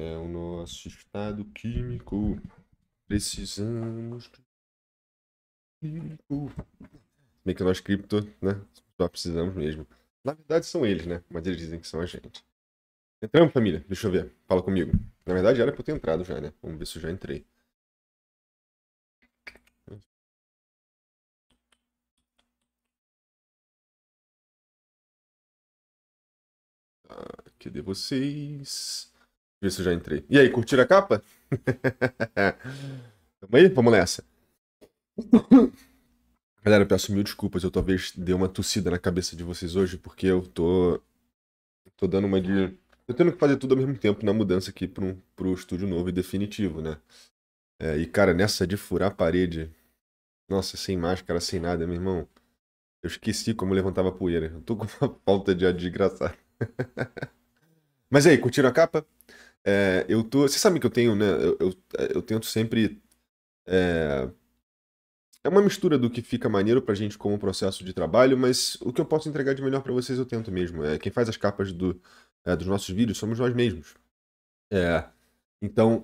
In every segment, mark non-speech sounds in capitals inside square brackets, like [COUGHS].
é o nosso estado químico. Precisamos químico. Bem que nós cripto, né? Só precisamos mesmo. Na verdade são eles, né? Mas eles dizem que são a gente. Entramos, família? Deixa eu ver. Fala comigo. Na verdade era pra eu ter entrado já, né? Vamos ver se eu já entrei. Ah, cadê vocês? Ver se eu já entrei. E aí, curtiram a capa? [LAUGHS] Tamo aí? Vamos nessa. [COUGHS] Galera, eu peço mil desculpas. Eu talvez dê uma tossida na cabeça de vocês hoje, porque eu tô. tô dando uma de. Eu tendo que fazer tudo ao mesmo tempo na mudança aqui pro, pro estúdio novo e definitivo, né? É, e, cara, nessa de furar a parede. Nossa, sem máscara, sem nada, meu irmão. Eu esqueci como eu levantava a poeira. Eu tô com uma [LAUGHS] falta de ar desgraçado. [LAUGHS] Mas aí, curtiram a capa? É, eu tô. Vocês sabem que eu tenho, né? Eu, eu, eu tento sempre. É... é, uma mistura do que fica maneiro pra gente como processo de trabalho, mas o que eu posso entregar de melhor para vocês eu tento mesmo. É, quem faz as capas do, é, dos nossos vídeos somos nós mesmos. É, então,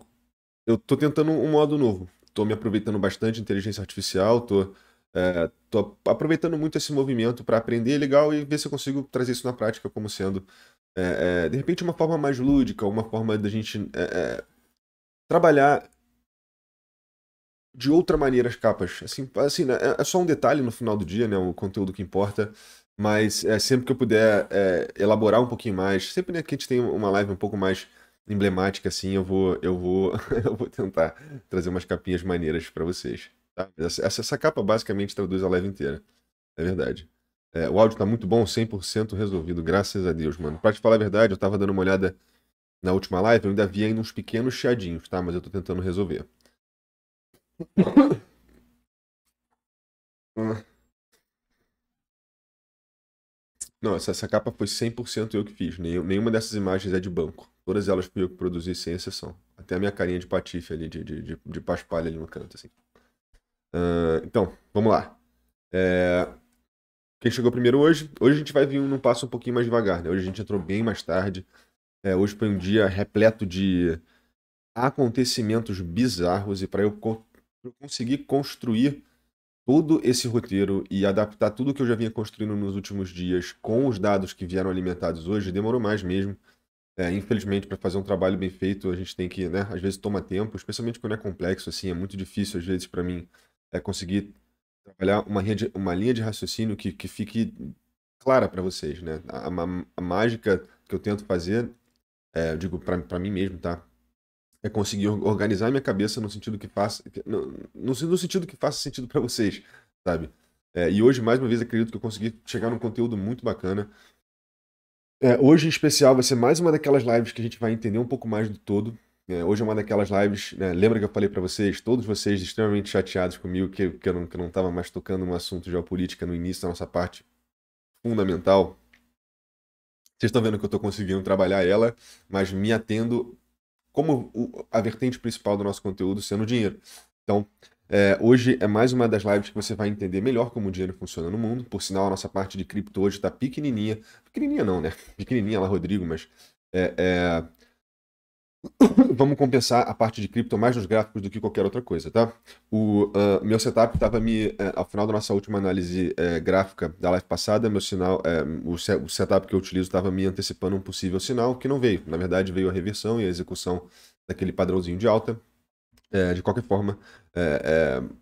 eu tô tentando um modo novo. Tô me aproveitando bastante de inteligência artificial, tô, é, tô aproveitando muito esse movimento para aprender é legal e ver se eu consigo trazer isso na prática como sendo é, é, de repente, uma forma mais lúdica, uma forma da gente é, é trabalhar de outra maneira as capas. Assim, assim né, é, é, só um detalhe no final do dia, né? O conteúdo que importa. Mas é, sempre que eu puder é, elaborar um pouquinho mais, sempre né, que a gente tem uma live um pouco mais emblemática assim, eu vou, eu vou, [LAUGHS] eu vou tentar trazer umas capinhas maneiras para vocês. Tá? Essa, essa capa basicamente traduz a live inteira. É verdade. É, o áudio tá muito bom, 100% resolvido, graças a Deus, mano. Pra te falar a verdade, eu tava dando uma olhada na última live, eu ainda vi ainda uns pequenos chiadinhos, tá? Mas eu tô tentando resolver. Não, essa, essa, capa foi 100% eu que fiz. Nenhum, nenhuma dessas imagens é de banco. Todas elas fui eu que produzi, sem exceção. Até a minha carinha de patife ali, de, de, de, de paspalha ali no canto, assim. Uh, então, vamos lá. É... Quem chegou primeiro hoje, hoje a gente vai vir num passo um pouquinho mais devagar, né? Hoje a gente entrou bem mais tarde. É, hoje foi um dia repleto de acontecimentos bizarros e para eu, co conseguir construir todo esse roteiro e adaptar tudo que eu já vinha construindo nos últimos dias com os dados que vieram alimentados hoje demorou mais mesmo. É, infelizmente, para fazer um trabalho bem feito, a gente tem que, né, às vezes toma tempo, especialmente quando é complexo, assim, é muito difícil às vezes para mim é, conseguir trabalhar uma, rede, uma linha de raciocínio que, que fique clara para vocês, né? A, a, a, mágica que eu tento fazer, é, eu digo para mim mesmo, tá? É conseguir organizar minha cabeça no sentido que faça, no, no, no sentido que faça sentido para vocês, sabe? É, e hoje, mais uma vez, acredito que eu consegui chegar num conteúdo muito bacana. É, hoje, em especial, vai ser mais uma daquelas lives que a gente vai entender um pouco mais do todo. É, hoje é uma daquelas lives, né? lembra que eu falei para vocês, todos vocês extremamente chateados comigo que, que eu não que não estava mais tocando um assunto geopolítica no início da nossa parte fundamental. Vocês estão vendo que eu estou conseguindo trabalhar ela, mas me atendo como a vertente principal do nosso conteúdo sendo dinheiro. Então, é, hoje é mais uma das lives que você vai entender melhor como o dinheiro funciona no mundo. Por sinal, a nossa parte de cripto hoje está pequenininha. Pequenininha não, né? [LAUGHS] Pequenininha lá, Rodrigo, mas é, é, [COUGHS] Vamos compensar a parte de cripto mais nos gráficos do que qualquer outra coisa, tá? O uh, meu setup estava me. Uh, ao final da nossa última análise uh, gráfica da live passada, meu sinal, eh, o, o, setup que eu utilizo estava me antecipando um possível sinal que não veio. Na verdade, veio a reversão e a execução daquele padrãozinho de alta. de qualquer forma,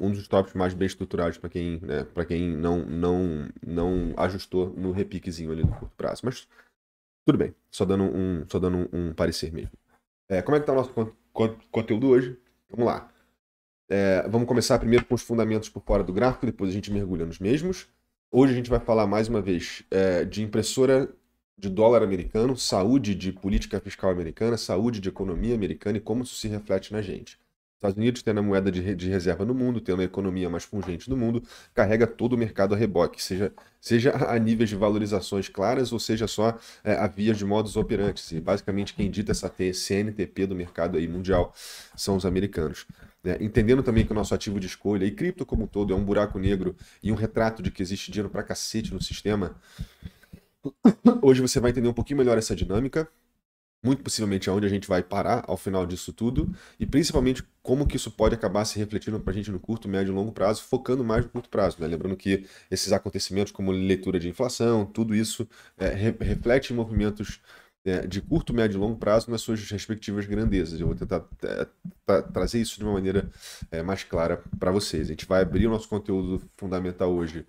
um dos tops mais bem estruturados para quem, né, quem não, não, não ajustou no repiquezinho ali no curto prazo. Mas tudo bem, só dando um, só dando um parecer mesmo. É, como é que tá o nosso con con conteúdo hoje? Vamos lá. É, vamos começar primeiro com os fundamentos por fora do gráfico, depois a gente mergulha nos mesmos. Hoje a gente vai falar mais uma vez é, de impressora de dólar americano, saúde de política fiscal americana, saúde de economia americana e como isso se reflete na gente. Estados Unidos, tendo a moeda de, de, reserva no mundo, tendo a economia mais pungente do mundo, carrega todo o mercado a reboque, seja, seja a níveis de valorizações claras ou seja só é, a via de modos operantes. E basicamente quem dita essa TSNTP do mercado aí mundial são os americanos. Né? Entendendo também que o nosso ativo de escolha e cripto como todo é um buraco negro e um retrato de que existe dinheiro pra cacete no sistema, hoje você vai entender um pouquinho melhor essa dinâmica muito possivelmente aonde a gente vai parar ao final disso tudo e principalmente como que isso pode acabar se refletindo para a gente no curto, médio e longo prazo, focando mais no curto prazo. Né? Lembrando que esses acontecimentos como leitura de inflação, tudo isso é, re reflete em movimentos é, de curto, médio e longo prazo nas suas respectivas grandezas. Eu vou tentar é, trazer isso de uma maneira é, mais clara para vocês. A gente vai abrir o nosso conteúdo fundamental hoje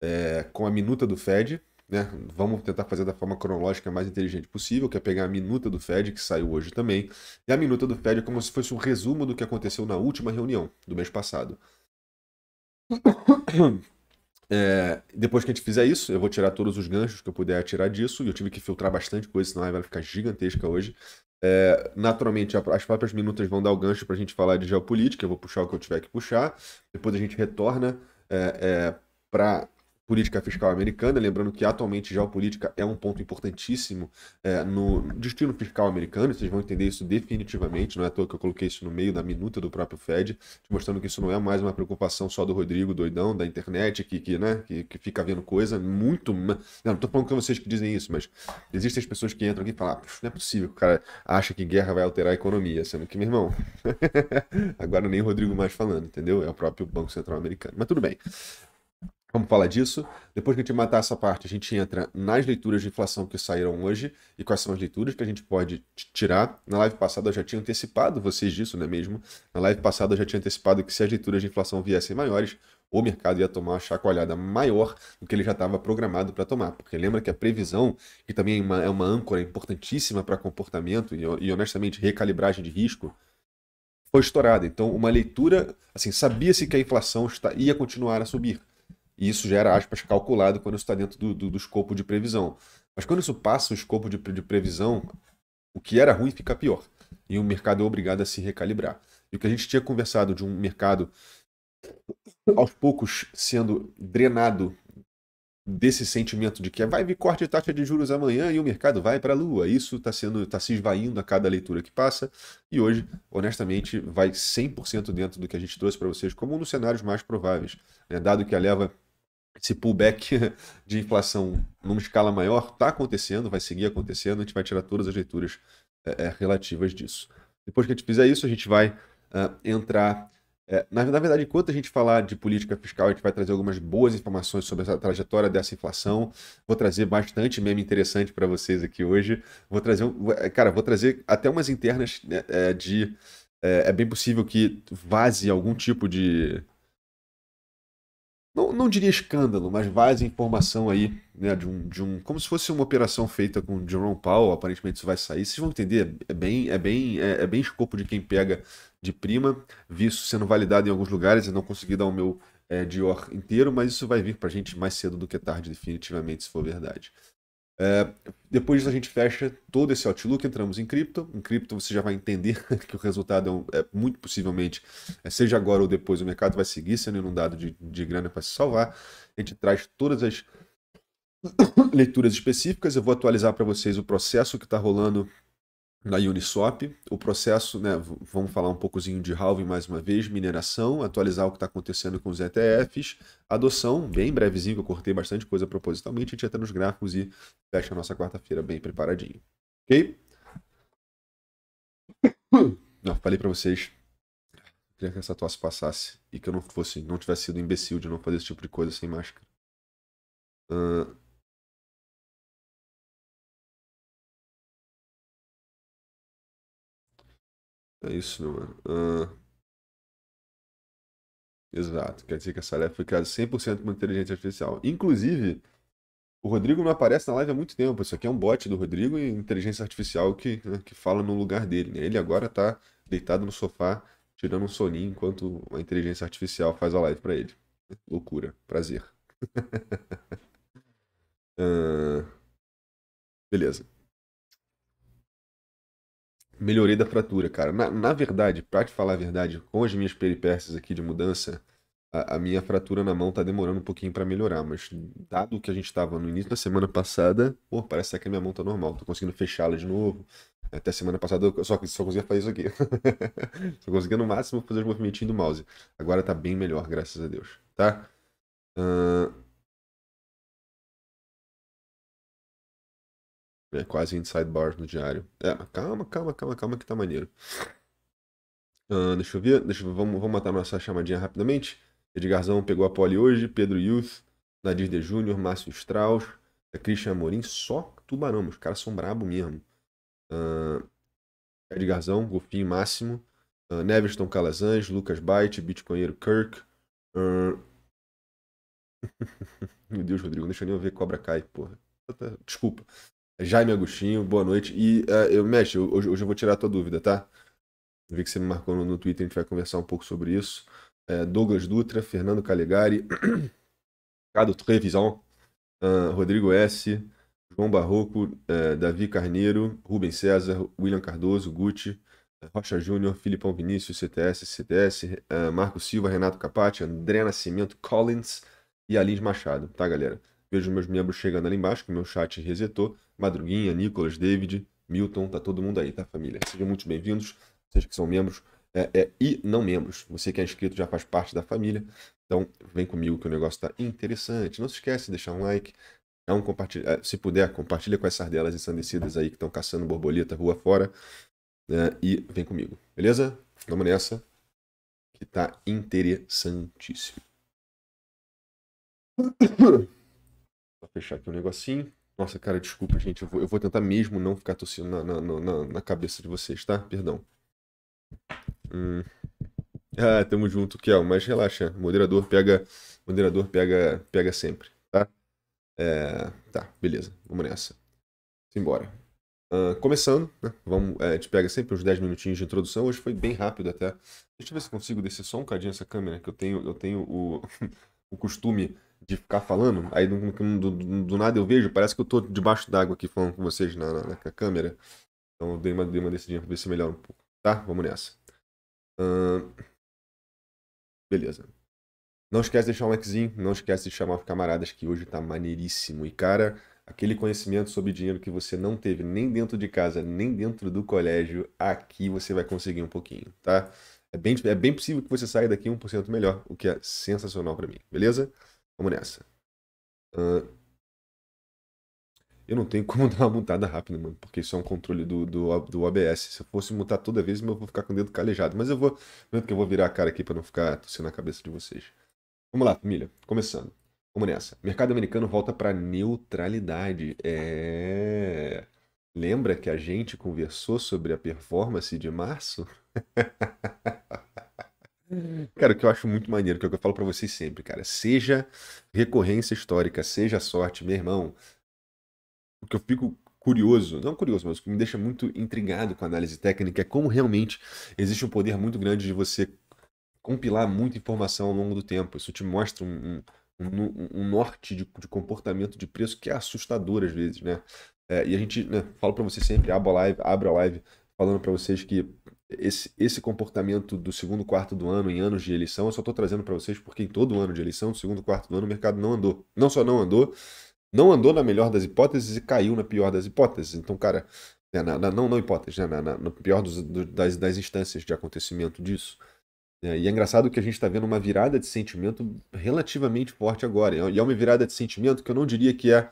é, com a minuta do Fed, né? Vamos tentar fazer da forma cronológica mais inteligente possível, que é pegar a minuta do Fed, que saiu hoje também. E a minuta do Fed é como se fosse um resumo do que aconteceu na última reunião do mês passado. [COUGHS] É, depois que a gente fizer isso, eu vou tirar todos os ganchos que eu puder tirar disso. E eu tive que filtrar bastante coisa, senão ela vai ficar gigantesca hoje. É, naturalmente, as próprias minutas vão dar o gancho para a gente falar de geopolítica. Eu vou puxar o que eu tiver que puxar. Depois a gente retorna é, é para política fiscal americana, lembrando que atualmente geopolítica é um ponto importantíssimo é, no destino fiscal americano, vocês vão entender isso definitivamente, não é à toa que eu coloquei isso no meio da minuta do próprio Fed, mostrando que isso não é mais uma preocupação só do Rodrigo doidão, da internet, que, que, né, que, que fica vendo coisa, muito... Não, não tô falando com vocês que dizem isso, mas existem as pessoas que entram aqui e falam, ah, não é possível que o cara acha que guerra vai alterar a economia, sendo que, meu irmão, [LAUGHS] agora nem o Rodrigo mais falando, entendeu? É o próprio Banco Central americano, mas tudo bem. Vamos falar disso. Depois que a gente matar essa parte, a gente entra nas leituras de inflação que saíram hoje e quais são as leituras que a gente pode tirar. Na live passada eu já tinha antecipado vocês disso, não é mesmo? Na live passada eu já tinha antecipado que se as leituras de inflação viessem maiores, o mercado ia tomar uma chacoalhada maior do que ele já estava programado para tomar. Porque lembra que a previsão, que também é uma, é uma âncora importantíssima para comportamento e, e honestamente recalibragem de risco, foi estourada. Então, uma leitura, assim, sabia-se que a inflação está, ia continuar a subir. E isso gera, aspas, calculado quando isso está dentro do, do, do, escopo de previsão. Mas quando isso passa o escopo de, de previsão, o que era ruim fica pior. E o mercado é obrigado a se recalibrar. E o que a gente tinha conversado de um mercado aos poucos sendo drenado desse sentimento de que vai vir corte de taxa de juros amanhã e o mercado vai para a lua. Isso está sendo tá se esvaindo a cada leitura que passa e hoje, honestamente, vai 100% dentro do que a gente trouxe para vocês como um dos cenários mais prováveis, né? dado que a leva esse pullback [LAUGHS] de inflação numa escala maior está acontecendo, vai seguir acontecendo, a gente vai tirar todas as leituras é, é relativas disso. Depois que a gente fizer isso, a gente vai uh, entrar é, na, na, verdade, enquanto a gente falar de política fiscal, a gente vai trazer algumas boas informações sobre a trajetória dessa inflação. Vou trazer bastante meme interessante para vocês aqui hoje. Vou trazer, é, cara, vou trazer até umas internas né, é, de. É, é bem possível que vaze algum tipo de, não, não, diria escândalo, mas vaze informação aí, né, de um, de um, como se fosse uma operação feita com o Jerome Powell, aparentemente isso vai sair, vocês vão entender, é bem, é bem, é, é bem escopo de quem pega de prima, vi isso sendo validado em alguns lugares, eu não consegui dar o meu é, Dior inteiro, mas isso vai vir para a gente mais cedo do que tarde, definitivamente, se for verdade. É, depois disso a gente fecha todo esse Outlook, entramos em cripto. Em cripto você já vai entender [LAUGHS] que o resultado é, um, é muito possivelmente, é, seja agora ou depois, o mercado vai seguir sendo inundado de, de grana para se salvar. A gente traz todas as [COUGHS] leituras específicas. Eu vou atualizar para vocês o processo que está rolando na Uniswap, o processo, né, vamos falar um poucozinho de halving mais uma vez, mineração, atualizar o que está acontecendo com os ETFs, adoção, bem brevezinho, que eu cortei bastante coisa propositalmente, a gente entra nos gráficos e fecha a nossa quarta-feira bem preparadinho. Ok? [COUGHS] Não, falei para vocês, queria que essa tosse passasse e que eu não fosse, não tivesse sido imbecil de não fazer esse tipo de coisa sem máscara. Uh, É isso, meu mano. Ah, Exato. Quer dizer que essa live foi criada 100% por inteligência artificial. Inclusive, o Rodrigo não aparece na live há muito tempo. Isso aqui é um bot do Rodrigo e inteligência artificial que, né, que fala no lugar dele. Né? Ele agora tá deitado no sofá, tirando um soninho enquanto a inteligência artificial faz a live para ele. Loucura. Prazer. [LAUGHS] ah, beleza melhorei da fratura, cara. Na, na verdade, para te falar a verdade, com as minhas peripécias aqui de mudança, a, a minha fratura na mão tá demorando um pouquinho para melhorar, mas dado que a gente tava no início da semana passada, pô, parece que a minha mão tá normal, tô conseguindo fechá-la de novo. Até semana passada eu só, só conseguia fazer isso aqui. [LAUGHS] só conseguia no máximo fazer os movimentinhos do mouse. Agora tá bem melhor, graças a Deus, tá? Uh, É quase inside bar no diário. É, calma, calma, calma, calma que tá maneiro. Uh, deixa eu ver, deixa eu, vamos, vamos matar nossa chamadinha rapidamente. Edgarzão pegou a pole hoje, Pedro Youth, Nadir De Júnior, Márcio Strauss, é Christian Amorim, só tubarão, os caras são brabo mesmo. Uh, Edgarzão, golfinho máximo, uh, Calazans, Lucas Byte, Bitcoinheiro Kirk. Uh... [LAUGHS] Meu Deus, Rodrigo, deixa eu nem ver Cobra Kai, porra. Desculpa. Jaime Agostinho, boa noite. E uh, eu, Mesh, hoje, hoje eu vou tirar a tua dúvida, tá? Eu vi que você me marcou no, no Twitter, a gente vai conversar um pouco sobre isso. É, Douglas Dutra, Fernando Calegari, Cado [CLEARS THROAT] Trevisão, uh, ah, Rodrigo S., João Barroco, uh, Davi Carneiro, Rubem César, William Cardoso, Gucci, Rocha Júnior, Filipão Vinícius, CTS, CTS, eh, Marco Silva, Renato Capati, André Nascimento, Collins e Alins Machado, tá, galera? Vejo meus membros chegando ali embaixo, que meu chat resetou. Madruguinha, Nicolas, David, Milton, tá todo mundo aí, tá, família? Sejam muito bem-vindos, vocês que são membros é, é, e não membros. Você que é inscrito já faz parte da família. Então, vem comigo que o negócio tá interessante. Não se esquece de deixar um like, dá um compartilha, é, se puder, compartilha com as sardelas ensandecidas aí que estão caçando borboleta rua fora. Né? E vem comigo, beleza? Vamos nessa, que tá interessantíssimo. [COUGHS] Vou fechar aqui um negocinho. Nossa, cara, desculpa, gente. Eu vou, eu vou tentar mesmo não ficar tossindo na, na, na, na cabeça de vocês, tá? Perdão. Hum. Ah, tamo junto, Kel. Mas relaxa, moderador pega, moderador pega, pega sempre, tá? É, tá, beleza. Vamos nessa. Simbora. Uh, começando, né? Vamos, é, a gente pega sempre uns 10 minutinhos de introdução. Hoje foi bem rápido até. Deixa eu ver se consigo descer só um cadinho essa câmera, que eu tenho, eu tenho o, [LAUGHS] o costume de ficar falando, aí do, do, do, nada eu vejo, parece que eu tô debaixo d'água aqui falando com vocês na, na, na câmera. Então eu dei uma, dei uma decidinha pra ver se melhora um pouco. Tá? Vamos nessa. Beleza. Não esquece de deixar um likezinho, não esquece de chamar os camaradas que hoje tá maneiríssimo. E cara, aquele conhecimento sobre dinheiro que você não teve nem dentro de casa, nem dentro do colégio, aqui você vai conseguir um pouquinho, tá? É bem, é bem possível que você saia daqui 1% melhor, o que é sensacional para mim, beleza? Vamos nessa. Uh, eu não tenho [LAUGHS] como dar uma mutada rápida, mano, porque isso é um controle do, do, do OBS. Se eu fosse mutar toda vez, eu vou ficar com o dedo calejado. Mas eu vou. Mesmo que eu vou virar a cara aqui para não ficar tossindo a cabeça de vocês. Vamos lá, família. Começando. Vamos nessa. Mercado americano volta para neutralidade. É. Lembra que a gente conversou sobre a performance de março? [LAUGHS] Uhum. Cara, o que eu acho muito maneiro, que é o que eu falo para vocês sempre, cara. Seja recorrência histórica, seja sorte, meu irmão. O que eu fico curioso, não curioso, mas o que me deixa muito intrigado com a análise técnica é como realmente existe um poder muito grande de você compilar muita informação ao longo do tempo. Isso te mostra um, um, um norte de, de, comportamento de preço que é assustador às vezes, né? É, e a gente, né, falo para vocês sempre, abre a live, abre a live falando para vocês que esse, esse comportamento do segundo quarto do ano em anos de eleição, eu só estou trazendo para vocês porque em todo ano de eleição, do segundo quarto do ano, o mercado não andou. Não só não andou, não andou na melhor das hipóteses e caiu na pior das hipóteses. Então, cara, é, na, na, não, não hipótese, né, na, na, no pior dos, do, das, das instâncias de acontecimento disso. É, e é engraçado que a gente está vendo uma virada de sentimento relativamente forte agora. E é uma virada de sentimento que eu não diria que é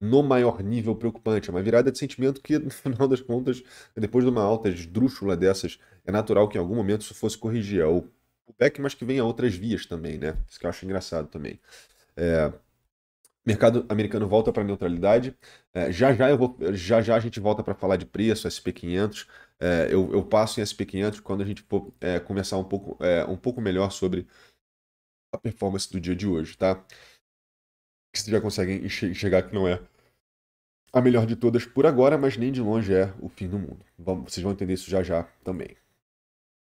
no maior nível preocupante. É uma virada de sentimento que, [LAUGHS] no final das contas, depois de uma alta esdrúxula dessas, é natural que em algum momento isso fosse corrigir. É o pullback, mas que venha outras vias também, né? Isso que eu acho engraçado também. É, mercado americano volta para neutralidade. É, já já eu vou, já já a gente volta para falar de preço, SP500. É, eu, eu, passo em SP500 quando a gente for é, conversar um pouco, é, um pouco melhor sobre a performance do dia de hoje, tá? Que vocês já conseguem enxergar que não é a melhor de todas por agora, mas nem de longe é o fim do mundo. vocês vão entender isso já já também.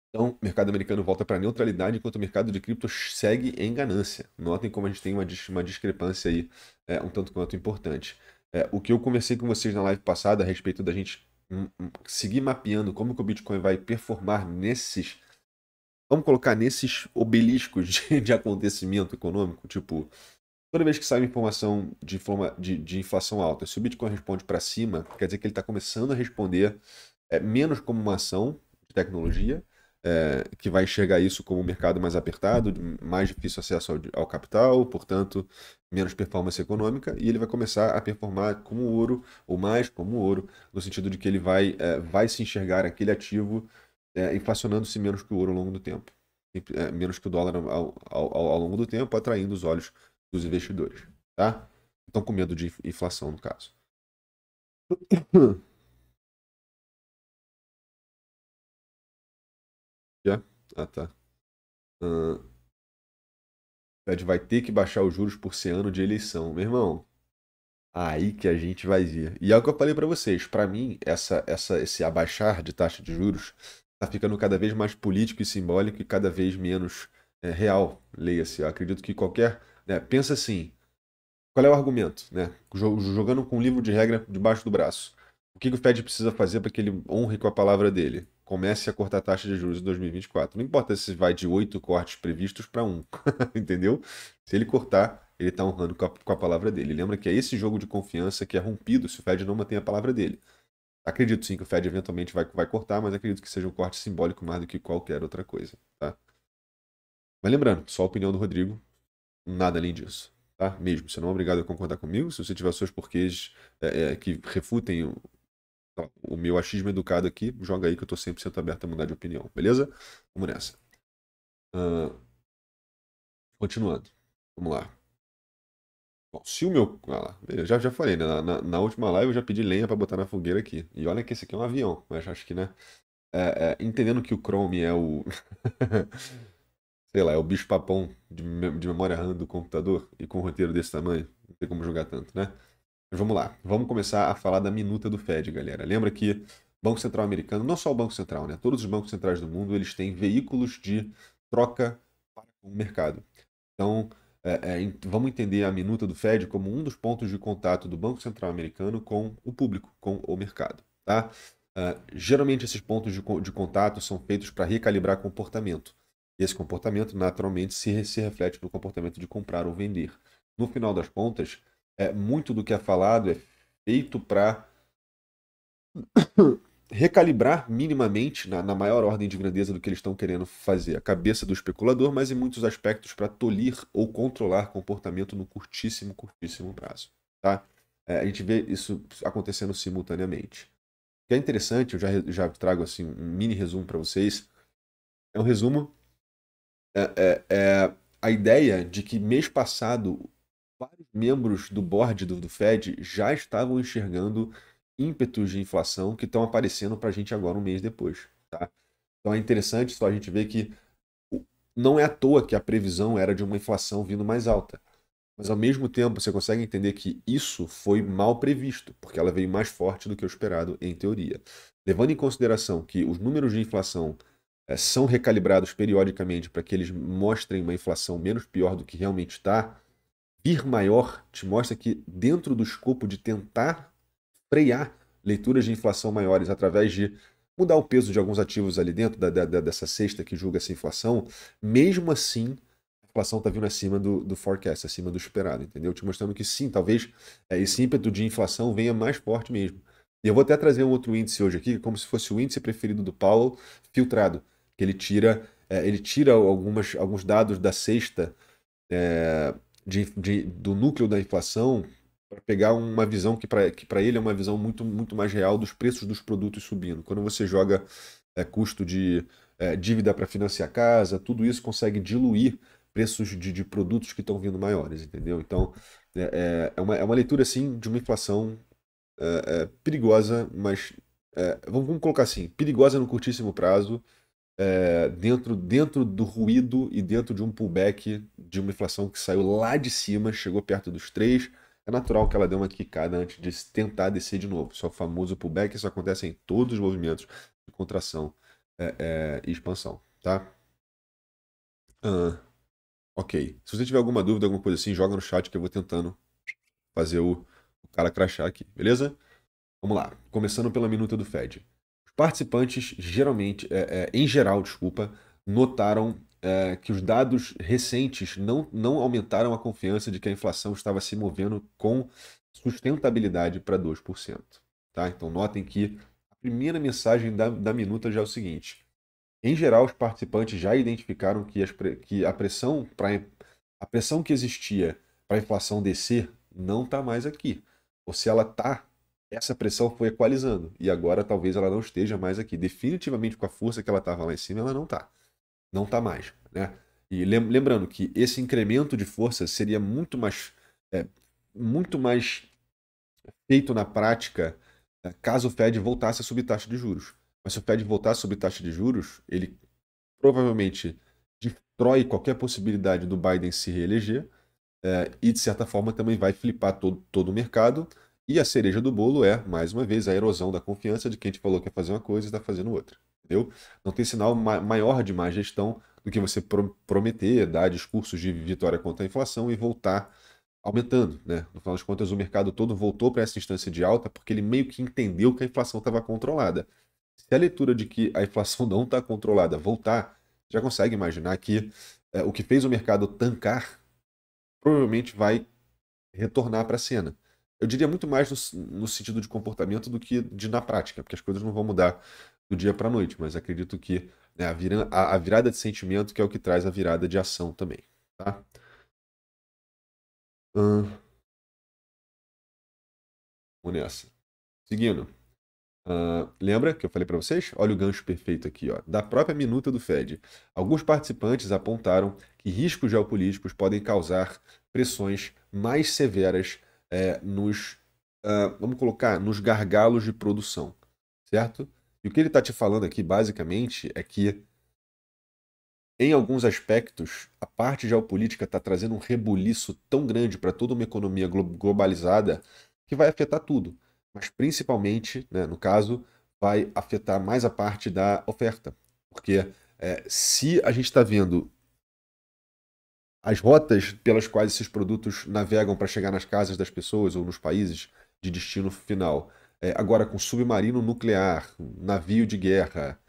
Então, o mercado americano volta para a neutralidade, enquanto o mercado de cripto segue em ganância. Notem como a gente tem uma, uma discrepância aí, é, um tanto quanto importante. É, o que eu conversei com vocês na live passada a respeito da gente hum, hum, seguir mapeando como que o Bitcoin vai performar nesses, vamos colocar nesses obeliscos de, de acontecimento econômico, tipo Toda vez que sai uma informação de, de, de inflação alta, se o Bitcoin responde para cima, quer dizer que ele está começando a responder é, menos como uma ação de tecnologia, é, que vai enxergar isso como um mercado mais apertado, mais difícil acesso ao, ao, capital, portanto, menos performance econômica, e ele vai começar a performar como ouro, ou mais como ouro, no sentido de que ele vai, é, vai se enxergar aquele ativo é, inflacionando-se menos que o ouro ao longo do tempo, é, menos que o dólar ao, ao, ao longo do tempo, atraindo os olhos dos investidores, tá? Estão com medo de inflação, no caso. [COUGHS] Já? Ah, tá. Uh, Fed vai ter que baixar os juros por ser ano de eleição. Meu irmão, aí que a gente vai ver. E é o que eu falei para vocês. Para mim, essa, essa, esse abaixar de taxa de juros tá ficando cada vez mais político e simbólico e cada vez menos é, real. Leia-se. acredito que qualquer né? Pensa assim, qual é o argumento? Né? Jogando com um livro de regra debaixo do braço. O que, o Fed precisa fazer para que ele honre com a palavra dele? Comece a cortar a taxa de juros em 2024. Não importa se vai de oito cortes previstos para um, [LAUGHS] entendeu? Se ele cortar, ele está honrando com a, com a, palavra dele. Lembra que é esse jogo de confiança que é rompido se o Fed não mantém a palavra dele. Acredito sim que o Fed eventualmente vai, vai cortar, mas acredito que seja um corte simbólico mais do que qualquer outra coisa, tá? Mas lembrando, só a opinião do Rodrigo, nada além disso. Tá? Mesmo, você não é obrigado a concordar comigo. Se você tiver seus porquês é, é, que refutem o, tá, o, meu achismo educado aqui, joga aí que eu tô 100% aberto a mudar de opinião, beleza? Vamos nessa. Uh, continuando. Vamos lá. Bom, se o meu. Ah lá, eu já, já falei, né? Na, na, na, última live eu já pedi lenha para botar na fogueira aqui. E olha que esse aqui é um avião, mas acho que, né? É, é entendendo que o Chrome é o. [LAUGHS] sei lá, é o bicho papão de, de memória RAM do computador e com um roteiro desse tamanho, não tem como jogar tanto, né? Mas vamos lá, vamos começar a falar da minuta do Fed, galera. Lembra que Banco Central americano, não só o Banco Central, né? Todos os bancos centrais do mundo, eles têm veículos de troca para o mercado. Então, é, é, vamos entender a minuta do Fed como um dos pontos de contato do Banco Central americano com o público, com o mercado, tá? Uh, geralmente esses pontos de, de contato são feitos para recalibrar comportamento. Esse comportamento naturalmente se, se reflete no comportamento de comprar ou vender. No final das contas, é, muito do que é falado é feito para [COUGHS] recalibrar minimamente na, na, maior ordem de grandeza do que eles estão querendo fazer a cabeça do especulador, mas em muitos aspectos para tolir ou controlar comportamento no curtíssimo, curtíssimo prazo. Tá? É, a gente vê isso acontecendo simultaneamente. O que é interessante, eu já, já trago assim, um mini resumo para vocês. É um resumo é, é, é, a ideia de que mês passado vários membros do board do, do Fed já estavam enxergando ímpetos de inflação que estão aparecendo para a gente agora um mês depois. Tá? Então é interessante só a gente ver que não é à toa que a previsão era de uma inflação vindo mais alta. Mas ao mesmo tempo você consegue entender que isso foi mal previsto, porque ela veio mais forte do que o esperado em teoria. Levando em consideração que os números de inflação é, são recalibrados periodicamente para que eles mostrem uma inflação menos pior do que realmente está, vir maior te mostra que, dentro do escopo de tentar frear leituras de inflação maiores através de mudar o peso de alguns ativos ali dentro da, da, dessa cesta que julga essa inflação, mesmo assim a inflação está vindo acima do, do, forecast, acima do esperado, entendeu? Te mostrando que sim, talvez é, esse ímpeto de inflação venha mais forte mesmo. E eu vou até trazer um outro índice hoje aqui, como se fosse o índice preferido do Paulo, filtrado que ele tira, é, ele tira algumas, alguns dados da cesta é, de, de, do núcleo da inflação para pegar uma visão que para que ele é uma visão muito, muito mais real dos preços dos produtos subindo. Quando você joga é, custo de é, dívida para financiar casa, tudo isso consegue diluir preços de, de produtos que estão vindo maiores, entendeu? Então, é, é, é, uma, é uma leitura, assim, de uma inflação é, é, perigosa, mas é, vamos, vamos, colocar assim, perigosa no curtíssimo prazo é, dentro, dentro do ruído e dentro de um pullback de uma inflação que saiu lá de cima, chegou perto dos 3, é natural que ela dê uma quicada antes de tentar descer de novo. Só é o famoso pullback, isso acontece em todos os movimentos de contração é, é e expansão, tá? Uh, ok. Se você tiver alguma dúvida, alguma coisa assim, joga no chat que eu vou tentando fazer o, o cara crachar aqui, beleza? Vamos lá. Começando pela minuta do Fed participantes geralmente, é, é, em geral, desculpa, notaram é, que os dados recentes não, não aumentaram a confiança de que a inflação estava se movendo com sustentabilidade para 2%. Tá? Então notem que a primeira mensagem da, da minuta já é o seguinte. Em geral, os participantes já identificaram que, as, que a pressão para a pressão que existia para a inflação descer não está mais aqui. Ou se ela está essa pressão foi equalizando. E agora talvez ela não esteja mais aqui. Definitivamente com a força que ela estava lá em cima, ela não está. Não está mais. Né? E lembrando que esse incremento de força seria muito mais, é, muito mais feito na prática é, caso o Fed voltasse a subir taxa de juros. Mas se o Fed voltasse a subir taxa de juros, ele provavelmente destrói qualquer possibilidade do Biden se reeleger é, e, de certa forma, também vai flipar todo, todo o mercado e a cereja do bolo é, mais uma vez, a erosão da confiança de quem te falou que ia fazer uma coisa e está fazendo outra. Entendeu? Não tem sinal ma maior de má gestão do que você pro prometer, dar discursos de vitória contra a inflação e voltar aumentando. Né? No final das contas, o mercado todo voltou para essa instância de alta porque ele meio que entendeu que a inflação estava controlada. Se a leitura de que a inflação [LAUGHS] não está controlada voltar, já consegue imaginar que é, o que fez o mercado tancar provavelmente vai retornar para a cena eu diria muito mais no, no, sentido de comportamento do que de na prática, porque as coisas não vão mudar do dia para a noite, mas acredito que né, a, vira, a, a, virada de sentimento que é o que traz a virada de ação também, tá? Hum. Vamos nessa. Seguindo. Uh, lembra que eu falei para vocês? Olha o gancho perfeito aqui, ó, da própria minuta do Fed. Alguns participantes apontaram que riscos geopolíticos podem causar pressões mais severas é, nos, uh, vamos colocar, nos gargalos de produção, certo? E o que ele está te falando aqui, basicamente, é que, em alguns aspectos, a parte geopolítica está trazendo um rebuliço tão grande para toda uma economia glo globalizada que vai afetar tudo. Mas, principalmente, né, no caso, vai afetar mais a parte da oferta. Porque é, se a gente está vendo as rotas pelas quais esses produtos navegam para chegar nas casas das pessoas ou nos países de destino final. É, agora, com submarino nuclear, navio de guerra,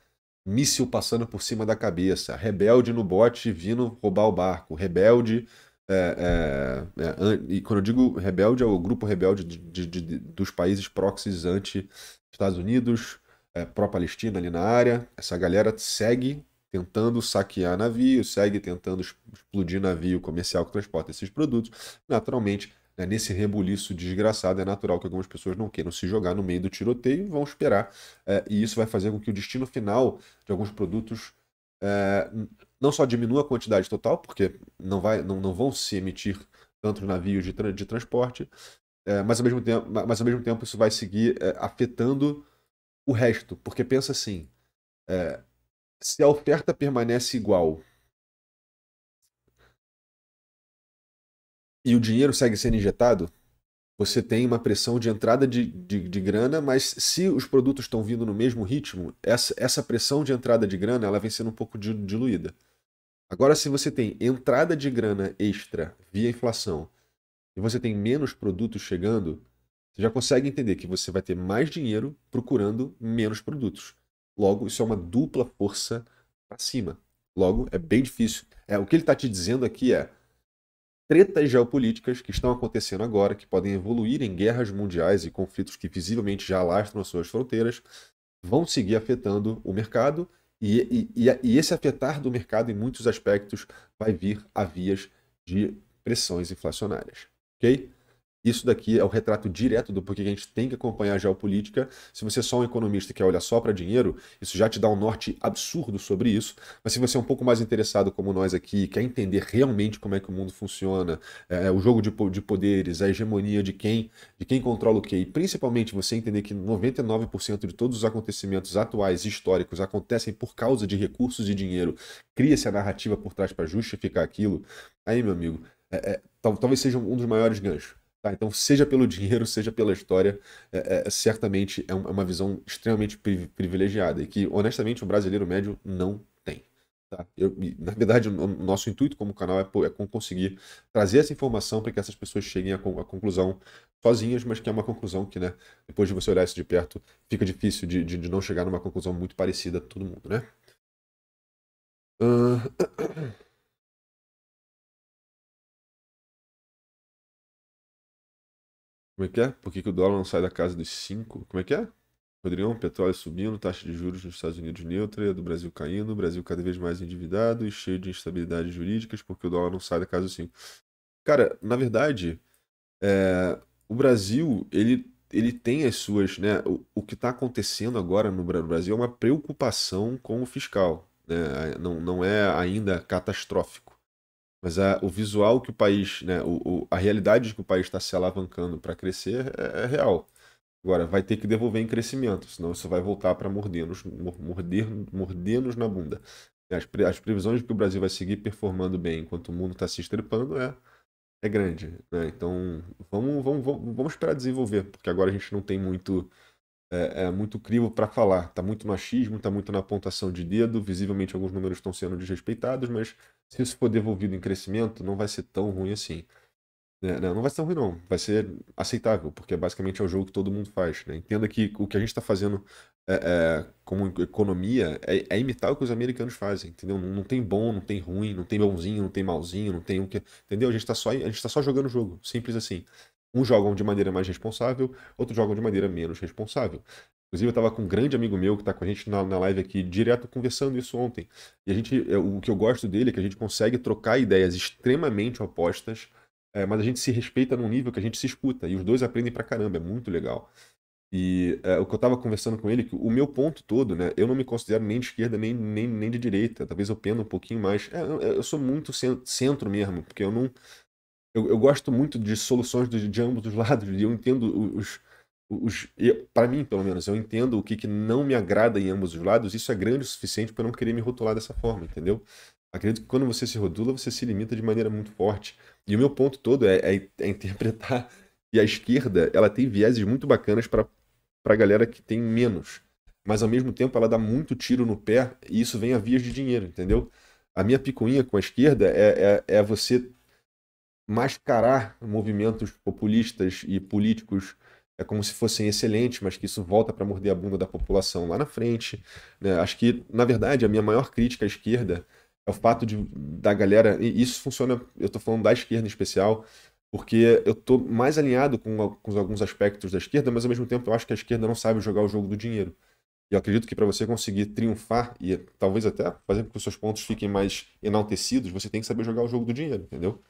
míssil passando por cima da cabeça, rebelde no bote vindo roubar o barco, rebelde. É, é, é e quando eu digo rebelde, é o grupo rebelde de, de, de, dos países próximos anti-Estados Unidos, é, pró-Palestina ali na área. Essa galera segue tentando saquear navio, segue tentando explodir navio comercial que transporta esses produtos. Naturalmente, né, nesse rebuliço desgraçado, é natural que algumas pessoas não queiram se jogar no meio do tiroteio e vão esperar. É, e isso vai fazer com que o destino final de alguns produtos é, não só diminua a quantidade total, porque não, vai, não, não vão se emitir tantos navios de, tra de transporte, é, mas, ao mesmo tempo, mas ao mesmo tempo isso vai seguir é, afetando o resto. Porque pensa assim, é, se a oferta permanece igual e o dinheiro segue sendo injetado, você tem uma pressão de entrada de, de, de, grana, mas se os produtos estão vindo no mesmo ritmo, essa, essa pressão de entrada de grana ela vem sendo um pouco diluída. Agora, se você tem entrada de grana extra via inflação e você tem menos produtos chegando, você já consegue entender que você vai ter mais dinheiro procurando menos produtos. Logo, isso é uma dupla força para cima. Logo, é bem difícil. É, o que ele está te dizendo aqui é tretas geopolíticas que estão acontecendo agora, que podem evoluir em guerras mundiais e conflitos que visivelmente já alastram as suas fronteiras, vão seguir afetando o mercado e, e, e, esse afetar do mercado em muitos aspectos vai vir a vias de pressões inflacionárias. Ok? Isso daqui é o retrato direto do porquê a gente tem que acompanhar a geopolítica. Se você é só um economista que olha só para dinheiro, isso já te dá um norte absurdo sobre isso. Mas se você é um pouco mais interessado, como nós aqui, quer entender realmente como é que o mundo funciona, é, é o jogo de, de, poderes, a hegemonia de quem, de quem controla o quê, e principalmente você entender que 99% de todos os acontecimentos atuais históricos acontecem por causa de recursos e dinheiro, cria-se a narrativa por trás para justificar aquilo. Aí, meu amigo, é, é, talvez seja um dos maiores ganchos. Tá? Então, seja pelo dinheiro, seja pela história, é, é, é certamente é, é, uma visão extremamente privilegiada e que, honestamente, o brasileiro médio não tem. Tá? Eu, na verdade, o nosso intuito como canal é, é conseguir trazer essa informação para que essas pessoas cheguem à, à conclusão sozinhas, mas que é uma conclusão que, né, depois de você olhar isso de perto, fica difícil de, de, de não chegar numa conclusão muito parecida a todo mundo, né? Uh... Como é que é? Por que, que o dólar não sai da casa dos 5? Como é que é? Rodrigão, petróleo subindo, taxa de juros nos Estados Unidos neutra, do Brasil caindo, o Brasil cada vez mais endividado e cheio de instabilidades jurídicas porque o dólar não sai da casa dos 5. Cara, na verdade, é, o Brasil, ele, ele tem as suas, né, o, o que está acontecendo agora no Brasil é uma preocupação com o fiscal, né, não, não é ainda catastrófico. Mas a, o visual que o país, né, o, o, a realidade que o país está se alavancando para crescer é, é, real. Agora, vai ter que devolver em crescimento, senão isso vai voltar para morder-nos morder, morder na bunda. As, pre, as previsões de que o Brasil vai seguir performando bem enquanto o mundo está se estrepando é, é grande. Né? Então, vamos, vamos, vamos, vamos esperar desenvolver, porque agora a gente não tem muito é, é muito crivo para falar. Está muito machismo, está muito na apontação de dedo. Visivelmente, alguns números estão sendo desrespeitados, mas se isso for devolvido em crescimento, não vai ser tão ruim assim. É, né, não, né, não vai ser tão ruim, não. Vai ser aceitável, porque é basicamente é o jogo que todo mundo faz. Né? Entenda que o que a gente está fazendo é, é, como economia é, é, imitar o que os americanos fazem, entendeu? Não, não, tem bom, não tem ruim, não tem bonzinho, não tem malzinho, não tem o que. Entendeu? A gente está só, a gente tá só jogando o jogo, simples assim. Uns jogam de maneira mais responsável, outros jogam de maneira menos responsável. Inclusive, eu estava com um grande amigo meu que está com a gente na, na, live aqui, direto conversando isso ontem. E a gente, o que eu gosto dele é que a gente consegue trocar ideias extremamente opostas, é, mas a gente se respeita num nível que a gente se escuta. E os dois aprendem pra caramba, é muito legal. E é, o que eu estava conversando com ele, é que o meu ponto todo, né? Eu não me considero nem de esquerda, nem, nem, nem de direita. Talvez eu penda um pouquinho mais. É, eu, sou muito centro mesmo, porque eu não, eu, eu gosto muito de soluções de, de ambos os lados. E eu entendo os, os para mim, pelo menos, eu entendo o que, que não me agrada em ambos os lados. Isso é grande o suficiente para não querer me rotular dessa forma, entendeu? Acredito que quando você se rotula você se limita de maneira muito forte. E o meu ponto todo é, é, é interpretar [LAUGHS] que a esquerda ela tem vieses muito bacanas para a galera que tem menos. Mas ao mesmo tempo ela dá muito tiro no pé e isso vem a vias de dinheiro, entendeu? A minha picuinha com a esquerda é, é, é você mascarar movimentos populistas e políticos é como se fossem excelentes, mas que isso volta para morder a bunda da população lá na frente. Né? Acho que, na verdade, a minha maior crítica à esquerda é o fato de, da galera. E isso funciona, eu estou falando da esquerda em especial, porque eu estou mais alinhado com, com, alguns aspectos da esquerda, mas ao mesmo tempo eu acho que a esquerda não sabe jogar o jogo do dinheiro. E eu acredito que para você conseguir triunfar e talvez até fazer com que os seus pontos fiquem mais enaltecidos, você tem que saber jogar o jogo do dinheiro, entendeu?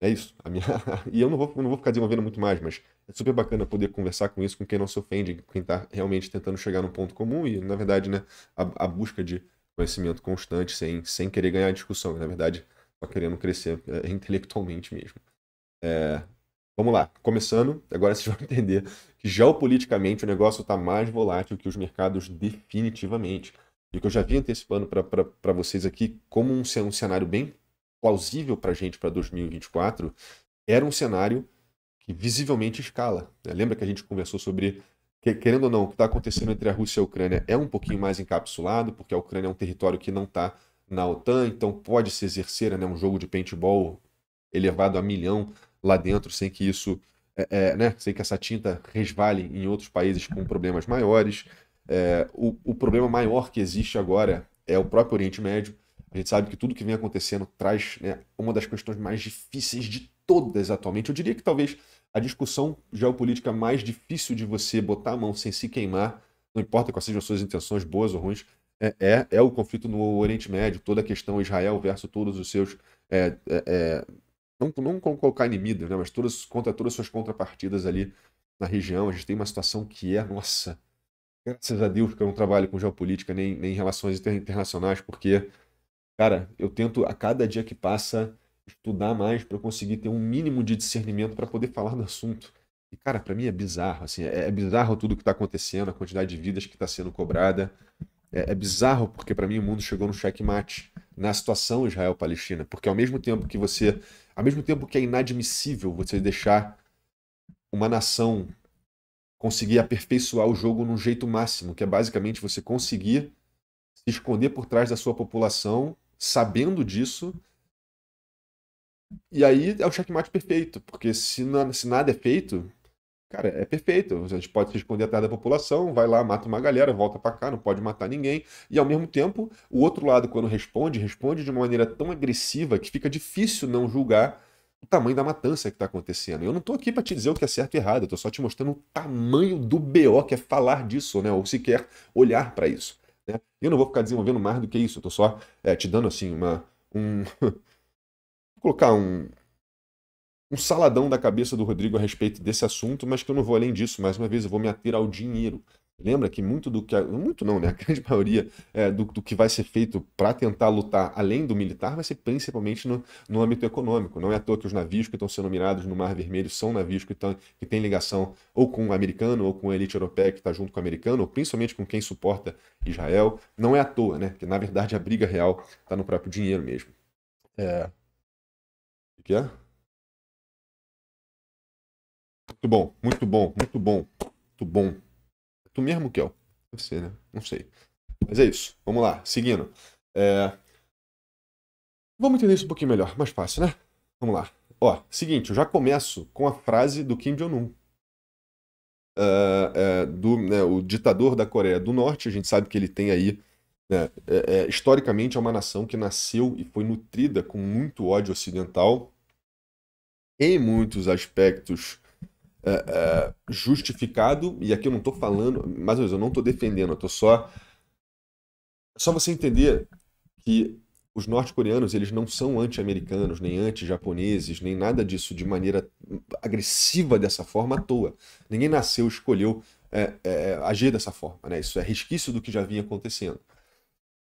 É isso. Minha... [LAUGHS] e eu não vou, não vou ficar desenvolvendo muito mais, mas é super bacana poder conversar com isso, com quem não se ofende, com quem está realmente tentando chegar num ponto comum e, na verdade, né, a, a, busca de conhecimento constante, sem, sem querer ganhar discussão. Né? Na verdade, só querendo crescer é, [LAUGHS] intelectualmente mesmo. É... vamos lá. Começando, agora vocês [LAUGHS] vão entender que geopoliticamente o negócio está mais volátil que os mercados definitivamente. E o que eu já vi antecipando para vocês aqui, como um, um cenário bem plausível para a gente para 2024 era um cenário que visivelmente escala. Né? Lembra que a gente conversou sobre, que, querendo ou não, o que está acontecendo entre a Rússia e a Ucrânia é um pouquinho mais encapsulado, porque a Ucrânia é um território que não está na OTAN, então pode se exercer né, um jogo de paintball elevado a milhão lá dentro, sem que isso, é, é, né, sem que essa tinta resvale em outros países com problemas maiores. É, o, o problema maior que existe agora é o próprio Oriente Médio. A gente sabe que tudo que vem acontecendo traz né, uma das questões mais difíceis de todas atualmente. Eu diria que talvez a discussão geopolítica mais difícil de você botar a mão sem se queimar, não importa quais sejam suas intenções, boas ou ruins, é, é, é o conflito no Oriente Médio, toda a questão Israel versus todos os seus. É, é, é não, não colocar inimigos, né, mas todas, contra todas as suas contrapartidas ali na região. A gente tem uma situação que é, nossa, graças a Deus que eu não trabalho com geopolítica nem, nem relações internacionais, porque Cara, eu tento a cada dia que passa estudar mais para conseguir ter um mínimo de discernimento para poder falar do assunto. E cara, para mim é bizarro, assim, é, é bizarro tudo que está acontecendo, a quantidade de vidas que está sendo cobrada. É, é bizarro porque para mim o mundo chegou no checkmate na situação Israel-Palestina, porque ao mesmo tempo que você, ao mesmo tempo que é inadmissível você deixar uma nação conseguir aperfeiçoar o jogo num jeito máximo, que é basicamente você conseguir se esconder por trás da sua população sabendo disso. E aí é o checkmate perfeito, porque se, se nada é feito, cara, é perfeito. A gente pode se esconder atrás da população, vai lá, mata uma galera, volta para cá, não pode matar ninguém. E ao mesmo tempo, o outro lado, quando responde, responde de uma maneira tão agressiva que fica difícil não julgar o tamanho da matança que tá acontecendo. Eu não tô aqui para te dizer o que é certo e errado, eu tô só te mostrando o tamanho do BO que é falar disso, né, ou sequer olhar para isso. Né? Eu não vou ficar desenvolvendo mais do que isso, eu estou só é, te dando assim uma. Um, [LAUGHS] vou colocar um, um saladão da cabeça do Rodrigo a respeito desse assunto, mas que eu não vou além disso. Mais uma vez, eu vou me ater ao dinheiro. Lembra que muito do que. Muito não, né? A grande maioria é, do, do, que vai ser feito para tentar lutar além do militar vai ser principalmente no, no âmbito econômico. Não é à toa que os navios que estão sendo mirados no Mar Vermelho são navios que, tão, que têm ligação ou com o americano ou com a elite europeia que está junto com o americano, ou principalmente com quem suporta Israel. Não é à toa, né? Que na verdade a briga real está no próprio dinheiro mesmo. É. O que é? Muito bom, muito bom, muito bom, muito bom. Tu mesmo, Kel? Deve ser, né? Não sei. Mas é isso. Vamos lá, seguindo. É... Vamos entender isso um pouquinho melhor. Mais fácil, né? Vamos lá. Ó, seguinte, eu já começo com a frase do Kim Jong-un. Uh, do, né, o ditador da Coreia do Norte, a gente sabe que ele tem aí. Né, é, é, historicamente, é uma nação que nasceu e foi nutrida com muito ódio ocidental, em muitos aspectos é, é, justificado, e aqui eu não estou falando, mais ou menos, eu não estou defendendo, eu estou só. É só você entender que os norte-coreanos eles não são anti-americanos, nem anti-japoneses, nem nada disso de maneira agressiva dessa forma à toa. Ninguém nasceu, escolheu é, é, agir dessa forma. Né? Isso é resquício do que já vinha acontecendo.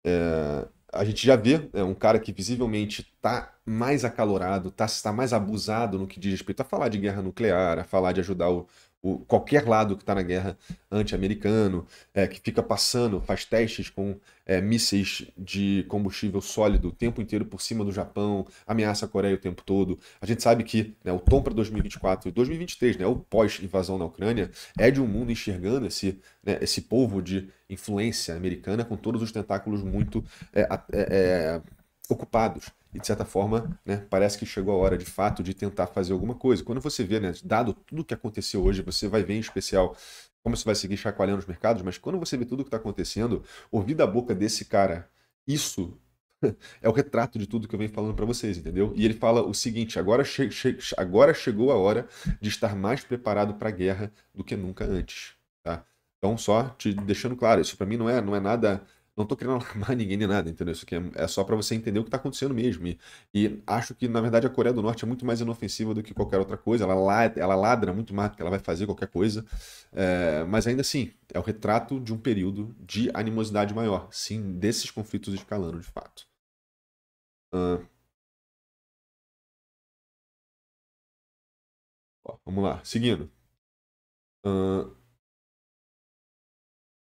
É, a gente já vê é, um cara que visivelmente está mais acalorado, está tá mais abusado no que diz respeito a falar de guerra nuclear, a falar de ajudar o, o, qualquer lado que está na guerra anti-americano, é, que fica passando, faz testes com é, mísseis de combustível sólido o tempo inteiro por cima do Japão, ameaça a Coreia o tempo todo. A gente sabe que né, o tom para 2024 e 2023, né, o pós-invasão na Ucrânia, é de um mundo enxergando esse, né, esse povo de influência americana com todos os tentáculos muito é, é, é ocupados. E de certa forma, né, parece que chegou a hora de fato de tentar fazer alguma coisa. Quando você vê, né, dado tudo o que aconteceu hoje, você vai ver em especial como isso vai seguir chacoalhando os mercados, mas quando você vê tudo o que está acontecendo, ouvir da boca desse cara isso [LAUGHS] é o retrato de tudo que eu venho falando para vocês, entendeu? E ele fala o seguinte: agora, che che agora chegou a hora de estar mais preparado para a guerra do que nunca antes, tá? Então, só te deixando claro, isso para mim não é, não é nada não estou querendo [LAUGHS] alarmar ninguém nem nada, entendeu? Isso aqui é, é só para você entender o que está acontecendo mesmo. E, e, acho que, na verdade, a Coreia do Norte é muito mais inofensiva do que qualquer outra coisa. Ela, ladra, ela ladra muito mais do que ela vai fazer qualquer coisa. É, mas ainda assim, é o retrato de um período de animosidade maior. Sim, desses conflitos escalando, de fato. Uh... Ó, vamos lá, seguindo. Uh...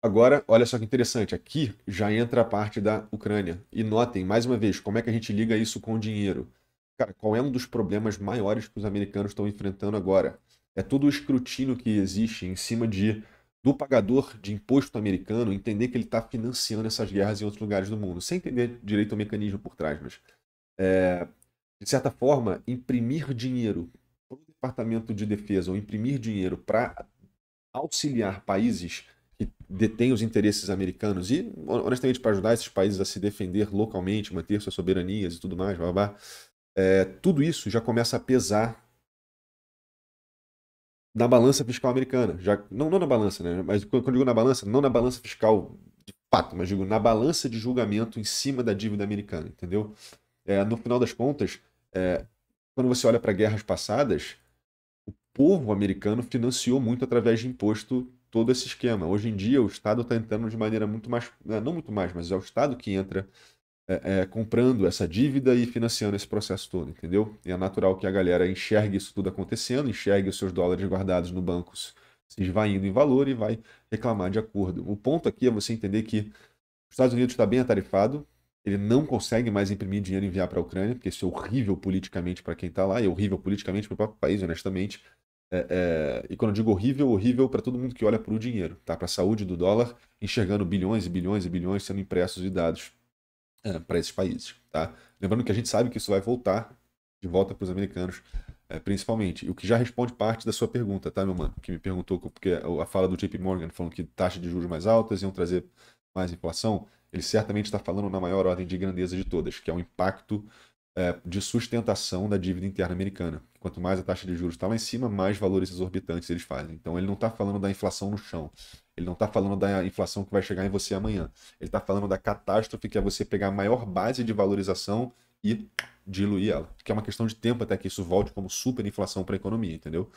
Agora, olha só que interessante, aqui já entra a parte da Ucrânia. E notem, mais uma vez, como é que a gente liga isso com o dinheiro? Cara, qual é um dos problemas maiores que os americanos estão enfrentando agora? É todo o escrutínio que existe em cima de do pagador de imposto americano entender que ele está financiando essas guerras em outros lugares do mundo, sem entender direito o mecanismo por trás, mas é, de certa forma, imprimir dinheiro para o Departamento de Defesa ou imprimir dinheiro para auxiliar países detém os interesses americanos e, honestamente, para ajudar esses países a se defender localmente, manter suas soberanias e tudo mais, blá, blá, é, tudo isso já começa a pesar na balança fiscal americana. Já, não, não na balança, né? Mas quando eu digo na balança, não na balança fiscal de fato, mas digo na balança de julgamento em cima da dívida americana, entendeu? É, no final das contas, é, quando você olha para guerras passadas, o povo americano financiou muito através de imposto todo esse esquema. Hoje em dia, o Estado está entrando de maneira muito mais, né, não muito mais, mas é o Estado que entra é, é, comprando essa dívida e financiando esse processo todo, entendeu? E é natural que a galera enxergue isso tudo acontecendo, enxergue os seus dólares guardados no banco se esvaindo em valor e vai reclamar de acordo. O ponto aqui é você entender que os Estados Unidos está bem atarefado, ele não consegue mais imprimir dinheiro e enviar para a Ucrânia, porque isso é horrível politicamente para quem está lá, é horrível politicamente para o próprio país, honestamente. É, é, e quando eu digo horrível, horrível para todo mundo que olha para o dinheiro, tá? para a saúde do dólar, enxergando bilhões e bilhões e bilhões sendo impressos e dados é, para esses países. Tá? Lembrando que a gente sabe que isso vai voltar de volta para os americanos, é, principalmente. O que já responde parte da sua pergunta, tá, meu mano? Que me perguntou porque a fala do JP Morgan falando que taxas de juros mais altas iam trazer mais inflação. Ele certamente está falando na maior ordem de grandeza de todas, que é o impacto é, de sustentação da dívida interna americana quanto mais a taxa de juros está lá em cima, mais valores exorbitantes eles fazem. Então ele não está falando da inflação no chão. Ele não está falando da inflação que vai chegar em você amanhã. Ele está falando da catástrofe que é você pegar a maior base de valorização e diluir ela. Que é uma questão de tempo até que isso volte como superinflação para a economia, entendeu?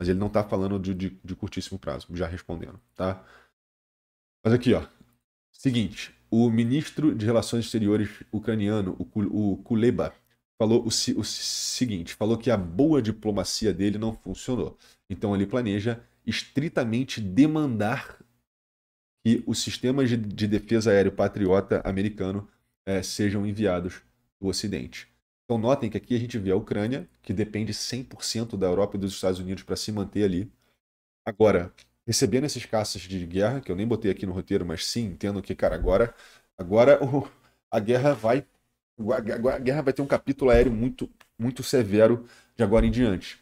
Mas ele não está falando de, de, de curtíssimo prazo, já respondendo, tá? Mas aqui, ó. Seguinte, o ministro de Relações Exteriores ucraniano, o Kuleba, falou o, o seguinte: falou que a boa diplomacia dele não funcionou. Então ele planeja estritamente demandar que os sistemas de, de defesa aéreo patriota americano é, sejam enviados do Ocidente. Então notem que aqui a gente vê a Ucrânia, que depende 100% da Europa e dos Estados Unidos para se manter ali. Agora, recebendo esses caças de guerra, que eu nem botei aqui no roteiro, mas sim, entendo que, cara, agora, agora o, a guerra vai a guerra vai ter um capítulo aéreo muito, muito severo de agora em diante.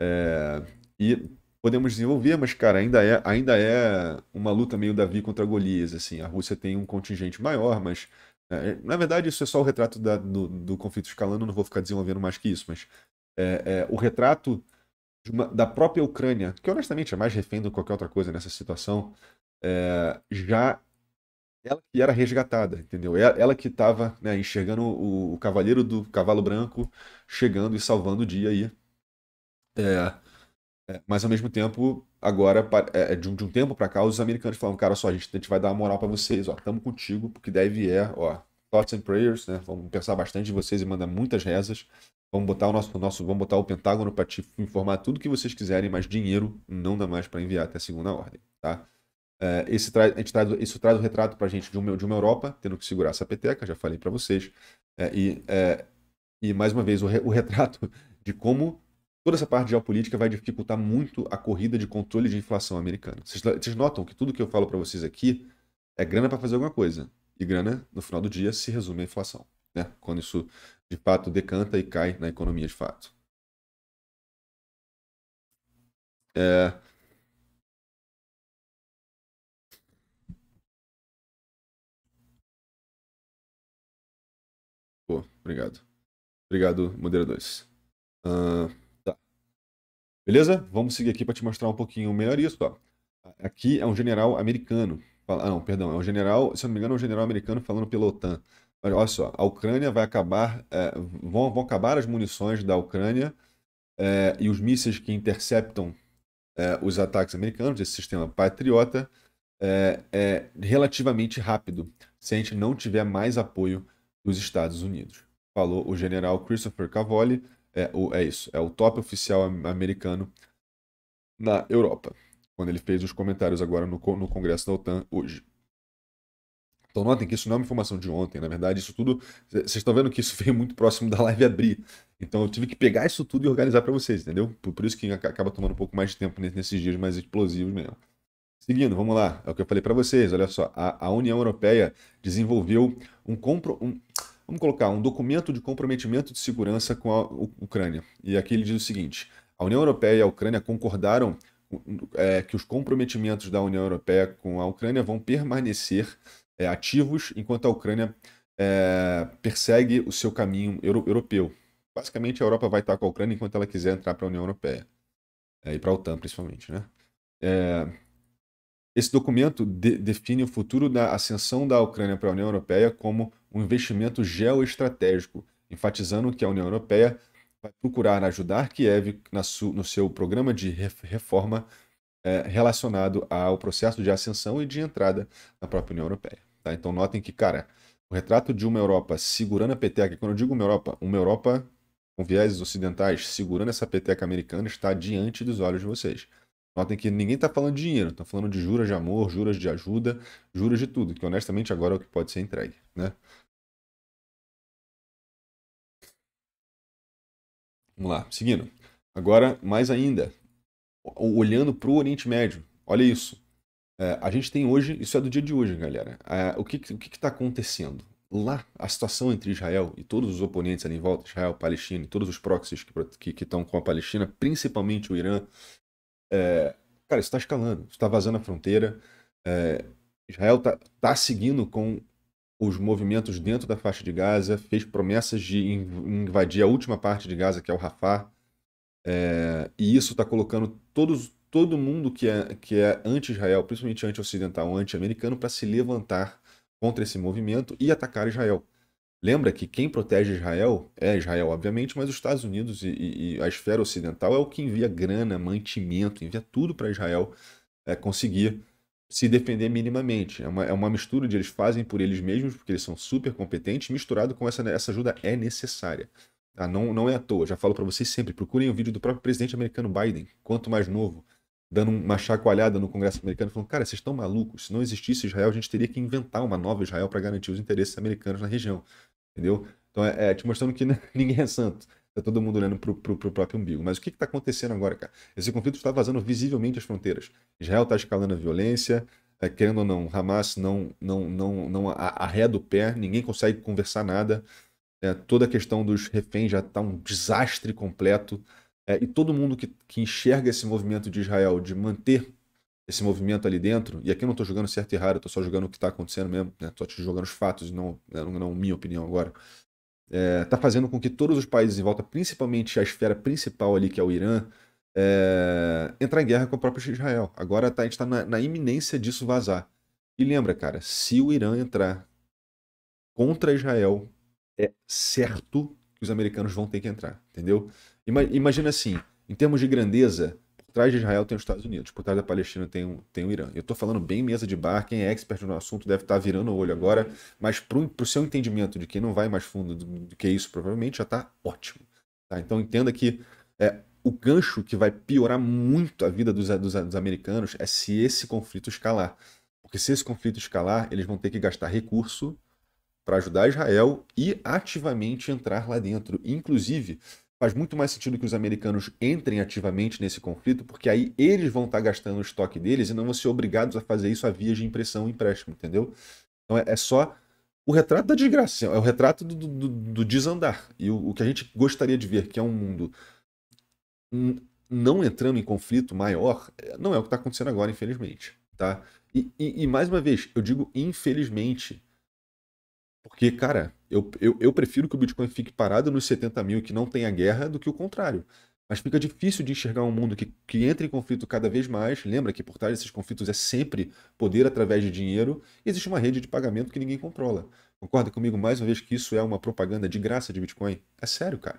É, e podemos desenvolver, mas, cara, ainda é, ainda é uma luta meio Davi contra Golias. Assim. A Rússia tem um contingente maior, mas. É, na verdade, isso é só o retrato da, do, do, conflito escalando, não vou ficar desenvolvendo mais que isso, mas é, é o retrato uma, da própria Ucrânia, que honestamente é mais refém do que qualquer outra coisa nessa situação, é, já ela que era resgatada, entendeu? É, ela, que estava né, enxergando o, o, cavaleiro do cavalo branco chegando e salvando o dia aí. É, é, mas ao mesmo tempo, agora, é, é, de, um, de um tempo para cá, os americanos falam, cara, só, a gente, a gente vai dar uma moral para vocês, ó, tamo contigo, porque deve é, ó, thoughts and prayers, né? Vamos pensar bastante em vocês e mandar muitas rezas. Vamos botar o nosso, nosso vamos botar o Pentágono para te informar tudo que vocês quiserem, mas dinheiro não dá mais para enviar até segunda ordem, tá? Uh, esse tra traz, isso traz o retrato para a gente de uma, de uma Europa tendo que segurar essa peteca, já falei para vocês. Uh, e, uh, e, mais uma vez, o, re o, retrato [LAUGHS] de como toda essa parte geopolítica vai dificultar muito a corrida de controle de inflação americana. Vocês, notam que tudo que eu falo para vocês aqui é grana para fazer alguma coisa. E grana, no final do dia, se resume à inflação. Né? Quando isso, de fato, decanta e cai na economia de fato. É, Obrigado. Obrigado, moderadores. Uh, ah, tá. Beleza? Vamos seguir aqui para te mostrar um pouquinho melhor isso. Ó. Aqui é um general americano. Ah, não, perdão. É um general, se eu não me engano, é um general americano falando pela OTAN. Olha, só, a Ucrânia vai acabar, é, vão, vão, acabar as munições da Ucrânia é, e os mísseis que interceptam é, os ataques americanos, esse sistema patriota, é, é relativamente rápido, se a gente não tiver mais apoio dos Estados Unidos falou o general Christopher Cavoli, é, o, é isso, é o top oficial americano na Europa, quando ele fez os comentários agora no, no Congresso da OTAN hoje. Então notem que isso não é uma informação de ontem, na verdade, isso tudo. Vocês estão vendo que isso [LAUGHS] veio muito próximo da live abrir. Então eu tive que pegar isso tudo e organizar para vocês, entendeu? Por, por, isso que acaba tomando um pouco mais de tempo nesses dias mais explosivos mesmo. Seguindo, vamos lá, é o que eu falei para vocês, olha só. A, a União Europeia desenvolveu um, compro, Vamos colocar um documento de comprometimento de segurança com a Ucrânia. E aqui ele diz o seguinte: a União Europeia e a Ucrânia concordaram é, que os comprometimentos da União Europeia com a Ucrânia vão permanecer é, ativos enquanto a Ucrânia é, persegue o seu caminho euro europeu. Basicamente, a Europa vai estar com a Ucrânia enquanto ela quiser entrar para a União Europeia é, e para a OTAN, principalmente, né? É, esse documento de define o futuro da ascensão da Ucrânia para a União Europeia como um investimento geoestratégico, enfatizando que a União Europeia vai procurar ajudar Kiev no seu programa de reforma é, relacionado ao processo de ascensão e de entrada na própria União Europeia. Tá? Então notem que, cara, o retrato de uma Europa segurando a peteca, quando eu digo uma Europa, uma Europa com viéses ocidentais segurando essa peteca americana está diante dos olhos de vocês. Notem que ninguém está falando de dinheiro, está falando de juras de amor, juras de ajuda, juras de tudo, que honestamente agora é o que pode ser entregue, né? Vamos lá, seguindo. Agora, mais ainda, olhando para o Oriente Médio, olha isso. É, a gente tem hoje, isso é do dia de hoje, galera. É, o que está o que que tá acontecendo? Lá, a situação entre Israel e todos os oponentes ali em volta, Israel, Palestina e todos os proxies que estão com a Palestina, principalmente o Irã, é, cara, está escalando, está vazando a fronteira. É, Israel está tá seguindo com os movimentos dentro da faixa de Gaza, fez promessas de invadir a última parte de Gaza, que é o Rafah. É, e isso está colocando todos, todo mundo que é, que é anti-Israel, principalmente anti-ocidental, anti-americano, para se levantar contra esse movimento e atacar Israel. Lembra que quem protege Israel é Israel, obviamente, mas os Estados Unidos e, e, e a esfera ocidental é o que envia grana, mantimento, envia tudo para Israel é, conseguir se defender minimamente. É uma, é uma mistura de eles fazem por eles mesmos, porque eles são super competentes, misturado com essa, essa ajuda é necessária. Tá? Não, não é à toa, já falo para vocês sempre, procurem o vídeo do próprio presidente americano Biden, quanto mais novo, dando uma chacoalhada no Congresso americano, falando, cara, vocês estão malucos, se não existisse Israel, a gente teria que inventar uma nova Israel para garantir os interesses americanos na região. Entendeu? Então, é, é te mostrando que [LAUGHS] ninguém é santo. Tá todo mundo olhando pro, pro, pro próprio umbigo. Mas o que está acontecendo agora, cara? Esse conflito está vazando visivelmente as fronteiras. Israel está escalando a violência, é, querendo ou não, Hamas não, não, não, não arreda o pé, ninguém consegue conversar nada. É, toda a questão dos reféns já está um desastre completo. É, e todo mundo que, que enxerga esse movimento de Israel de manter esse movimento ali dentro, e aqui eu não estou jogando certo e errado, estou só jogando o que está acontecendo mesmo, né? te jogando os fatos, não, né, não, não minha opinião agora. está é, tá fazendo com que todos os países em volta, principalmente a esfera principal ali, que é o Irã, é, entrar em guerra com o próprio Israel. Agora tá, a gente está na, na iminência disso vazar. E lembra, cara, se o Irã entrar contra Israel, é certo que os americanos vão ter que entrar, entendeu? Imagina assim, em termos de grandeza, trás de Israel tem os Estados Unidos, por trás da Palestina tem, um, tem o Irã. Eu estou falando bem mesa de bar, quem é expert no assunto deve estar tá virando o olho agora, mas para o seu entendimento de quem não vai mais fundo do, do que isso, provavelmente já está ótimo. Tá? Então entenda que é, o gancho que vai piorar muito a vida dos, dos, dos americanos é se esse conflito escalar. Porque se esse conflito escalar, eles vão ter que gastar recurso para ajudar Israel e ativamente entrar lá dentro. Inclusive, faz muito mais sentido que os americanos entrem ativamente nesse conflito, porque aí eles vão estar tá gastando o estoque deles e não vão ser obrigados a fazer isso a via de impressão e empréstimo, entendeu? Então é, é só o retrato da desgraça, é o retrato do, do, do desandar. E o, o, que a gente gostaria de ver, que é um mundo hum, não entrando em conflito maior, é, não é o que está acontecendo agora, infelizmente. Tá? E, e, e mais uma vez, eu digo infelizmente, porque, cara, eu, eu, eu prefiro que o Bitcoin fique parado nos 70 mil, que não tenha guerra, do que o contrário. Mas fica difícil de enxergar um mundo que, que entra em conflito cada vez mais. Lembra que por trás desses conflitos é sempre poder através de dinheiro e existe uma rede de pagamento que ninguém controla. Concorda comigo mais uma vez que isso é uma propaganda de graça de Bitcoin? É sério, cara.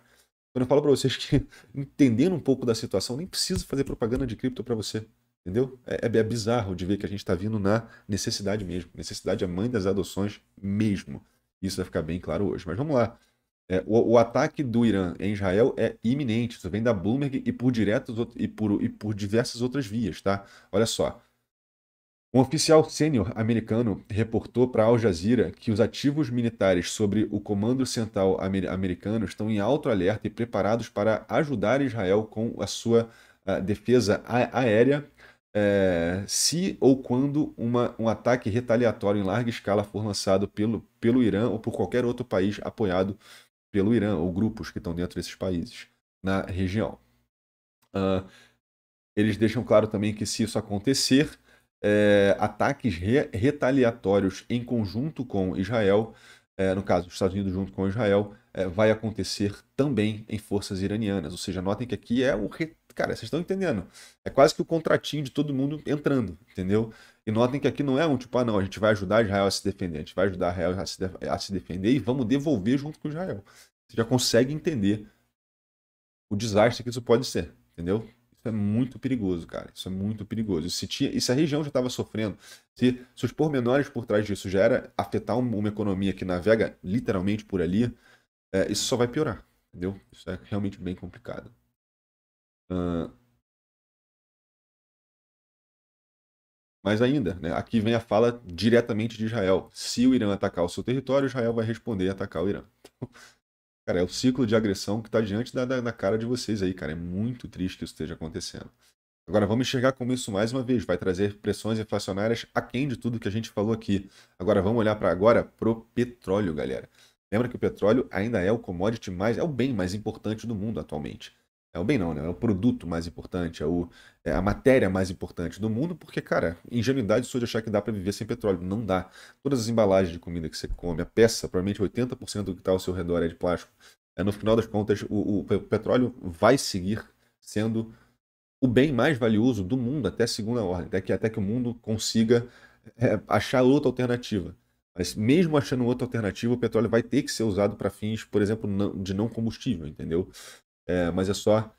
Quando eu falo para vocês que, [LAUGHS] entendendo um pouco da situação, nem preciso fazer propaganda de cripto para você. Entendeu? É, é, é, bizarro de ver que a gente está vindo na necessidade mesmo. Necessidade é mãe das adoções mesmo. Isso vai ficar bem claro hoje. Mas vamos lá. É, o, o, ataque do Irã em Israel é iminente. Isso vem da Bloomberg e por diretos e por, e por diversas outras vias, tá? Olha só. Um oficial sênior americano reportou para Al Jazeera que os ativos militares sobre o Comando Central amer americano estão em alto alerta e preparados para ajudar Israel com a sua ah, defesa aérea é, se ou quando uma, um ataque retaliatório em larga escala for lançado pelo, pelo Irã ou por qualquer outro país apoiado pelo Irã ou grupos que estão dentro desses países na região. Uh, eles deixam claro também que, se isso acontecer, é, ataques re retaliatórios em conjunto com Israel, é, no caso, os Estados Unidos junto com Israel, é, vai acontecer também em forças iranianas. Ou seja, notem que aqui é o re cara, vocês estão entendendo. É quase que o contratinho de todo mundo entrando, entendeu? E notem que aqui não é um tipo, ah, não, a gente vai ajudar Israel a se defender, a gente vai ajudar Israel a se, a se defender e vamos devolver junto com Israel. Você já consegue entender o desastre que isso pode ser, entendeu? Isso é muito perigoso, cara. Isso é muito perigoso. Se tinha, e se a região já estava sofrendo, se, se os pormenores por trás disso já era afetar uma economia que navega literalmente por ali, é, isso só vai piorar, entendeu? Isso é realmente bem complicado. Uh, mas ainda, né, aqui vem a fala diretamente de Israel. Se o Irã atacar o seu território, Israel vai responder e atacar o Irã. [LAUGHS] cara, é o ciclo de agressão que está diante da, da, da cara de vocês aí, cara. É muito triste que isso esteja acontecendo. Agora vamos enxergar como isso mais uma vez vai trazer pressões inflacionárias aquém de tudo que a gente falou aqui. Agora vamos olhar para agora pro petróleo, galera. Lembra que o petróleo ainda é o commodity mais, é o bem mais importante do mundo atualmente. É o bem não, né? É o produto mais importante, é, o, é a matéria mais importante do mundo, porque, cara, ingenuidade sua de achar que dá para viver sem petróleo. Não dá. Todas as embalagens de comida que você come, a peça, provavelmente 80% do que está ao seu redor é de plástico. É, no final das contas, o, o petróleo vai seguir sendo o bem mais valioso do mundo até segunda ordem, até que, até que o mundo consiga é, achar outra alternativa. Mas mesmo achando outra alternativa, o petróleo vai ter que ser usado para fins, por exemplo, não, de não combustível, entendeu? É, mas é só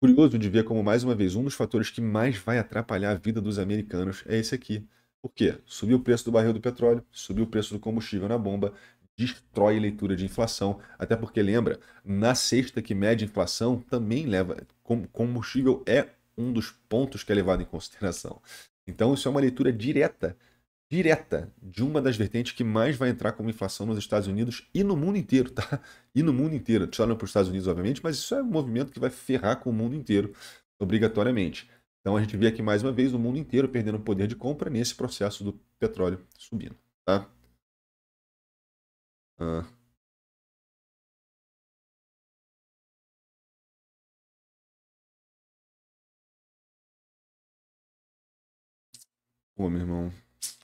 curioso de ver como, mais uma vez, um dos fatores que mais vai atrapalhar a vida dos americanos é esse aqui. Por quê? Subiu o preço do barril do petróleo, subiu o preço do combustível na bomba, destrói a leitura de inflação. Até porque, lembra, na sexta que mede inflação, também leva. Combustível é um dos pontos que é levado em consideração. Então, isso é uma leitura direta direta de uma das vertentes que mais vai entrar como inflação nos Estados Unidos e no mundo inteiro, tá? E no mundo inteiro. Tiraram para os Estados Unidos, obviamente, mas isso é um movimento que vai ferrar com o mundo inteiro, obrigatoriamente. Então a gente vê aqui mais uma vez o mundo inteiro perdendo poder de compra nesse processo do petróleo subindo, tá? Ah. Pô, meu irmão,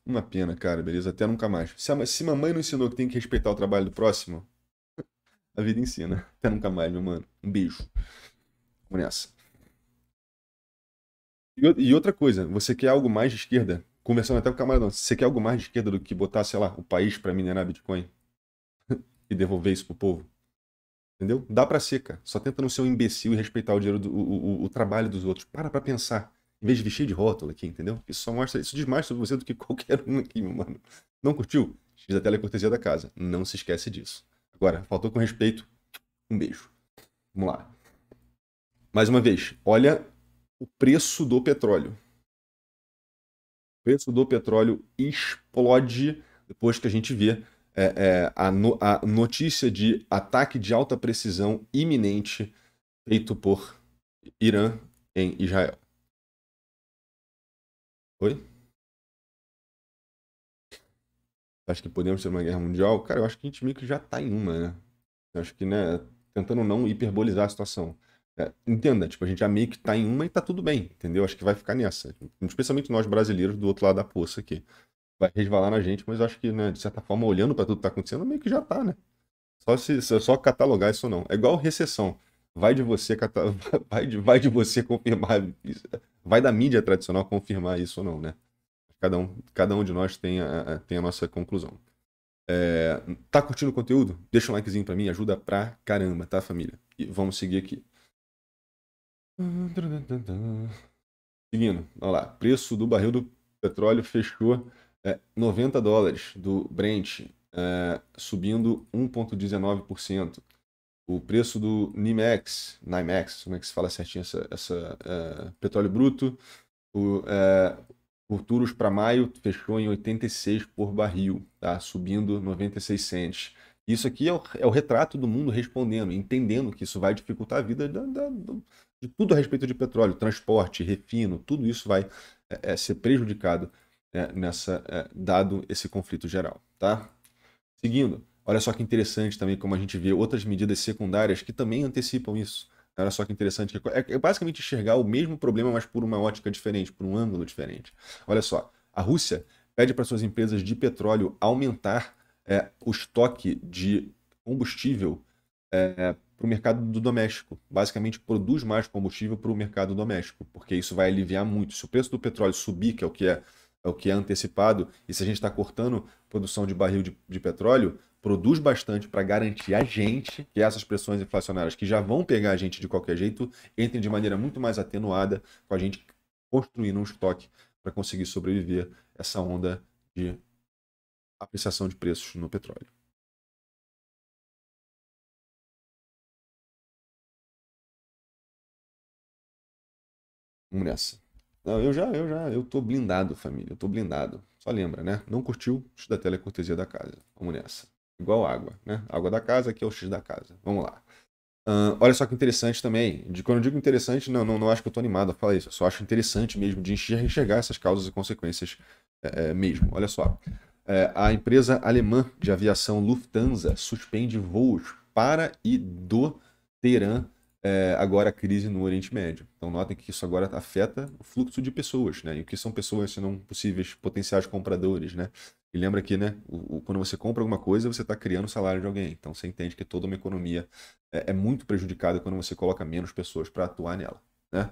uma pena, cara, beleza? Até nunca mais. Se, a, se mamãe não ensinou que tem que respeitar o trabalho do próximo, [LAUGHS] a vida ensina. Até nunca mais, meu mano. Um beijo. Vamos nessa. E, e outra coisa, você quer algo mais de esquerda? Conversando até com o camarada, você quer algo mais de esquerda do que botar, sei lá, o país para minerar Bitcoin [LAUGHS] e devolver isso pro povo? Entendeu? Dá pra ser, cara. Só tenta não ser um imbecil e respeitar o dinheiro do, o, o, o trabalho dos outros. Para pra pensar. Em vez de vestir de rótulo aqui, entendeu? Isso só mostra, isso diz mais sobre você do que [LAUGHS] qualquer um aqui, mano. Não curtiu? X da tela é cortesia da casa. Não se esquece disso. Agora, faltou com respeito. Um beijo. Vamos lá. Mais uma vez, olha o preço do petróleo. O preço do petróleo explode depois que a gente vê é, é, a, no, a, notícia de ataque de alta precisão iminente feito por Irã em Israel. Oi? Acho que podemos ter uma guerra mundial? Cara, eu acho que a gente meio que já tá em uma, né? Eu acho que, né, tentando não hiperbolizar a situação. É, entenda, tipo, a gente já meio que tá em uma e tá tudo bem, entendeu? Acho que vai ficar nessa. Especialmente nós brasileiros do outro lado da poça aqui. Vai resvalar na gente, mas acho que, né, de certa forma, olhando para tudo que tá acontecendo, meio que já tá, né? Só, se, só catalogar isso ou não. É igual recessão vai de você [LAUGHS] vai de, vai de você confirmar vai da mídia tradicional confirmar isso ou não né cada um cada um de nós tem a, a tem a nossa conclusão é, tá curtindo o conteúdo deixa um likezinho para mim ajuda pra caramba tá família e vamos seguir aqui seguindo olha lá preço do barril do petróleo fechou é, 90 dólares do Brent é, subindo 1,19% o preço do NYMEX, NYMEX, como é que se fala certinho essa, essa é, petróleo bruto, o uh, é, futuros para maio fechou em 86 por barril, tá? Subindo 96 cents. Isso aqui é o, é o, retrato do mundo respondendo, entendendo que isso vai dificultar a vida da, da, de tudo a respeito de petróleo, transporte, refino, tudo isso vai é, é, ser prejudicado é, nessa dado esse conflito geral, tá? Seguindo, Olha só que interessante também como a gente vê outras medidas secundárias que também antecipam isso. Olha só que interessante. É, é basicamente enxergar o mesmo problema, mas por uma ótica diferente, por um ângulo diferente. Olha só, a Rússia pede para suas empresas de petróleo aumentar é, o estoque de combustível é, para o mercado do doméstico. Basicamente, produz mais combustível para o mercado doméstico, porque isso vai aliviar muito. Se o preço do petróleo subir, que é o que é, é o que é antecipado, e se a gente está cortando produção de barril de, de petróleo, produz bastante para garantir a gente que essas pressões inflacionárias que já vão pegar a gente de qualquer jeito entrem de maneira muito mais atenuada com a gente construindo um estoque para conseguir sobreviver essa onda de apreciação de preços no petróleo. Vamos nessa. Não, eu já, eu já, eu tô blindado, família. Eu tô blindado. Só lembra, né? Não curtiu? Isso da tela é cortesia da casa. Vamos nessa igual água, né? Água da casa, aqui é o X da casa. Vamos lá. Uh, olha só que interessante também. De quando eu digo interessante, não, não, não acho que eu estou animado a falar isso. Eu só acho interessante mesmo de enxergar essas causas e consequências é, é, mesmo. Olha só. É, a empresa alemã de aviação Lufthansa suspende voos para e do Teherã é, agora a crise no Oriente Médio. Então notem que isso agora afeta o fluxo de pessoas, né? E o que são pessoas se não possíveis potenciais compradores, né? E lembra que, né, o, o, quando você compra alguma coisa, você está criando o salário de alguém. Então você entende que toda uma economia é, é muito prejudicada quando você coloca menos pessoas para atuar nela, né?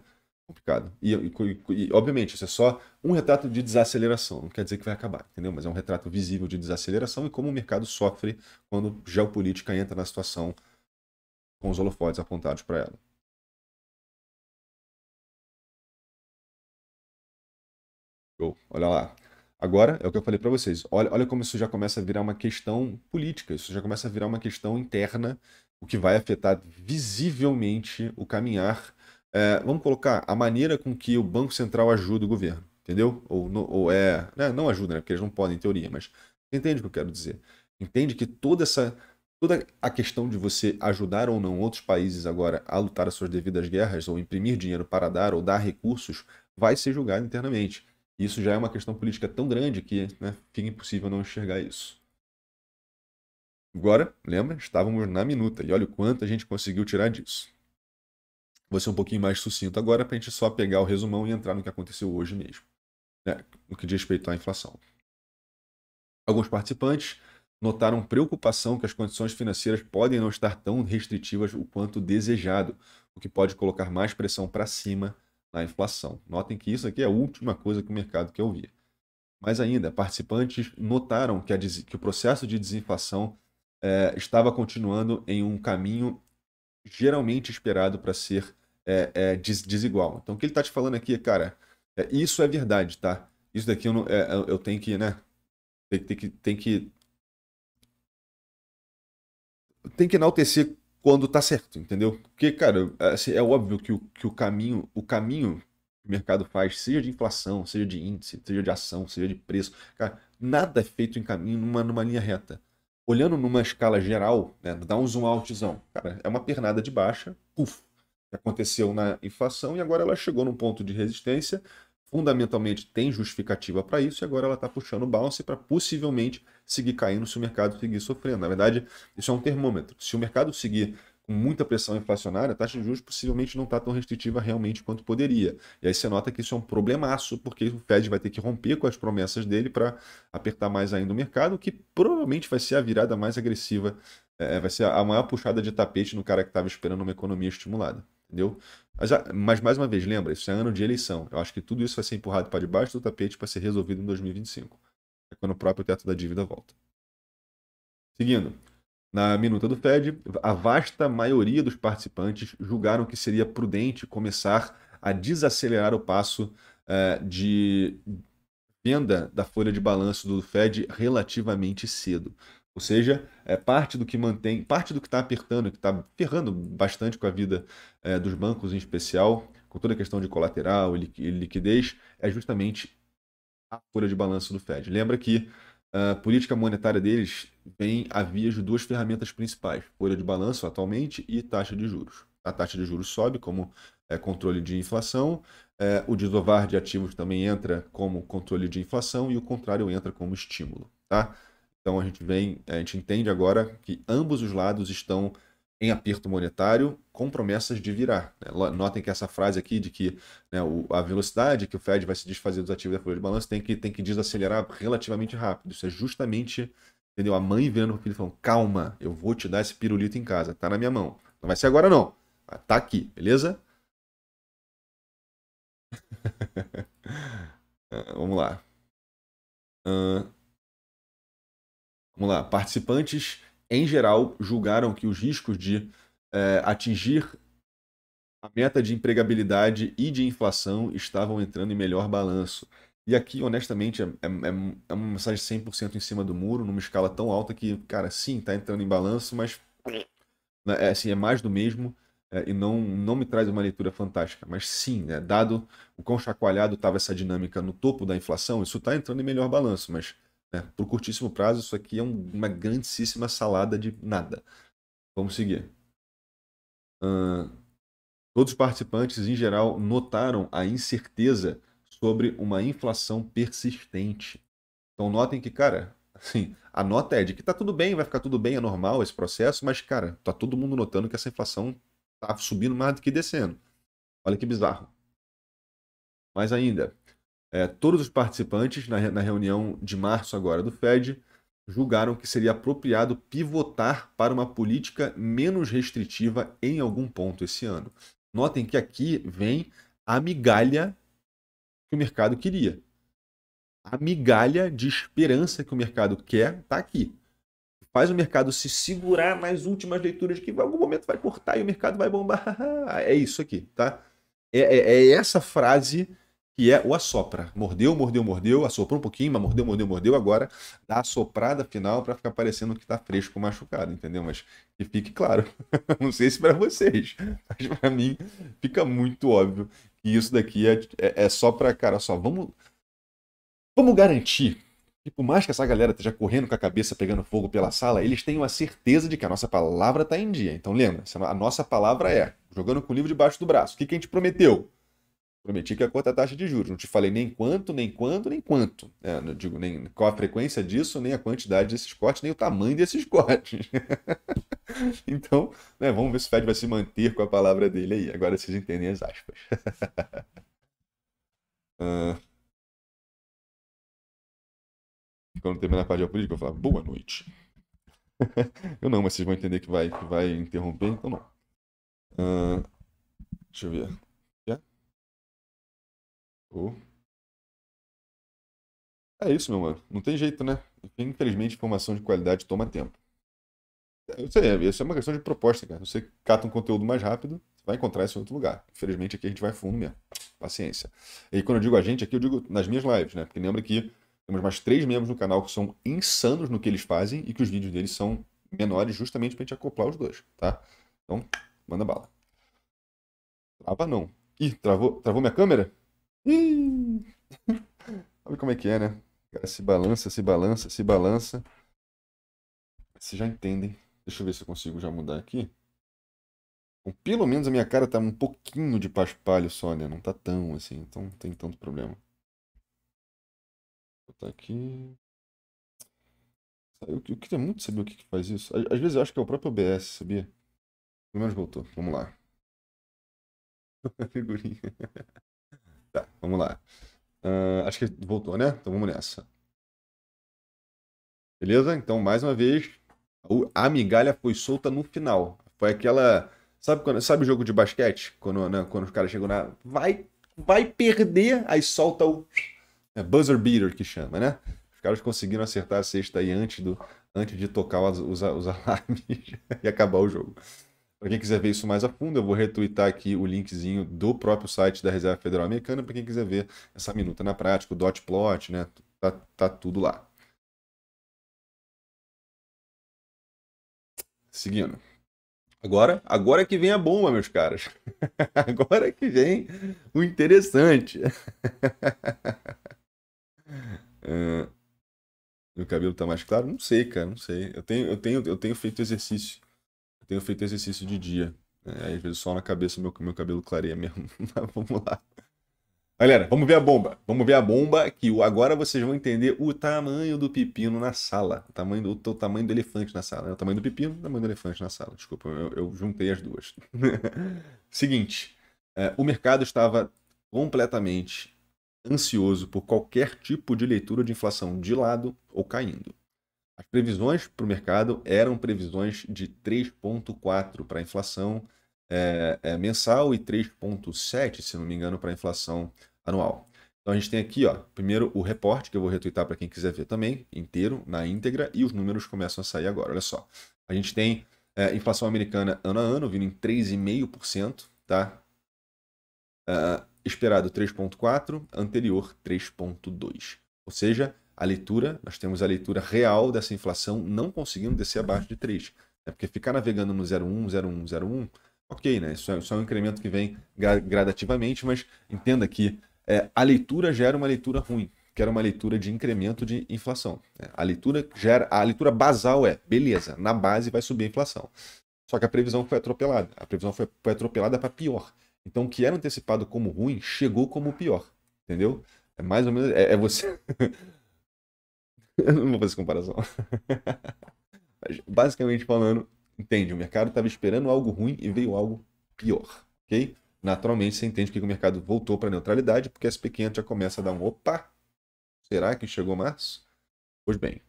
Complicado. E, e, e, obviamente, isso é só um retrato de desaceleração. Não quer dizer que vai acabar, entendeu? Mas é um retrato visível de desaceleração e como o mercado sofre quando geopolítica entra na situação com os holofotes apontados para ela. Olha lá. Agora, é o que eu falei para vocês, olha, olha como isso já começa a virar uma questão política, isso já começa a virar uma questão interna, o que vai afetar visivelmente o caminhar, é, vamos colocar, a maneira com que o Banco Central ajuda o governo, entendeu? Ou, no, ou é, né? não ajuda, né? porque eles não podem, em teoria, mas entende o que eu quero dizer. Entende que toda essa toda a questão de você ajudar ou não outros países agora a lutar as suas devidas guerras, ou imprimir dinheiro para dar, ou dar recursos, vai ser julgada internamente. Isso já é uma questão política tão grande que né, fica impossível não enxergar isso. Agora, lembra, estávamos na minuta e olha o quanto a gente conseguiu tirar disso. Vou ser um pouquinho mais sucinto agora para a gente só pegar o resumão e entrar no que aconteceu hoje mesmo, né, no que diz respeito à inflação. Alguns participantes notaram preocupação que as condições financeiras podem não estar tão restritivas o quanto desejado, o que pode colocar mais pressão para cima na inflação. Notem que isso aqui é a última coisa que o mercado quer ouvir. Mas ainda, participantes notaram que, a, que o processo de desinflação é, estava continuando em um caminho geralmente esperado para ser é, é, des, desigual. Então, o que ele está te falando aqui, cara, é, isso é verdade, tá? Isso daqui eu, não, é, eu tenho que, né? Tem, tem que, tem que tem que enaltecer quando tá certo, entendeu? Porque, cara, assim, é óbvio que o, que o caminho, o caminho que o mercado faz, seja de inflação, seja de índice, seja de ação, seja de preço, cara, nada é feito em caminho numa, numa linha reta. Olhando numa escala geral, né, dá um zoom outzão, cara, é uma pernada de baixa, puf, aconteceu na inflação e agora ela chegou num ponto de resistência, fundamentalmente tem justificativa para isso e agora ela está puxando o bounce para possivelmente seguir caindo se o mercado seguir sofrendo. Na verdade, isso é um termômetro. Se o mercado seguir com muita pressão inflacionária, a taxa de juros possivelmente não está tão restritiva realmente quanto poderia. E aí você nota que isso é um problemaço, porque o Fed vai ter que romper com as promessas dele para apertar mais ainda o mercado, que provavelmente vai ser a virada mais agressiva, é, vai ser a maior puxada de tapete no cara que estava esperando uma economia estimulada. Entendeu? Mas, ah, mas, mais uma vez, lembra, isso é ano de eleição. Eu acho que tudo isso vai ser empurrado para debaixo do tapete para ser resolvido em 2025. É quando o próprio teto da dívida volta. Seguindo. Na minuta do Fed, a vasta maioria dos participantes julgaram que seria prudente começar a desacelerar o passo uh, de venda da folha de balanço do Fed relativamente cedo. Ou seja, é parte do que mantém, parte do que está apertando, que está ferrando bastante com a vida é, dos bancos em especial, com toda a questão de colateral e liquidez, é justamente a folha de balanço do Fed. Lembra que a ah, política monetária deles vem a via de duas ferramentas principais, folha de balanço atualmente e taxa de juros. A taxa de juros sobe como é, controle de inflação, é, o desovar de ativos também entra como controle de inflação e o contrário entra como estímulo, tá? Então a gente vem, a gente entende agora que ambos os lados estão em aperto monetário com promessas de virar. Né? Notem que essa frase aqui de que né, a velocidade que o Fed vai se desfazer dos ativos da folha de balanço tem que, tem que desacelerar relativamente rápido. Isso é justamente entendeu? a mãe vendo o filho falando, calma, eu vou te dar esse pirulito em casa, tá na minha mão. Não vai ser agora não, tá aqui, beleza? [LAUGHS] Ah, vamos lá. Uh, Vamos lá. Participantes, em geral, julgaram que os riscos de é, atingir a meta de empregabilidade e de inflação estavam entrando em melhor balanço. E aqui, honestamente, é, é, é, é uma mensagem 100% em cima do muro, numa escala tão alta que, cara, sim, está entrando em balanço, mas né, é, assim, é mais do mesmo é, e não, não me traz uma leitura fantástica. Mas sim, né, dado o quão chacoalhado estava essa dinâmica no topo da inflação, isso está entrando em melhor balanço, mas né? Por curtíssimo prazo, isso aqui é um, uma grandíssima salada de nada. Vamos seguir. Uh, todos os participantes, em geral, notaram a incerteza sobre uma inflação persistente. Então, notem que, cara, assim, a nota é de que tá tudo bem, vai ficar tudo bem, é normal esse processo, mas, cara, tá todo mundo notando que essa inflação tá subindo mais do que descendo. Olha que bizarro. Mais ainda, é, todos os participantes na, na reunião de março agora do Fed julgaram que seria apropriado pivotar para uma política menos restritiva em algum ponto esse ano. Notem que aqui vem a migalha que o mercado queria. A migalha de esperança que o mercado quer está aqui. Faz o mercado se segurar nas últimas leituras que em algum momento vai cortar e o mercado vai bombar. [LAUGHS] É isso aqui, tá? É, é, é essa frase que é o assopra. Mordeu, mordeu, mordeu, assoprou um pouquinho, mas mordeu, mordeu, mordeu. Agora dá a soprada final para ficar parecendo que está fresco, machucado, entendeu? Mas que fique claro. [LAUGHS] Não sei se para vocês, [LAUGHS] mas para mim fica muito óbvio que isso daqui é, é, é só para, cara, só vamos, vamos garantir que por mais que essa galera esteja correndo com a cabeça pegando fogo pela sala, eles têm uma certeza de que a nossa palavra está em dia. Então lembra, é a nossa palavra é jogando com o livro debaixo do braço. O que, que a gente prometeu? Prometi que ia cortar a taxa de juros. Não te falei nem quanto, nem quando, nem quanto. É, não digo nem qual a frequência disso, nem a quantidade desses cortes, nem o tamanho desses [LAUGHS] cortes. então, né, vamos ver se o Fed vai se manter com a palavra dele aí. Agora vocês entendem as aspas. uh... [LAUGHS] Quando terminar a parte política, eu vou falar boa noite. [LAUGHS] eu não, mas vocês vão entender que vai, que vai interromper, então não. Uh... Deixa eu ver. Oh. É isso, meu mano. Não tem jeito, né? Infelizmente, informação de qualidade toma tempo. É, eu sei, isso é uma questão de proposta, cara. Você cata um conteúdo mais rápido, você vai encontrar isso em outro lugar. Infelizmente, aqui a gente vai fundo mesmo. Paciência. E quando eu digo a gente aqui, eu digo nas minhas lives, né? Porque lembra que temos mais três membros no canal que são insanos no que eles fazem e que os vídeos deles são menores justamente pra gente acoplar os dois, tá? Então, manda bala. Trava não. Ih, travou, travou minha câmera? Hum. Sabe [LAUGHS] como é que é, né? O cara se balança, se balança, se balança. Vocês já entendem. Deixa eu ver se eu consigo já mudar aqui. pelo menos a minha cara tá um pouquinho de paspalho só, né? Não tá tão assim, então não tem tanto problema. Vou botar aqui. Eu, eu queria muito saber o que, que faz isso. Às vezes eu acho que é o próprio OBS, sabia? Pelo menos voltou. Vamos lá. [LAUGHS] Figurinha. Tá, vamos lá. Uh, acho que voltou, né? Então vamos nessa. Beleza? Então, mais uma vez, a migalha foi solta no final. Foi aquela. Sabe, quando, sabe o jogo de basquete? Quando, né, quando os caras chegam na. Vai, vai perder, aí solta o. É buzzer beater que chama, né? Os caras conseguiram acertar a sexta aí antes, do, antes de tocar os, os, os [LAUGHS] alarmes e acabar o jogo. Para quem quiser ver isso mais a fundo, eu vou retweetar aqui o linkzinho do próprio site da Reserva Federal Americana para quem quiser ver essa minuta na prática, o dot plot, né? Tá, tá tudo lá. Seguindo. Agora, agora que vem a bomba, meus caras. [LAUGHS] agora que vem o interessante. uh, [LAUGHS] meu cabelo tá mais claro? Não sei, cara, não sei. Eu tenho, eu tenho, eu tenho feito exercício eu tenho feito exercício de dia. Né? Às vezes só na cabeça meu, meu cabelo clareia mesmo. [LAUGHS] Mas vamos lá. Galera, vamos ver a bomba. Vamos ver a bomba que agora vocês vão entender o tamanho do pepino na sala. O tamanho do, o tamanho do elefante na sala. Né? O tamanho do pepino o tamanho do elefante na sala. Desculpa, eu, eu juntei as duas. [LAUGHS] Seguinte, é, o mercado estava completamente ansioso por qualquer tipo de leitura de inflação de lado ou caindo. As previsões para o mercado eram previsões de 3,4 para a inflação é, é, mensal e 3,7, se não me engano, para a inflação anual. Então a gente tem aqui, ó, primeiro o reporte, que eu vou retweetar para quem quiser ver também, inteiro, na íntegra, e os números começam a sair agora. Olha só. A gente tem é, inflação americana ano a ano vindo em 3,5%, tá? Uh, esperado 3,4%, anterior 3,2%. Ou seja, a leitura, nós temos a leitura real dessa inflação não conseguindo descer abaixo de 3. Né? Porque ficar navegando no 0,1, 0,1, 0,1, ok, né? Isso é, isso é um incremento que vem gra gradativamente, mas entenda que é, a leitura gera uma leitura ruim, que era uma leitura de incremento de inflação. Né? A leitura gera, a leitura basal é, beleza, na base vai subir a inflação. Só que a previsão foi atropelada. A previsão foi, foi atropelada para pior. Então, o que era antecipado como ruim chegou como pior. Entendeu? É mais ou menos. É, é você. [LAUGHS] [LAUGHS] Eu não vou fazer comparação. [LAUGHS] Mas, basicamente falando, entende? O mercado estava esperando algo ruim e veio algo pior, ok? Naturalmente, você entende que o mercado voltou para a neutralidade, porque SP500 já começa a dar um opa. Será que chegou março? Pois bem,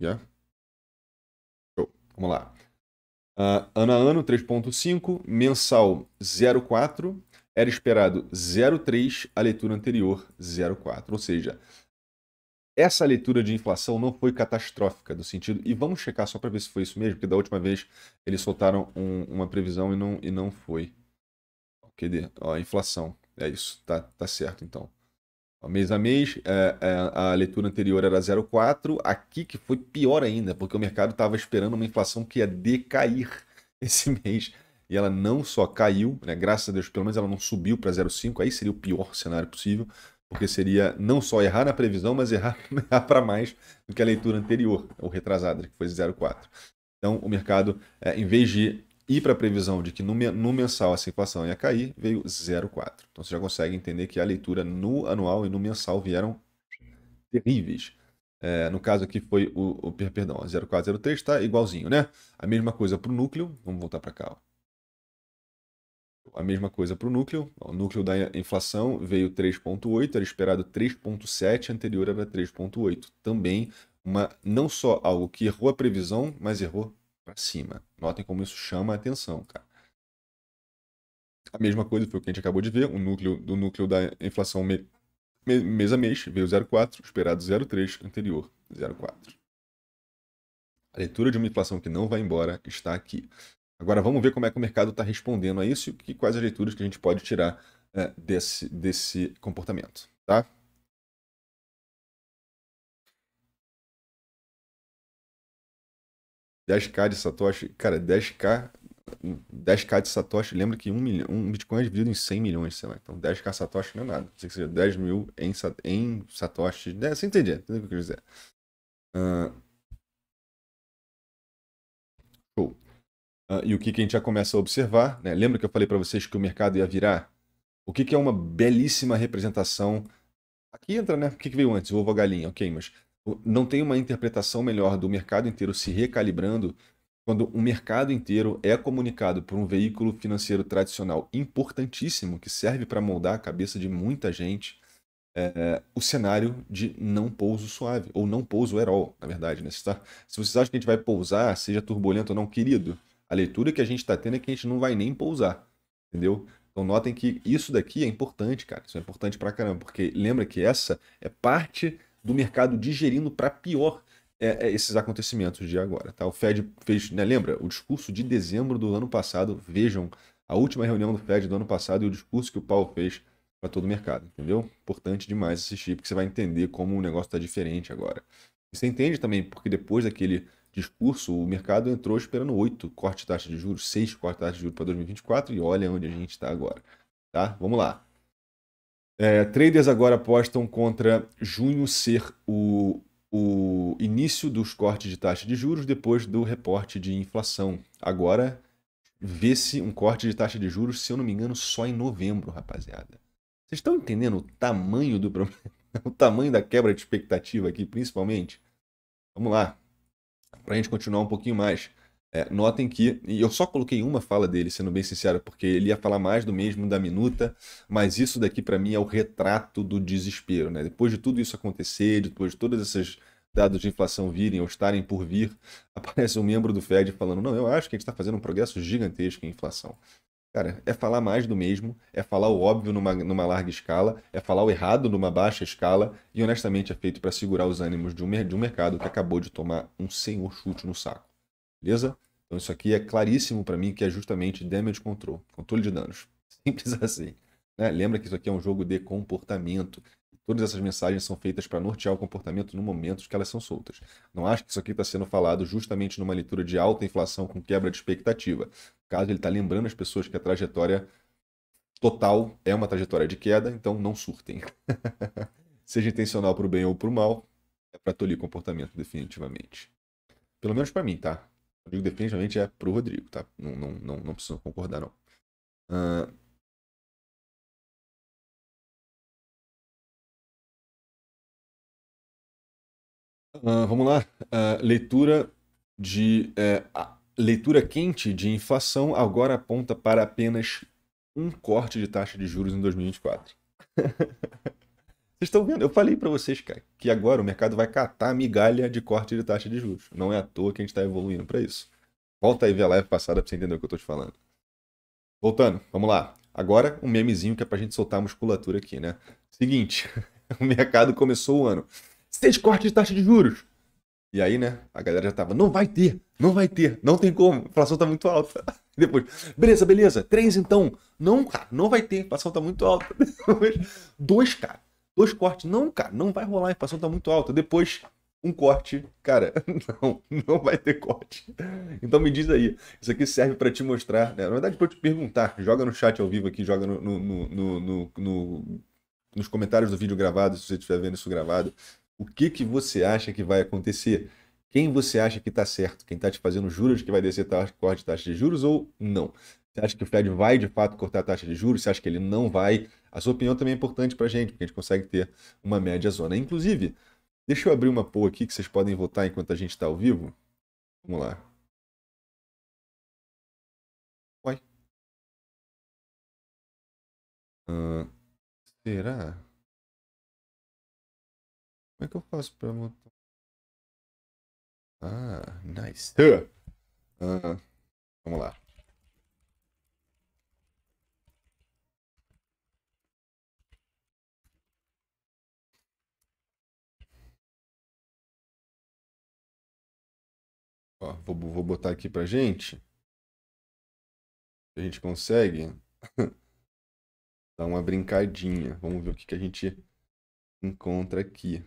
Yeah. Vamos lá. Uh, ano a ano, 3.5, mensal 0,4, era esperado 0,3, a leitura anterior 0,4. Ou seja, essa leitura de inflação não foi catastrófica, do sentido. E vamos checar só para ver se foi isso mesmo, porque da última vez eles soltaram um, uma previsão e não, e não foi. Cadê? Ó, inflação. É isso, tá, tá certo então. Mês a mês, a, a, a leitura anterior era 0,4, aqui que foi pior ainda, porque o mercado estava esperando uma inflação que ia decair [LAUGHS] esse mês. E ela não só caiu, né? graças a Deus, pelo menos ela não subiu para 0,5, aí seria o pior cenário possível, porque seria não só errar na previsão, mas errar, [LAUGHS] errar para mais do que a leitura anterior, ou retrasada, que foi 0,4. Então, o mercado, é, em vez de e para a previsão de que no, no mensal essa inflação ia cair, veio 0,4. Então você já consegue entender que a leitura no anual e no mensal vieram terríveis. É, no caso aqui foi o, o perdão, 0403 está igualzinho, né? A mesma coisa para o núcleo, vamos voltar para cá. Ó. A mesma coisa para o núcleo, o núcleo da inflação veio 3.8, era esperado 3.7, anterior era 3.8. Também uma, não só algo que errou a previsão, mas errou para cima. Notem como isso chama a atenção, cara. A mesma coisa foi o que a gente acabou de ver, o núcleo do núcleo da inflação me, me, mês a mês veio 0,4, esperado 0,3, anterior 0,4. A leitura de uma inflação que não vai embora está aqui. Agora vamos ver como é que o mercado está respondendo a isso e quais as leituras que a gente pode tirar é, desse, desse comportamento, tá? 10k de Satoshi. Cara, 10k. 10k de Satoshi, lembra que um, milhão, um Bitcoin é dividido em 100 milhões, sei lá. Então 10k Satoshi não é nada. sei que seja 10 mil em, em Satoshi. É, você entende, entendeu o que eu quero dizer? Uh, show. Uh, e o que, que a gente já começa a observar, né? Lembra que eu falei para vocês que o mercado ia virar? O que, que é uma belíssima representação Aqui entra, né? O que, que veio antes? O ovo ou a galinha? Ok, mas não tem uma interpretação melhor do mercado inteiro se recalibrando quando o mercado inteiro é comunicado por um veículo financeiro tradicional importantíssimo que serve para moldar a cabeça de muita gente é, o cenário de não pouso suave ou não pouso at all, na verdade. Né? Se, tá, se vocês acham que a gente vai pousar, seja turbulento ou não, querido, a leitura que a gente está tendo é que a gente não vai nem pousar, entendeu? Então notem que isso daqui é importante, cara. Isso é importante para caramba, porque lembra que essa é parte do mercado digerindo para pior é, é, esses acontecimentos de agora. Tá? O Fed fez, né, lembra, o discurso de dezembro do ano passado, vejam a última reunião do Fed do ano passado e o discurso que o Paulo fez para todo o mercado, entendeu? Importante demais assistir, porque você vai entender como o negócio está diferente agora. E você entende também, porque depois daquele discurso, o mercado entrou esperando 8 corte de taxa de juros, 6 corte de taxa de juros para 2024 e olha onde a gente está agora. Tá? Vamos lá. É, traders agora apostam contra junho ser o, o início dos cortes de taxa de juros depois do reporte de inflação. Agora vê-se um corte de taxa de juros, se eu não me engano, só em novembro, rapaziada. Vocês estão entendendo o tamanho do problema? [LAUGHS] O tamanho da quebra de expectativa aqui, principalmente? Vamos lá, para a gente continuar um pouquinho mais. É, notem que, e eu só coloquei uma fala dele, sendo bem sincero, porque ele ia falar mais do mesmo da minuta, mas isso daqui para mim é o retrato do desespero, né? Depois de tudo isso acontecer, depois de todos esses dados de inflação virem ou estarem por vir, [LAUGHS] aparece um membro do Fed falando: não, eu acho que a gente está fazendo um progresso gigantesco em inflação. Cara, é falar mais do mesmo, é falar o óbvio numa, numa larga escala, é falar o errado numa baixa escala, e honestamente é feito para segurar os ânimos de um, de um mercado que acabou de tomar um senhor chute no saco. Beleza? Então isso aqui é claríssimo para mim que é justamente damage control, controle de danos. [LAUGHS] Simples assim. Né? Lembra que isso aqui é um jogo de comportamento. Todas essas mensagens são feitas para nortear o comportamento no momento que elas são soltas. Não acho que isso aqui está sendo falado justamente numa leitura de alta inflação com quebra de expectativa. Caso ele está lembrando as pessoas que a trajetória total é uma trajetória de queda, então não surtem. [LAUGHS] Seja intencional para o bem ou para o mal, é para tolir comportamento definitivamente. Pelo menos para mim, tá? Eu digo definitivamente é pro Rodrigo, tá? Não, não, não, não preciso concordar, não. Uh... Uh, vamos lá. Uh, leitura de. É, leitura quente de inflação agora aponta para apenas um corte de taxa de juros em 2024. [LAUGHS] Vocês estão vendo? Eu falei para vocês, cara, que agora o mercado vai catar migalha de corte de taxa de juros. Não é à toa que a gente está evoluindo para isso. Volta aí ver a live passada pra você entender o que eu estou te falando. Voltando, vamos lá. Agora um memezinho que é para a gente soltar a musculatura aqui, né? Seguinte, [LAUGHS] o mercado começou o ano. Seis cortes de taxa de juros. E aí, né, a galera já tava, não vai ter, não vai ter, não tem como, a inflação tá muito alta. [LAUGHS] Depois, beleza, beleza, três então. Não, cara, não vai ter, a inflação tá muito alta. [LAUGHS] Depois, dois, cara, dois cortes. Não, cara, não vai rolar, a inflação tá muito alta. Depois, um corte. Cara, [LAUGHS] não, não vai ter corte. Então me diz aí. Isso aqui serve para te mostrar, né? Na verdade, para te perguntar. Joga no chat ao vivo aqui, joga no, no, no, no, nos comentários do vídeo gravado, se você estiver vendo isso gravado. O que, que você acha que vai acontecer? Quem você acha que está certo? Quem está te fazendo juros que vai descer taxa, corte de taxa de juros ou não? Você acha que o Fed vai de fato cortar a taxa de juros? Você acha que ele não vai? A sua opinião também é importante para a gente, porque a gente consegue ter uma média zona. Inclusive, deixa eu abrir uma poll aqui que vocês podem votar enquanto a gente está ao vivo. Vamos lá. Uai. Uh, será? Como é que eu faço para montar? Ah, nice. Uh, vamos lá. Ó, vou, vou botar aqui pra gente. A gente consegue [LAUGHS] dar uma brincadinha. Vamos ver o que, que a gente encontra aqui.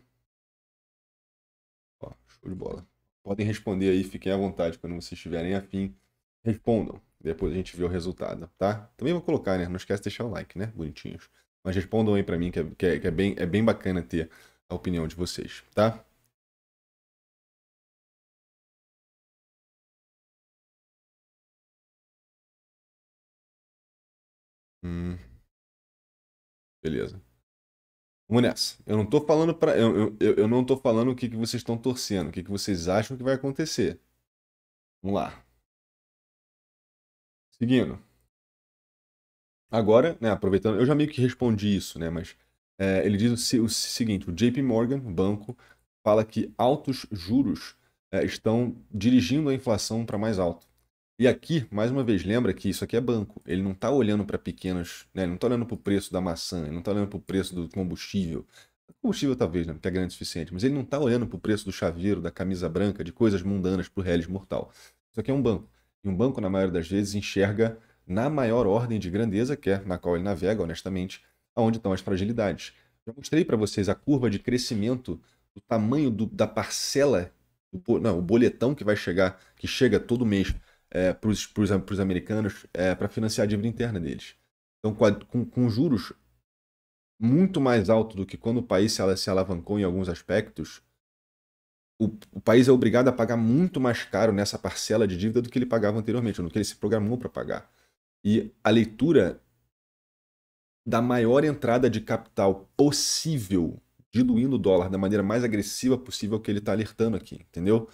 Ó, show de bola. Podem responder aí, fiquem à vontade quando vocês estiverem afim. Respondam. Depois a gente vê o resultado, tá? Também vou colocar, né? Não esquece de deixar o like, né? Bonitinhos. Mas respondam aí para mim, que é, que é, que é bem, é bem bacana ter a opinião de vocês, tá? Hum. Beleza. Vamos nessa. Eu não tô falando para eu, eu, eu, não tô falando o que, que vocês estão torcendo, o que, que vocês acham que vai acontecer. Vamos lá. Seguindo. Agora, né, aproveitando, eu já meio que respondi isso, né, mas é, ele diz o, o, seguinte, o JP Morgan, banco, fala que altos juros é, estão dirigindo a inflação para mais alto. E aqui, mais uma vez, lembra que isso aqui é banco. Ele não está olhando para pequenas. Né? Ele não está olhando para o preço da maçã, ele não está olhando para o preço do combustível. Combustível talvez, né? porque é grande o suficiente, mas ele não está olhando para o preço do chaveiro, da camisa branca, de coisas mundanas para o reles mortal. Isso aqui é um banco. E um banco, na maioria das vezes, enxerga na maior ordem de grandeza, que é na qual ele navega, honestamente, aonde estão as fragilidades. Já mostrei para vocês a curva de crescimento do tamanho do, da parcela, do, não, o boletão que vai chegar, que chega todo mês é, para os americanos é, para financiar a dívida interna deles. Então, com, com, juros muito mais altos do que quando o país se, se alavancou em alguns aspectos, o, o, país é obrigado a pagar muito mais caro nessa parcela de dívida do que ele pagava anteriormente, no que ele se programou para pagar. E a leitura da maior entrada de capital possível, diluindo o dólar da maneira mais agressiva possível que ele está alertando aqui, entendeu?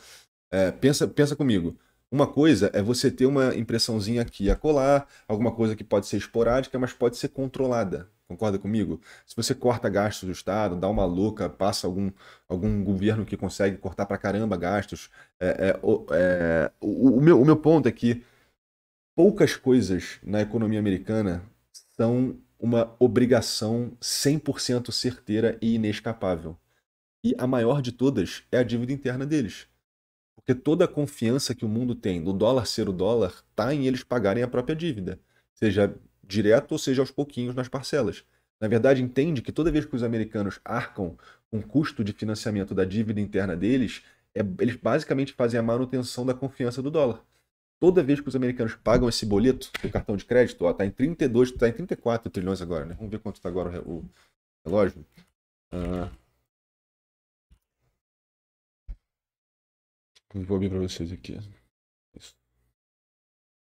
É, pensa, pensa comigo. Uma coisa é você ter uma impressãozinha aqui e acolá, alguma coisa que pode ser esporádica, mas pode ser controlada. Concorda comigo? Se você corta gastos do Estado, dá uma louca, passa algum, algum governo que consegue cortar pra caramba gastos. É, é, é, o, o, meu, o meu ponto é que poucas coisas na economia americana são uma obrigação 100% certeira e inescapável. E a maior de todas é a dívida interna deles. Porque toda a confiança que o mundo tem no dólar ser o dólar está em eles pagarem a própria dívida, seja direto ou seja aos pouquinhos nas parcelas. Na verdade, entende que toda vez que os americanos arcam com o custo de financiamento da dívida interna deles, é, eles basicamente fazem a manutenção da confiança do dólar. Toda vez que os americanos pagam esse boleto do cartão de crédito, está em 32, está em 34 trilhões agora, né? Vamos ver quanto está agora o relógio. Uh, Vou abrir para vocês aqui. Isso.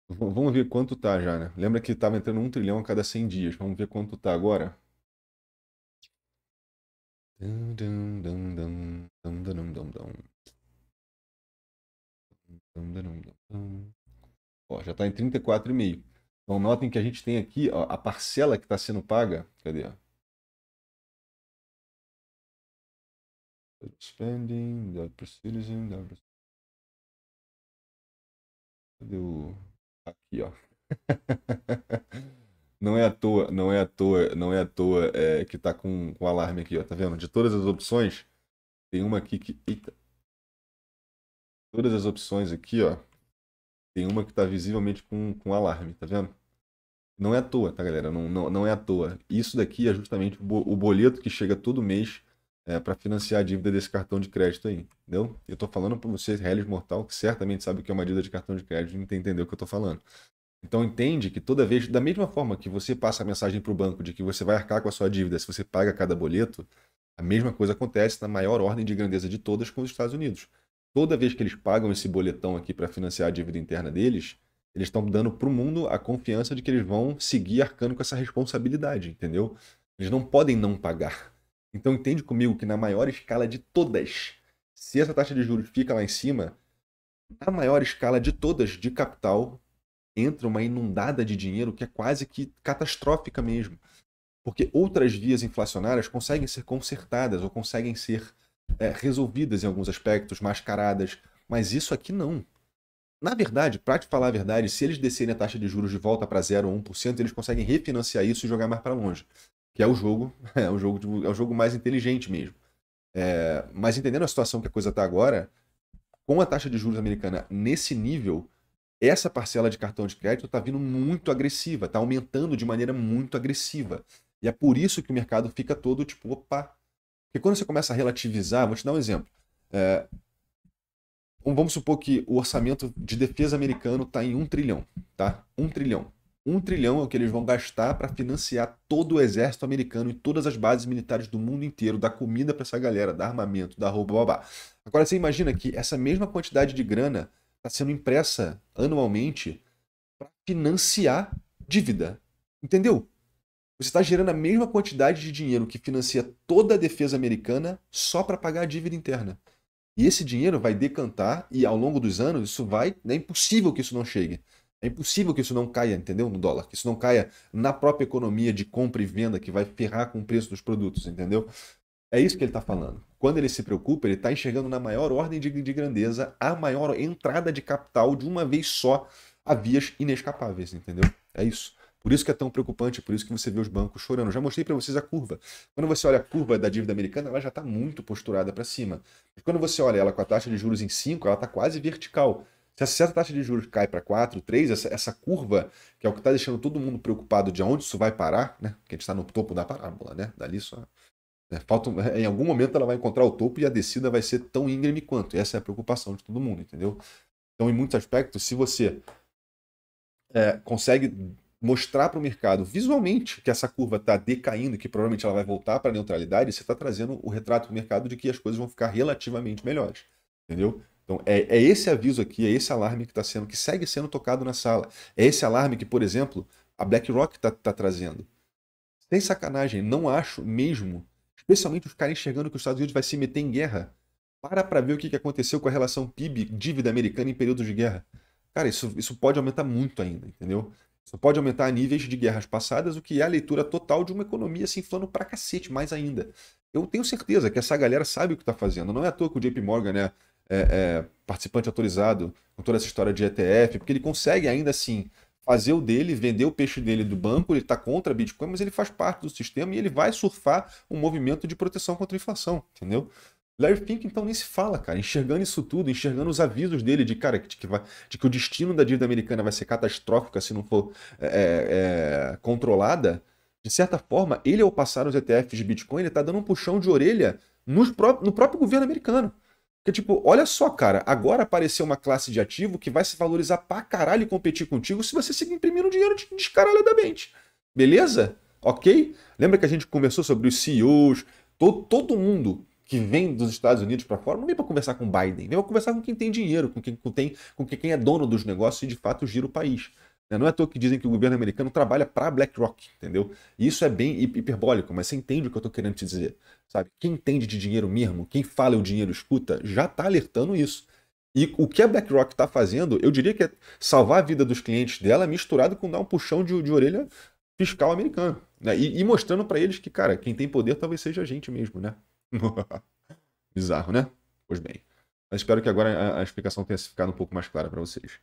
Vamos ver quanto tá já, né? Lembra que estava entrando um trilhão a cada 100 dias. Vamos ver quanto tá agora. Dum, dum, dum, dum, dum, dum, dum, dum. Ó, já está em 34,5. Então notem que a gente tem aqui ó, a parcela que está sendo paga. Cadê? Spending, per citizen, Cadê o. Aqui, ó. [LAUGHS] Não é à toa, não é à toa, não é à toa é, que tá com o alarme aqui, ó. Tá vendo? De todas as opções, tem uma aqui que. Eita! Todas as opções aqui, ó. Tem uma que tá visivelmente com, com alarme, tá vendo? Não é à toa, tá, galera? Não, não, não é à toa. Isso daqui é justamente o boleto que chega todo mês é, para financiar a dívida desse cartão de crédito aí, entendeu? Eu estou falando para você, réis mortal, que certamente sabe o que é uma dívida de cartão de crédito e não entendeu o que eu estou falando. Então entende que toda vez, da mesma forma que você passa a mensagem para o banco de que você vai arcar com a sua dívida se você paga cada boleto, a mesma coisa acontece na maior ordem de grandeza de todas com os Estados Unidos. Toda vez que eles pagam esse boletão aqui para financiar a dívida interna deles, eles estão dando para o mundo a confiança de que eles vão seguir arcando com essa responsabilidade, entendeu? Eles não podem não pagar. Então entende comigo que na maior escala de todas, se essa taxa de juros fica lá em cima, na maior escala de todas de capital entra uma inundada de dinheiro que é quase que catastrófica mesmo. Porque outras vias inflacionárias conseguem ser consertadas ou conseguem ser é, resolvidas em alguns aspectos, mascaradas, mas isso aqui não. Na verdade, para te falar a verdade, se eles descerem a taxa de juros de volta para 0 ou 1%, eles conseguem refinanciar isso e jogar mais para longe que é o jogo, [LAUGHS] é o jogo, de, é o jogo mais inteligente mesmo. É, mas entendendo a situação que a coisa está agora, com a taxa de juros americana nesse nível, essa parcela de cartão de crédito está vindo muito agressiva, está aumentando de maneira muito agressiva. E é por isso que o mercado fica todo tipo, opa. Porque quando você começa a relativizar, vou te dar um exemplo. É, vamos supor que o orçamento de defesa americano está em um trilhão, tá? Um trilhão. Um trilhão é o que eles vão gastar para financiar todo o exército americano e todas as bases militares do mundo inteiro, da comida para essa galera, da armamento, da roupa, babá. Agora você imagina que essa mesma quantidade de grana está sendo impressa anualmente para financiar dívida. Entendeu? Você está gerando a mesma quantidade de dinheiro que financia toda a defesa americana só para pagar a dívida interna. E esse dinheiro vai decantar e ao longo dos anos isso vai, né, é impossível que isso não chegue é impossível que isso não caia, entendeu? No dólar, que isso não caia na própria economia de compra e venda que vai ferrar com o preço dos produtos, entendeu? É isso que ele está falando. Quando ele se preocupa, ele está enxergando na maior ordem de, de grandeza a maior entrada de capital de uma vez só a vias inescapáveis, entendeu? É isso. Por isso que é tão preocupante, por isso que você vê os bancos chorando. Já mostrei para vocês a curva. Quando você olha a curva da dívida americana, ela já está muito posturada para cima. quando você olha ela com a taxa de juros em 5, ela está quase vertical. Se essa taxa de juros cai para 4, 3, essa, essa, curva, que é o que está deixando todo mundo preocupado de onde isso vai parar, né? Porque a gente está no topo da parábola, né? Dali só. Né? Falta, em algum momento ela vai encontrar o topo e a descida vai ser tão íngreme quanto. essa é a preocupação de todo mundo, entendeu? Então, em muitos aspectos, se você é, consegue mostrar para o mercado visualmente que essa curva está decaindo, que provavelmente ela vai voltar para a neutralidade, você está trazendo o retrato para o mercado de que as coisas vão ficar relativamente melhores, entendeu? Então, é, é esse aviso aqui, é esse alarme que está sendo, que segue sendo tocado na sala. É esse alarme que, por exemplo, a BlackRock está tá trazendo. Tem sacanagem, não acho mesmo. Especialmente os caras enxergando que os Estados Unidos vai se meter em guerra. Para para ver o que, que aconteceu com a relação PIB, dívida americana em períodos de guerra. Cara, isso, isso pode aumentar muito ainda, entendeu? Isso pode aumentar a níveis de guerras passadas, o que é a leitura total de uma economia se inflando pra cacete, mais ainda. Eu tenho certeza que essa galera sabe o que está fazendo. Não é à toa que o JP Morgan né? é, é, participante autorizado com toda essa história de ETF, porque ele consegue ainda assim fazer o dele, vender o peixe dele do banco, ele está contra Bitcoin, mas ele faz parte do sistema e ele vai surfar um movimento de proteção contra a inflação, entendeu? Larry Fink, então, nem se fala, cara, enxergando isso tudo, enxergando os avisos dele de, cara, de que, vai, de que o destino da dívida americana vai ser catastrófica se não for é, é, é controlada, de certa forma, ele, ao passar os ETFs de Bitcoin, ele está dando um puxão de orelha nos pró no próprio governo americano. Porque, tipo, olha só, cara, agora apareceu uma classe de ativo que vai se valorizar pra caralho e competir contigo se você seguir imprimindo dinheiro descaralhadamente. Beleza? Ok? Lembra que a gente conversou sobre os CEOs, todo, todo mundo que vem dos Estados Unidos para fora, não vem para conversar com Biden, vem para conversar com quem tem dinheiro, com quem, com, tem, com quem é dono dos negócios e de fato gira o país. Né? Não é à toa que dizem que o governo americano trabalha para a BlackRock, entendeu? E isso é bem hiperbólico, mas você entende o que eu estou querendo te dizer, sabe? Quem entende de dinheiro mesmo, quem fala o dinheiro escuta, já está alertando isso. E o que a BlackRock está fazendo, eu diria que é salvar a vida dos clientes dela misturado com dar um puxão de, de orelha fiscal americano. Né? E, e mostrando para eles que, cara, quem tem poder talvez seja a gente mesmo, né? [LAUGHS] Bizarro, né? Pois bem. Mas espero que agora a, a explicação tenha ficado um pouco mais clara para vocês.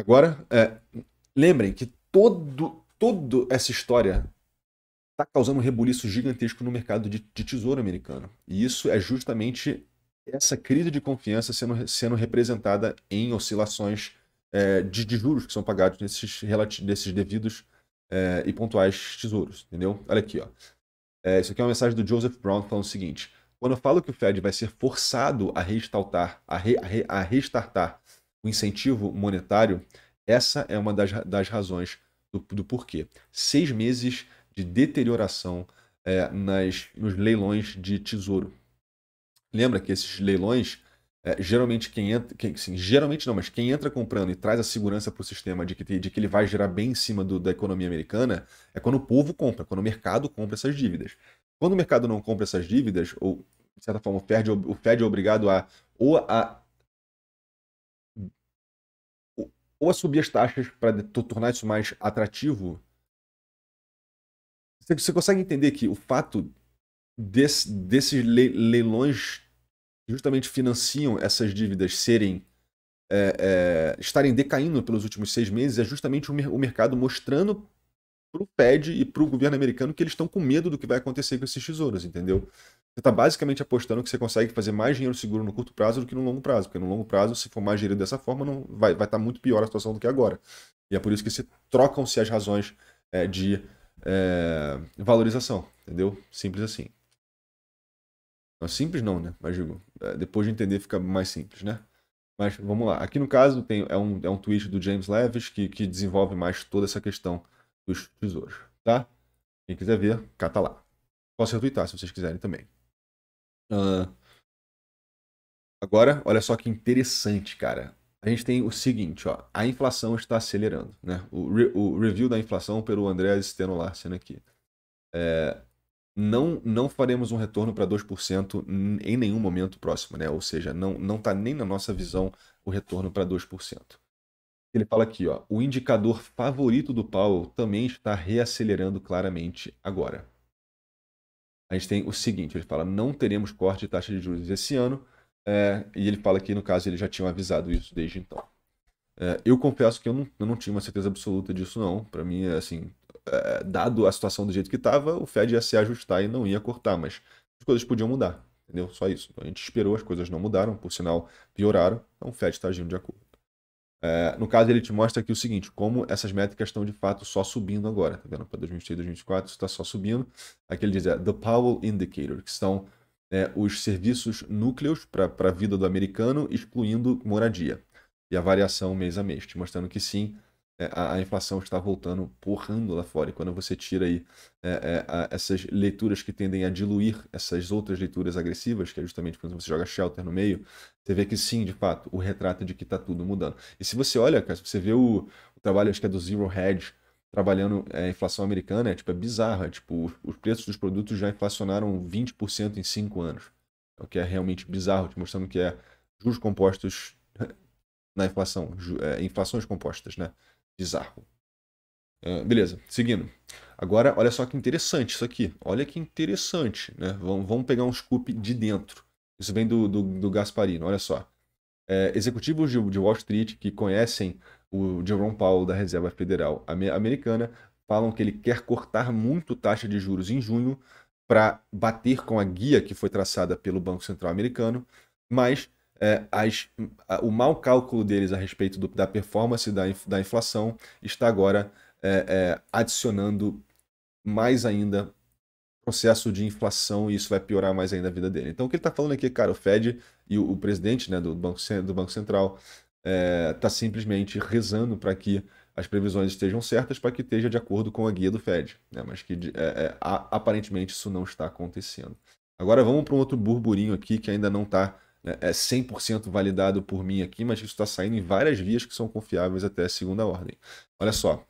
Agora, é, lembrem que todo, toda essa história está causando um rebuliço gigantesco no mercado de, de, tesouro americano. E isso é justamente essa crise de confiança sendo, sendo representada em oscilações é, de, de, juros que são pagados nesses, nesses devidos é, e pontuais tesouros, entendeu? Olha aqui, ó. É, isso aqui é uma mensagem do Joseph Brown falando o seguinte: quando eu falo que o Fed vai ser forçado a a, re, a, re, a restartar incentivo monetário, essa é uma das, das razões do, do porquê. Seis meses de deterioração é, nas, nos leilões de tesouro. Lembra que esses leilões, é, geralmente quem entra, quem, sim, geralmente não, mas quem entra comprando e traz a segurança para o sistema de que, de que ele vai gerar bem em cima do, da economia americana, é quando o povo compra, quando o mercado compra essas dívidas. Quando o mercado não compra essas dívidas, ou de certa forma o Fed, é o Fed é obrigado a ou a ou a subir as taxas para tornar isso mais atrativo. Você, consegue entender que o fato desse, desses le, leilões justamente financiam essas dívidas serem é, é, estarem decaindo pelos últimos seis meses é justamente o, o mercado mostrando para o Fed e para o governo americano que eles estão com medo do que vai acontecer com esses tesouros, entendeu? Você está basicamente apostando que você consegue fazer mais dinheiro seguro no curto prazo do que no longo prazo, porque no longo prazo, se for mais gerido dessa forma, não vai estar vai tá muito pior a situação do que agora. E é por isso que se trocam-se as razões é, de é, valorização, entendeu? Simples assim. simples não, né? Mas digo, eh, depois de entender fica mais simples, né? Mas vamos lá. Aqui no caso tem, é, um, é um tweet do James Levis que, que desenvolve mais toda essa questão dos tesouros, tá? Quem quiser ver, cata lá. Posso retweetar se vocês quiserem também. Uh, agora, olha só que interessante, cara. A gente tem o seguinte, ó, a inflação está acelerando, né? O, re, o review da inflação pelo André Steno Larsen aqui. É, não, não faremos um retorno para 2% em nenhum momento próximo, né? Ou seja, não não está nem na nossa visão o retorno para 2%. Ele fala aqui, ó, o indicador favorito do Powell também está reacelerando claramente agora a gente tem o seguinte: ele fala, não teremos corte de taxa de juros esse ano. É, e ele fala que, no caso, eles já tinham avisado isso desde então. É, eu confesso que eu não, eu não tinha uma certeza absoluta disso, não. Para mim, assim, é, dado a situação do jeito que estava, o Fed ia se ajustar e não ia cortar, mas as coisas podiam mudar, entendeu? Só isso. Então, a gente esperou, as coisas não mudaram, por sinal, pioraram, então o Fed está agindo de acordo. É, no caso, ele te mostra aqui o seguinte, como essas métricas estão de fato só subindo agora, tá vendo? Para 2023 2024 está só subindo. Aqui ele diz, é, the Powell Indicator, que são é, os serviços núcleos para a vida do americano, excluindo moradia. E a variação mês a mês, te mostrando que sim, é, a, inflação está voltando porrando lá fora. E quando você tira aí é, é, a, essas leituras que tendem a diluir essas outras leituras agressivas, que é justamente quando você joga shelter no meio, você vê que sim, de fato, o retrato de que está tudo mudando. E se você olha, cara, se você vê o, o trabalho, acho que é do Zero Hedge, trabalhando é, a inflação americana, é tipo, é bizarro. É, tipo, os, os preços dos produtos já inflacionaram 20% em 5 anos. É o que é realmente bizarro, te mostrando que é juros compostos [LAUGHS] na inflação, ju, inflações compostas, né? Bizarro. Uh, beleza, seguindo. Agora, olha só que interessante isso aqui. Olha que interessante, né? Vamos, vamos pegar um scoop de dentro. Isso vem do, do, do Gasparino, olha só. É, executivos de, de Wall Street que conhecem o Jerome Powell da Reserva Federal Americana falam que ele quer cortar muito taxa de juros em junho para bater com a guia que foi traçada pelo Banco Central Americano, mas é, as, a, o mau cálculo deles a respeito do, da performance da, da inflação está agora é, é, adicionando mais ainda processo de inflação e isso vai piorar mais ainda a vida dele. Então o que ele está falando aqui, cara, o Fed e o, o presidente né, do, banco, do Banco Central está é, simplesmente rezando para que as previsões estejam certas para que esteja de acordo com a guia do Fed, né? mas que é, é, aparentemente isso não está acontecendo. Agora vamos para um outro burburinho aqui que ainda não está é 100% é validado por mim aqui, mas isso está saindo em várias vias que são confiáveis até a segunda ordem. Olha só,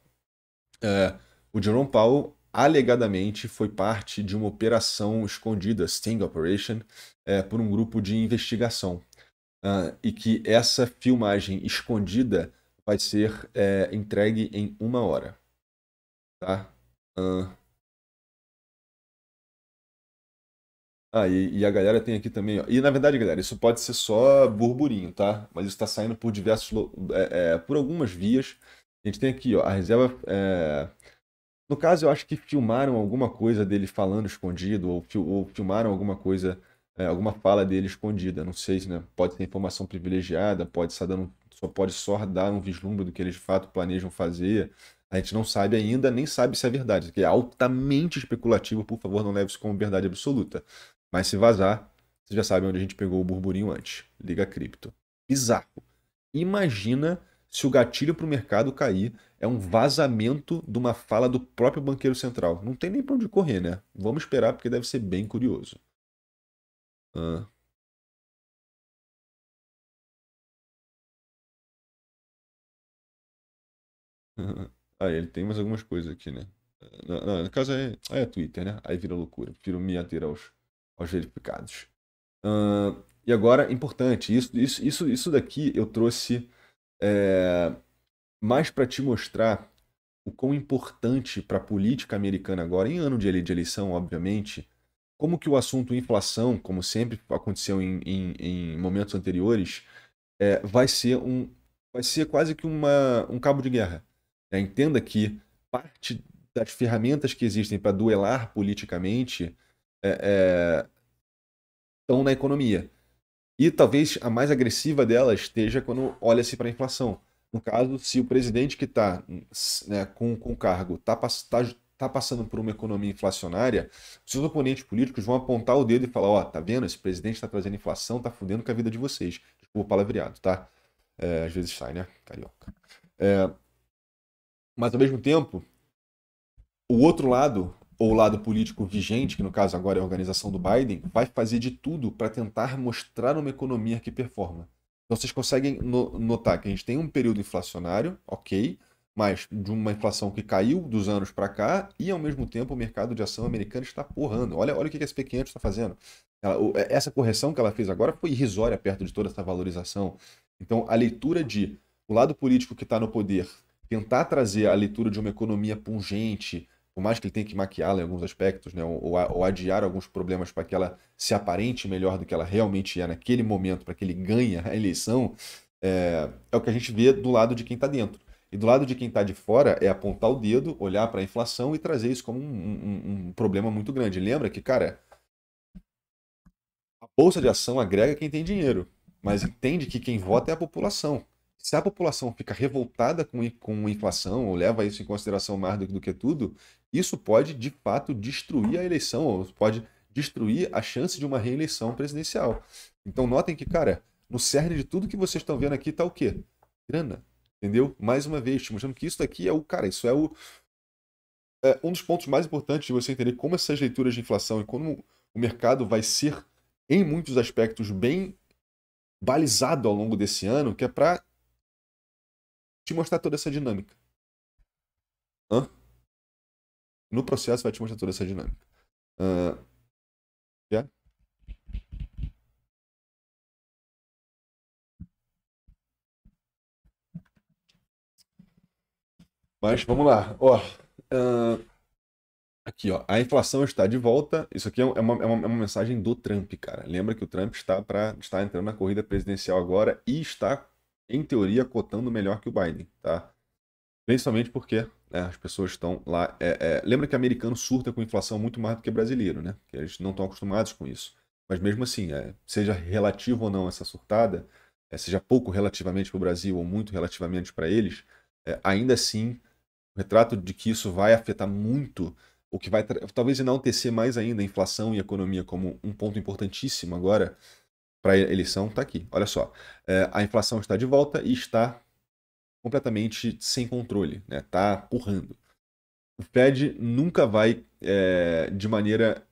é, o Jerome Powell alegadamente foi parte de uma operação escondida, Sting Operation, é, por um grupo de investigação. Uh, e que essa filmagem escondida vai ser entregue em uma hora. Tá? Ah, Ah, e, e, a galera tem aqui também. Ó. E na verdade, galera, isso pode ser só burburinho, tá? Mas isso está saindo por diversos. É, é, por algumas vias. A gente tem aqui, ó, a reserva. É... No caso, eu acho que filmaram alguma coisa dele falando escondido, ou, ou filmaram alguma coisa, é, alguma fala dele escondida. Não sei se né? pode ter informação privilegiada, pode estar dando. Só pode só dar um vislumbre do que eles de fato planejam fazer. A gente não sabe ainda, nem sabe se é verdade. que é altamente especulativo, por favor, não leve isso como verdade absoluta. Mas se vazar, vocês já sabem onde a gente pegou o burburinho antes. Liga cripto. Bizarro. Imagina se o gatilho para o mercado cair é um vazamento de uma fala do próprio banqueiro central. Não tem nem para onde correr, né? Vamos esperar porque deve ser bem curioso. Ah. [LAUGHS] Ah, ele tem mais algumas coisas aqui, né? No caso é, é Twitter, né? Aí vira loucura. Prefiro me ater aos aos verificados. Uh, e agora, importante, isso, isso, isso, isso daqui eu trouxe é, mais para te mostrar o quão importante para a política americana agora, em ano de eleição, obviamente, como que o assunto inflação, como sempre aconteceu em, em, em momentos anteriores, é, vai ser um vai ser quase que uma, um cabo de guerra. É, entenda que parte das ferramentas que existem para duelar politicamente estão é, é na economia. E talvez a mais agressiva dela esteja quando olha-se para a inflação. No caso, se o presidente que está né, com, com cargo está tá, tá passando por uma economia inflacionária, seus oponentes políticos vão apontar o dedo e falar: ó, oh, tá vendo? Esse presidente está trazendo inflação, está fudendo com a vida de vocês. Desculpa o palavreado, tá? É, às vezes sai, né? Carioca. É, mas ao mesmo tempo, o outro lado ou o lado político vigente, que no caso agora é a organização do Biden, vai fazer de tudo para tentar mostrar uma economia que performa. Então vocês conseguem no notar que a gente tem um período inflacionário, ok, mas de uma inflação que caiu dos anos para cá e ao mesmo tempo o mercado de ação americano está porrando. Olha, olha o que a SP500 está fazendo. Ela, é, essa correção que ela fez agora foi irrisória perto de toda essa valorização. Então a leitura de o lado político que está no poder tentar trazer a leitura de uma economia pungente, por mais que ele tenha que maquiá-la em alguns aspectos, né, ou, ou adiar alguns problemas para que ela se aparente melhor do que ela realmente é naquele momento, para que ele ganhe a eleição, é, é o que a gente vê do lado de quem está dentro. E do lado de quem está de fora é apontar o dedo, olhar para a inflação e trazer isso como um, um, um, problema muito grande. Lembra que, cara, a bolsa de ação agrega quem tem dinheiro, mas entende que quem vota é a população se a população fica revoltada com, com inflação ou leva isso em consideração mais do, do que tudo, isso pode de fato destruir a eleição, ou pode destruir a chance de uma reeleição presidencial. Então notem que, cara, no cerne de tudo que vocês estão vendo aqui está o quê? Grana. Entendeu? Mais uma vez, te mostrando que isso daqui é o, cara, isso é o. É um dos pontos mais importantes de você entender como essas leituras de inflação e como o mercado vai ser, em muitos aspectos, bem balizado ao longo desse ano, que é para te mostrar toda essa dinâmica. Hã? No processo vai te mostrar toda essa dinâmica. Uh, yeah? Mas vamos lá. Ó, uh, aqui, ó. A inflação está de volta. Isso aqui é, é uma, é uma, é uma mensagem do Trump, cara. Lembra que o Trump está para está entrando na corrida presidencial agora e está em teoria, cotando melhor que o Biden, tá? Principalmente porque né, as pessoas estão lá. É, é, lembra que americano surta com inflação muito mais do que brasileiro, né? Que eles não estão acostumados com isso. Mas mesmo assim, é, seja relativo ou não essa surtada, é, seja pouco relativamente para o Brasil ou muito relativamente para eles, é, ainda assim, o retrato de que isso vai afetar muito, o que vai talvez enaltecer mais ainda a inflação e a economia como um ponto importantíssimo agora, para a eleição está aqui. Olha só, é, a inflação está de volta e está completamente sem controle, né? Está porrando. O Fed nunca vai, é, de maneira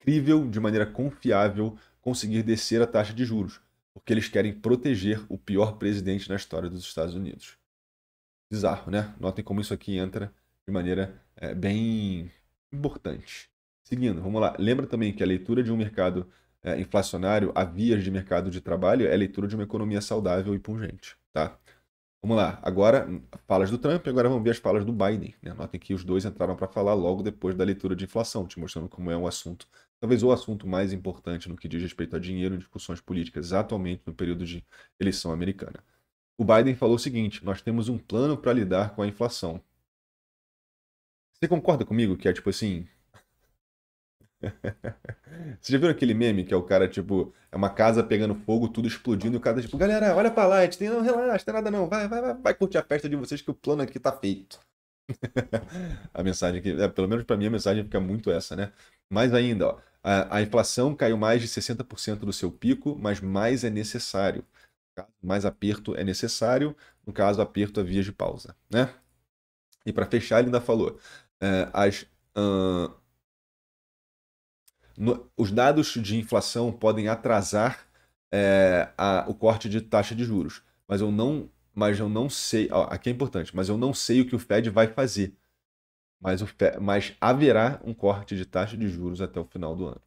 crível, de maneira confiável, conseguir descer a taxa de juros, porque eles querem proteger o pior presidente na história dos Estados Unidos. Bizarro, né? Notem como isso aqui entra de maneira é, bem importante. Seguindo, vamos lá. Lembra também que a leitura de um mercado é, inflacionário a vias de mercado de trabalho é a leitura de uma economia saudável e pungente, tá? Vamos lá, agora falas do Trump, agora vamos ver as falas do Biden. Né? Notem que os dois entraram para falar logo depois da leitura de inflação, te mostrando como é um assunto, talvez o assunto mais importante no que diz respeito a dinheiro e discussões políticas atualmente no período de eleição americana. O Biden falou o seguinte: nós temos um plano para lidar com a inflação. Você concorda comigo que é tipo assim, [LAUGHS] Vocês já viram aquele meme que é o cara, tipo, é uma casa pegando fogo, tudo explodindo, e o cara, tá, tipo, galera, olha pra lá, a gente tem, não, relaxa, tem nada não, vai, vai, vai, vai curtir a festa de vocês que o plano aqui tá feito. [LAUGHS] a mensagem que, é, pelo menos para mim, a mensagem fica muito essa, né? Mais ainda, ó, a, a inflação caiu mais de 60% do seu pico, mas mais é necessário. Mais aperto é necessário, no caso, aperto a é vias de pausa, né? E para fechar, ele ainda falou, é, as. Uh, no, os dados de inflação podem atrasar é, a, o corte de taxa de juros, mas eu não, mas eu não sei, ó, aqui é importante, mas eu não sei o que o Fed vai fazer. Mas, o, mas haverá um corte de taxa de juros até o final do ano.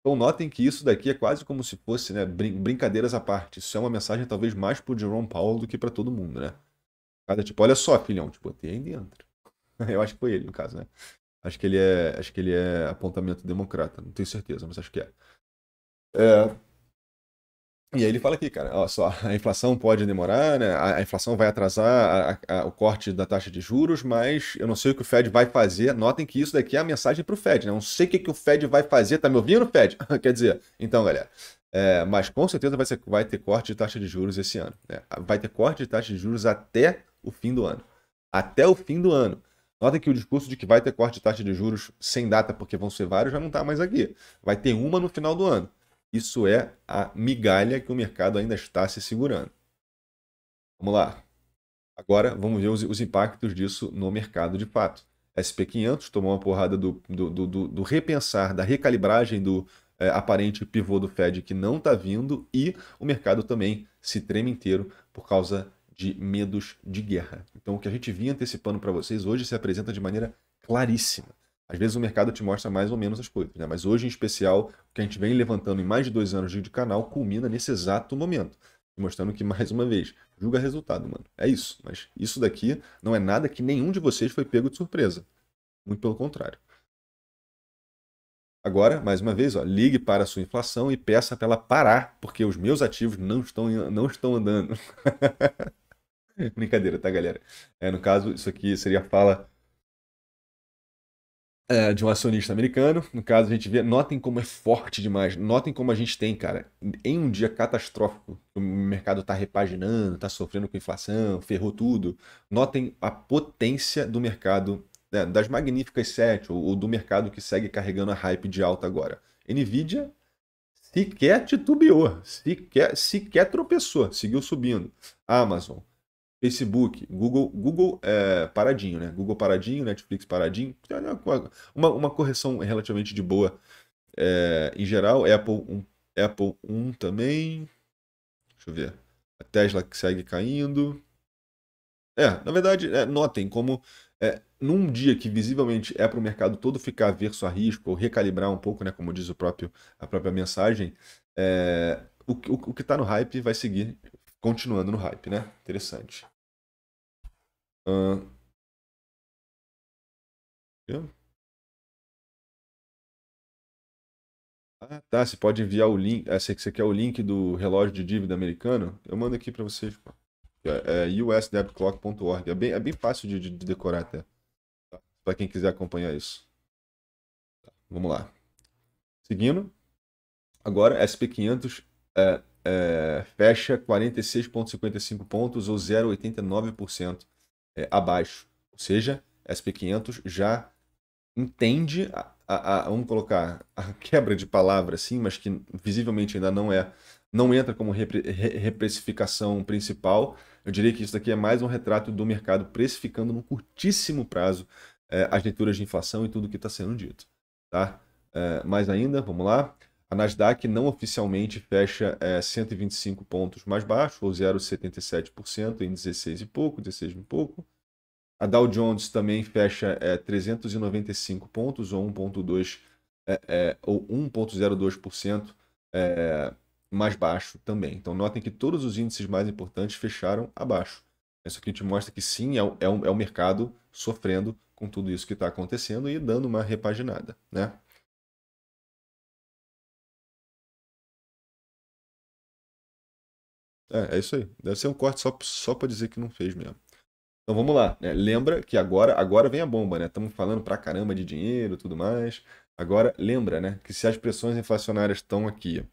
Então notem que isso daqui é quase como se fosse, né, brin brincadeiras à parte. Isso é uma mensagem talvez mais o Jerome Powell do que para todo mundo, né? Cada tipo, olha só, filhão, tipo, botei aí dentro. [LAUGHS] Eu acho que foi ele, no caso, né? Acho que ele é, acho que ele é apontamento democrata, não tenho certeza, mas acho que é. é... E aí ele fala aqui, cara, ó só, a inflação pode demorar, né? A, a inflação vai atrasar a, a, o corte da taxa de juros, mas eu não sei o que o Fed vai fazer. Notem que isso daqui é a mensagem para o Fed, né? Eu não sei o que, que o Fed vai fazer, tá me ouvindo, Fed? [LAUGHS] Quer dizer, então, galera, é, mas com certeza vai, ser, vai, ter corte de taxa de juros esse ano. Né? Vai ter corte de taxa de juros até o fim do ano. Até o fim do ano. Nota que o discurso de que vai ter corte de taxa de juros sem data, porque vão ser vários, já não está mais aqui. Vai ter uma no final do ano. Isso é a migalha que o mercado ainda está se segurando. Vamos lá. Agora vamos ver os, os impactos disso no mercado de fato. SP500 tomou uma porrada do, do, do, do repensar, da recalibragem do é, aparente pivô do Fed que não está vindo e o mercado também se treme inteiro por causa de medos de guerra. Então, o que a gente vinha antecipando para vocês hoje se apresenta de maneira claríssima. Às vezes o mercado te mostra mais ou menos as coisas, né? mas hoje em especial, o que a gente vem levantando em mais de dois anos de canal culmina nesse exato momento. Mostrando que, [LAUGHS] mais uma vez, julga resultado, mano. É isso. Mas isso daqui não é nada que nenhum de vocês foi pego de surpresa. Muito pelo contrário. Agora, mais uma vez, ó, ligue para a sua inflação e peça para ela parar, porque os meus ativos não estão, não estão andando. [LAUGHS] [LAUGHS] Brincadeira, tá, galera? É, no caso, isso aqui seria a fala é, de um acionista americano. No caso, a gente vê, notem como é forte demais. Notem como a gente tem, cara, em um dia catastrófico, o mercado tá repaginando, tá sofrendo com inflação, ferrou tudo. Notem a potência do mercado, né, das magníficas sete, ou, ou do mercado que segue carregando a hype de alta agora. Nvidia sequer titubeou, sequer, sequer tropeçou, seguiu subindo. Amazon Facebook, Google, Google é, paradinho, né? Google paradinho, Netflix paradinho. Uma, uma correção relativamente de boa é, em geral. Apple 1, Apple um também. Deixa eu ver. A Tesla que segue caindo. É, na verdade, é, notem como é, num dia que visivelmente é para o mercado todo ficar verso a risco ou recalibrar um pouco, né, como diz o próprio, a própria mensagem, é, o, o, o que está no hype vai seguir continuando no hype, né? Interessante. Uh, ah, tá. Você pode enviar o link. Essa ah, que você quer o link do relógio de dívida americano? Eu mando aqui para vocês. Pô. É, é usdebtclock.org. É bem, é bem fácil de, de decorar até. Tá. Para quem quiser acompanhar isso. Tá. Vamos lá. Seguindo. Agora, SP500 é, é, fecha 46,55 pontos ou 0,89% é, abaixo. Ou seja, SP500 já entende, a, a, a, vamos colocar, a quebra de palavra, sim, mas que visivelmente ainda não é, não entra como repre, re, reprecificação principal. Eu diria que isso daqui é mais um retrato do mercado precificando no curtíssimo prazo é, as leituras de inflação e tudo que está sendo dito. Tá? É, mais ainda, vamos lá. A Nasdaq não oficialmente fecha é, 125 pontos mais baixo, ou 0,77% em 16 e pouco, 16 e pouco. A Dow Jones também fecha é, 395 pontos, ou é, é, 1,02% é, mais baixo também. Então notem que todos os índices mais importantes fecharam abaixo. Isso aqui te mostra que sim, é o, é é o mercado sofrendo com tudo isso que está acontecendo e dando uma repaginada, né? É, é isso aí. Deve ser um corte só, só para dizer que não fez mesmo. Então vamos lá. Né? Lembra que agora agora vem a bomba, né? Estamos falando pra caramba de dinheiro tudo mais. Agora, lembra, né? Que se as pressões inflacionárias estão aqui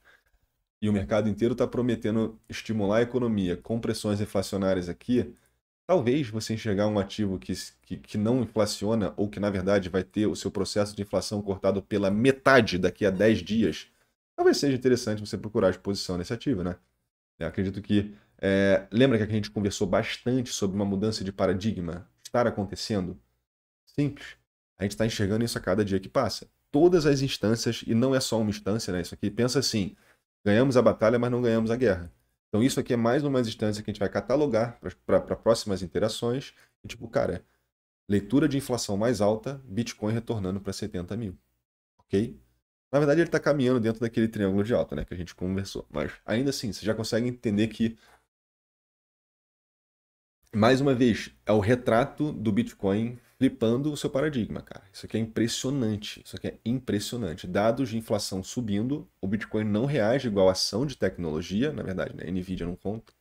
e o mercado inteiro está prometendo estimular a economia com pressões inflacionárias aqui, talvez você enxergar um ativo que, que, que, não inflaciona ou que, na verdade, vai ter o seu processo de inflação cortado pela metade daqui a 10 dias, talvez seja interessante você procurar a exposição nesse ativo, né? Eu acredito que. É, lembra que a gente conversou bastante sobre uma mudança de paradigma estar acontecendo? Simples. A gente está enxergando isso a cada dia que passa. Todas as instâncias, e não é só uma instância, né? Isso aqui, pensa assim: ganhamos a batalha, mas não ganhamos a guerra. Então, isso aqui é mais uma instância que a gente vai catalogar para próximas interações. E, tipo, cara, leitura de inflação mais alta, Bitcoin retornando para 70 mil. Ok? Na verdade, ele está caminhando dentro daquele triângulo de alta, né? Que a gente conversou. Mas ainda assim, você já consegue entender que. Mais uma vez, é o retrato do Bitcoin flipando o seu paradigma, cara. Isso aqui é impressionante. Isso aqui é impressionante. Dados de inflação subindo, o Bitcoin não reage igual a ação de tecnologia, na verdade, né? Nvidia não conta.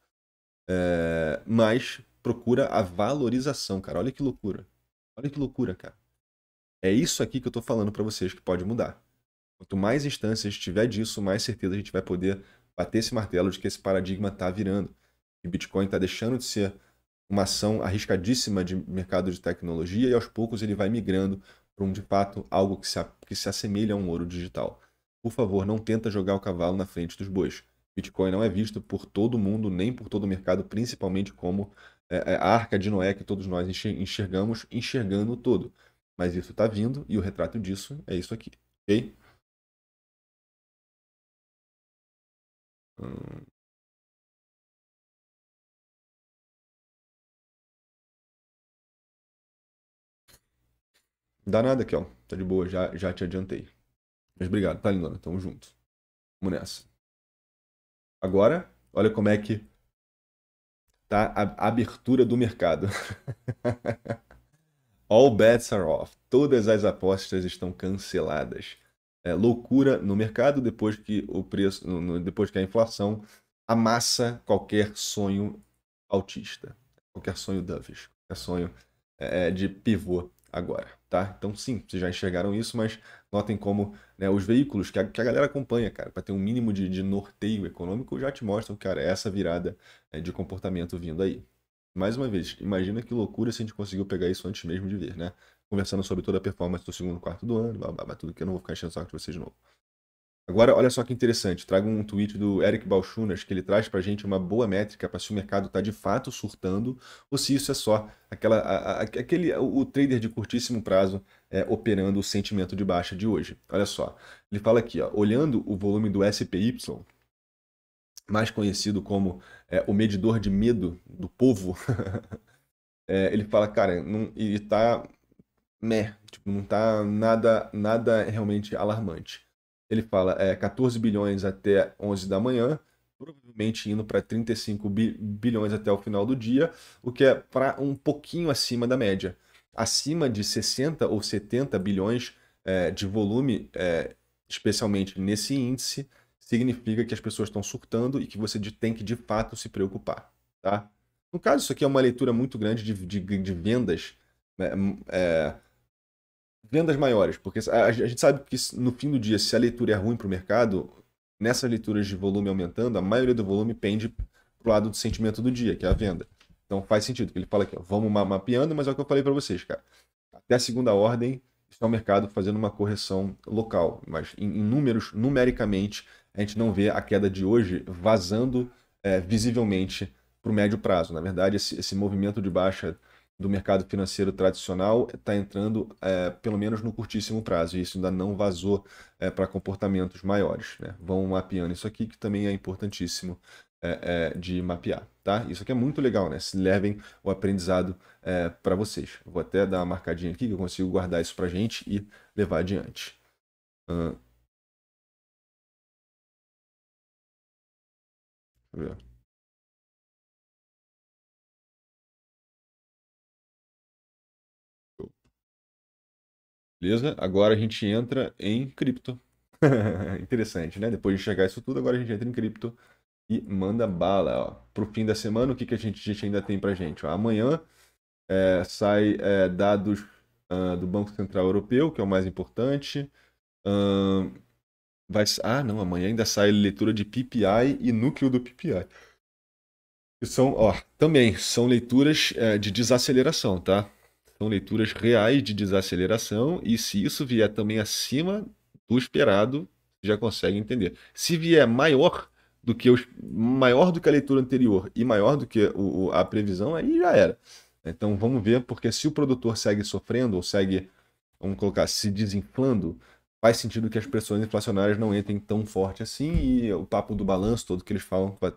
É... Mas procura a valorização, cara. Olha que loucura. Olha que loucura, cara. É isso aqui que eu tô falando para vocês que pode mudar. Quanto mais instâncias tiver disso, mais certeza a gente vai poder bater esse martelo de que esse paradigma está virando. E Bitcoin está deixando de ser uma ação arriscadíssima de mercado de tecnologia e aos poucos ele vai migrando para um de fato algo que se, que se assemelha a um ouro digital. Por favor, não tenta jogar o cavalo na frente dos bois. Bitcoin não é visto por todo mundo, nem por todo o mercado, principalmente como é, é a arca de Noé que todos nós enxergamos, enxergando o todo. Mas isso está vindo e o retrato disso é isso aqui, ok? Hum. Dá nada, Kel. Tá de boa, já, já te adiantei. Mas obrigado, tá, lindona? Tamo junto. Vamos nessa. Agora, olha como é que tá a abertura do mercado. [LAUGHS] All bets are off. Todas as apostas estão canceladas é, loucura no mercado depois que o preço, no, depois que a inflação amassa qualquer sonho autista, qualquer sonho dovish, qualquer sonho é, é, de pivô agora, tá? Então sim, vocês já enxergaram isso, mas notem como né, os veículos que a, que a, galera acompanha, cara, para ter um mínimo de, de, norteio econômico, já te mostram, cara, essa virada é, de comportamento vindo aí. Mais uma vez, imagina que loucura se a gente conseguiu pegar isso antes mesmo de ver, né? conversando sobre toda a performance do segundo quarto do ano, blá, blá, blá tudo que eu não vou ficar enchendo o saco de vocês de novo. Agora, olha só que interessante, trago um tweet do Eric Balchunas, que ele traz para a gente uma boa métrica para se o mercado está de fato surtando ou se isso é só aquela, a, a, aquele, o trader de curtíssimo prazo é, operando o sentimento de baixa de hoje. Olha só, ele fala aqui, ó, olhando o volume do SPY, mais conhecido como é, o medidor de medo do povo, [LAUGHS] é, ele fala, cara, não, e está meh, tipo, não tá nada, nada realmente alarmante. Ele fala é, 14 bilhões até 11 da manhã, provavelmente indo para 35 bilhões até o final do dia, o que é para um pouquinho acima da média. Acima de 60 ou 70 bilhões é, de volume, é, especialmente nesse índice, significa que as pessoas estão surtando e que você tem que de fato se preocupar, tá? No caso, isso aqui é uma leitura muito grande de, de, de vendas, né, é, vendas maiores, porque a, gente sabe que no fim do dia, se a leitura é ruim para o mercado, nessas leituras de volume aumentando, a maioria do volume pende pro lado do sentimento do dia, que é a venda. Então faz sentido, que ele fala aqui, ó, vamos mapeando, mas é o que eu falei para vocês, cara. Até a segunda ordem, está é o mercado fazendo uma correção local, mas em, em, números, numericamente, a gente não vê a queda de hoje vazando é, visivelmente para o médio prazo. Na verdade, esse, esse movimento de baixa do mercado financeiro tradicional está entrando, é, pelo menos no curtíssimo prazo, e isso ainda não vazou é, para comportamentos maiores. Né? Vão mapeando isso aqui, que também é importantíssimo é, é, de mapear. Tá? Isso aqui é muito legal, né? Se levem o aprendizado é, para vocês. Vou até dar uma marcadinha aqui que eu consigo guardar isso para gente e levar adiante. Uh... Deixa eu ver. Beleza? Agora a gente entra em cripto. [LAUGHS] Interessante, né? Depois de enxergar isso tudo, agora a gente entra em cripto e manda bala. Ó. Pro fim da semana, o que, que a, gente, a gente ainda tem pra gente? Ó, amanhã é, sai é, dados uh, do Banco Central Europeu, que é o mais importante. Uh, vai, ah, não, amanhã ainda sai leitura de PPI e núcleo do PPI. Que são, ó, também são leituras é, de desaceleração, tá? São leituras reais de desaceleração e se isso vier também acima do esperado, já consegue entender. Se vier maior do que os, maior do que a leitura anterior e maior do que o, a previsão, aí já era. Então vamos ver, porque se o produtor segue sofrendo ou segue, vamos colocar, se desinflando, faz sentido que as pressões inflacionárias não entrem tão forte assim e o papo do balanço todo que eles falam vai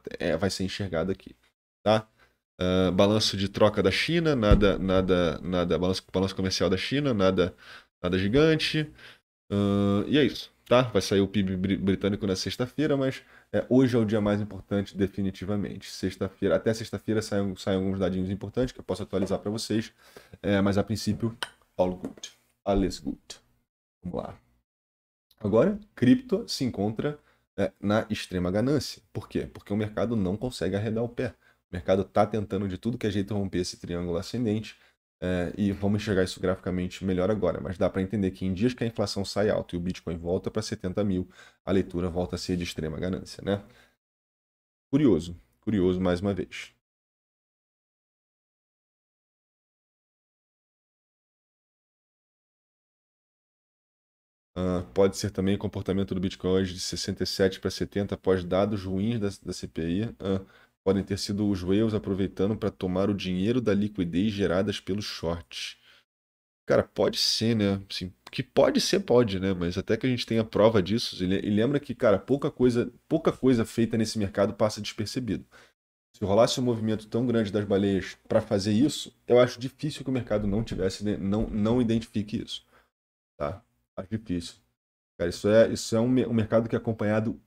é, ser enxergado aqui, tá? Ah, balanço de troca da China, nada, nada, nada, balanço, balanço comercial da China, nada, nada gigante. Uh, e é isso, tá? Vai sair o PIB britânico na sexta-feira, mas é, hoje é o dia mais importante definitivamente. Sexta-feira, até sexta-feira saem, saem alguns dadinhos importantes que eu posso atualizar para vocês, é, mas a princípio, all good, all is good. Vamos lá. Agora, cripto se encontra é, na extrema ganância. Por quê? Porque o mercado não consegue arredar o pé mercado está tentando de tudo que é jeito romper esse triângulo ascendente. É, e vamos enxergar isso graficamente melhor agora, mas dá para entender que em dias que a inflação sai alto e o Bitcoin volta para 70 mil, a leitura volta a ser de extrema ganância, né? Curioso, curioso mais uma vez. Uh, pode ser também o comportamento do Bitcoin hoje de 67 para 70 após dados ruins da, da CPI. Uh, ah, podem ter sido os whales aproveitando para tomar o dinheiro da liquidez geradas pelos short. Cara, pode ser, né? Assim, que pode ser, pode, né? Mas até que a gente tenha prova disso. E lembra que, cara, pouca coisa, pouca coisa feita nesse mercado passa despercebido. Se rolasse um movimento tão grande das baleias para fazer isso, eu acho difícil que o mercado não tivesse, não, não identifique isso. Tá? Acho difícil. Cara, isso é, isso é um, um mercado que é acompanhado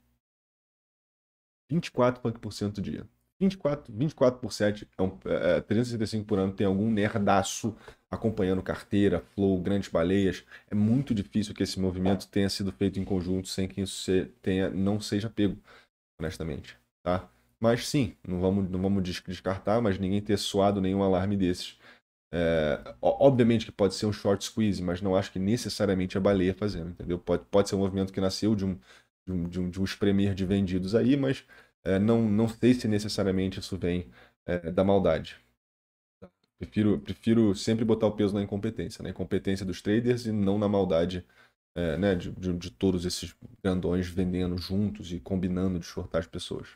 24% do dia. 24, 24 por 7, é um, é, 365 é, por ano, tem algum nerdaço acompanhando carteira, flow, grandes baleias. É muito difícil que esse movimento tenha sido feito em conjunto sem que isso se, tenha, não seja pego, honestamente. Tá? Mas sim, não vamos, não vamos descartar, mas ninguém ter soado nenhum alarme desses. É, obviamente que pode ser um short squeeze, mas não acho que necessariamente a baleia fazendo, entendeu? Pode, pode ser um movimento que nasceu de um, de um, de um, de um espremer de vendidos aí, mas é, não, não sei se necessariamente isso vem é, da maldade. Prefiro, prefiro sempre botar o peso na incompetência, na incompetência dos traders e não na maldade é, né, de, de, de, todos esses grandões vendendo juntos e combinando de shortar as pessoas.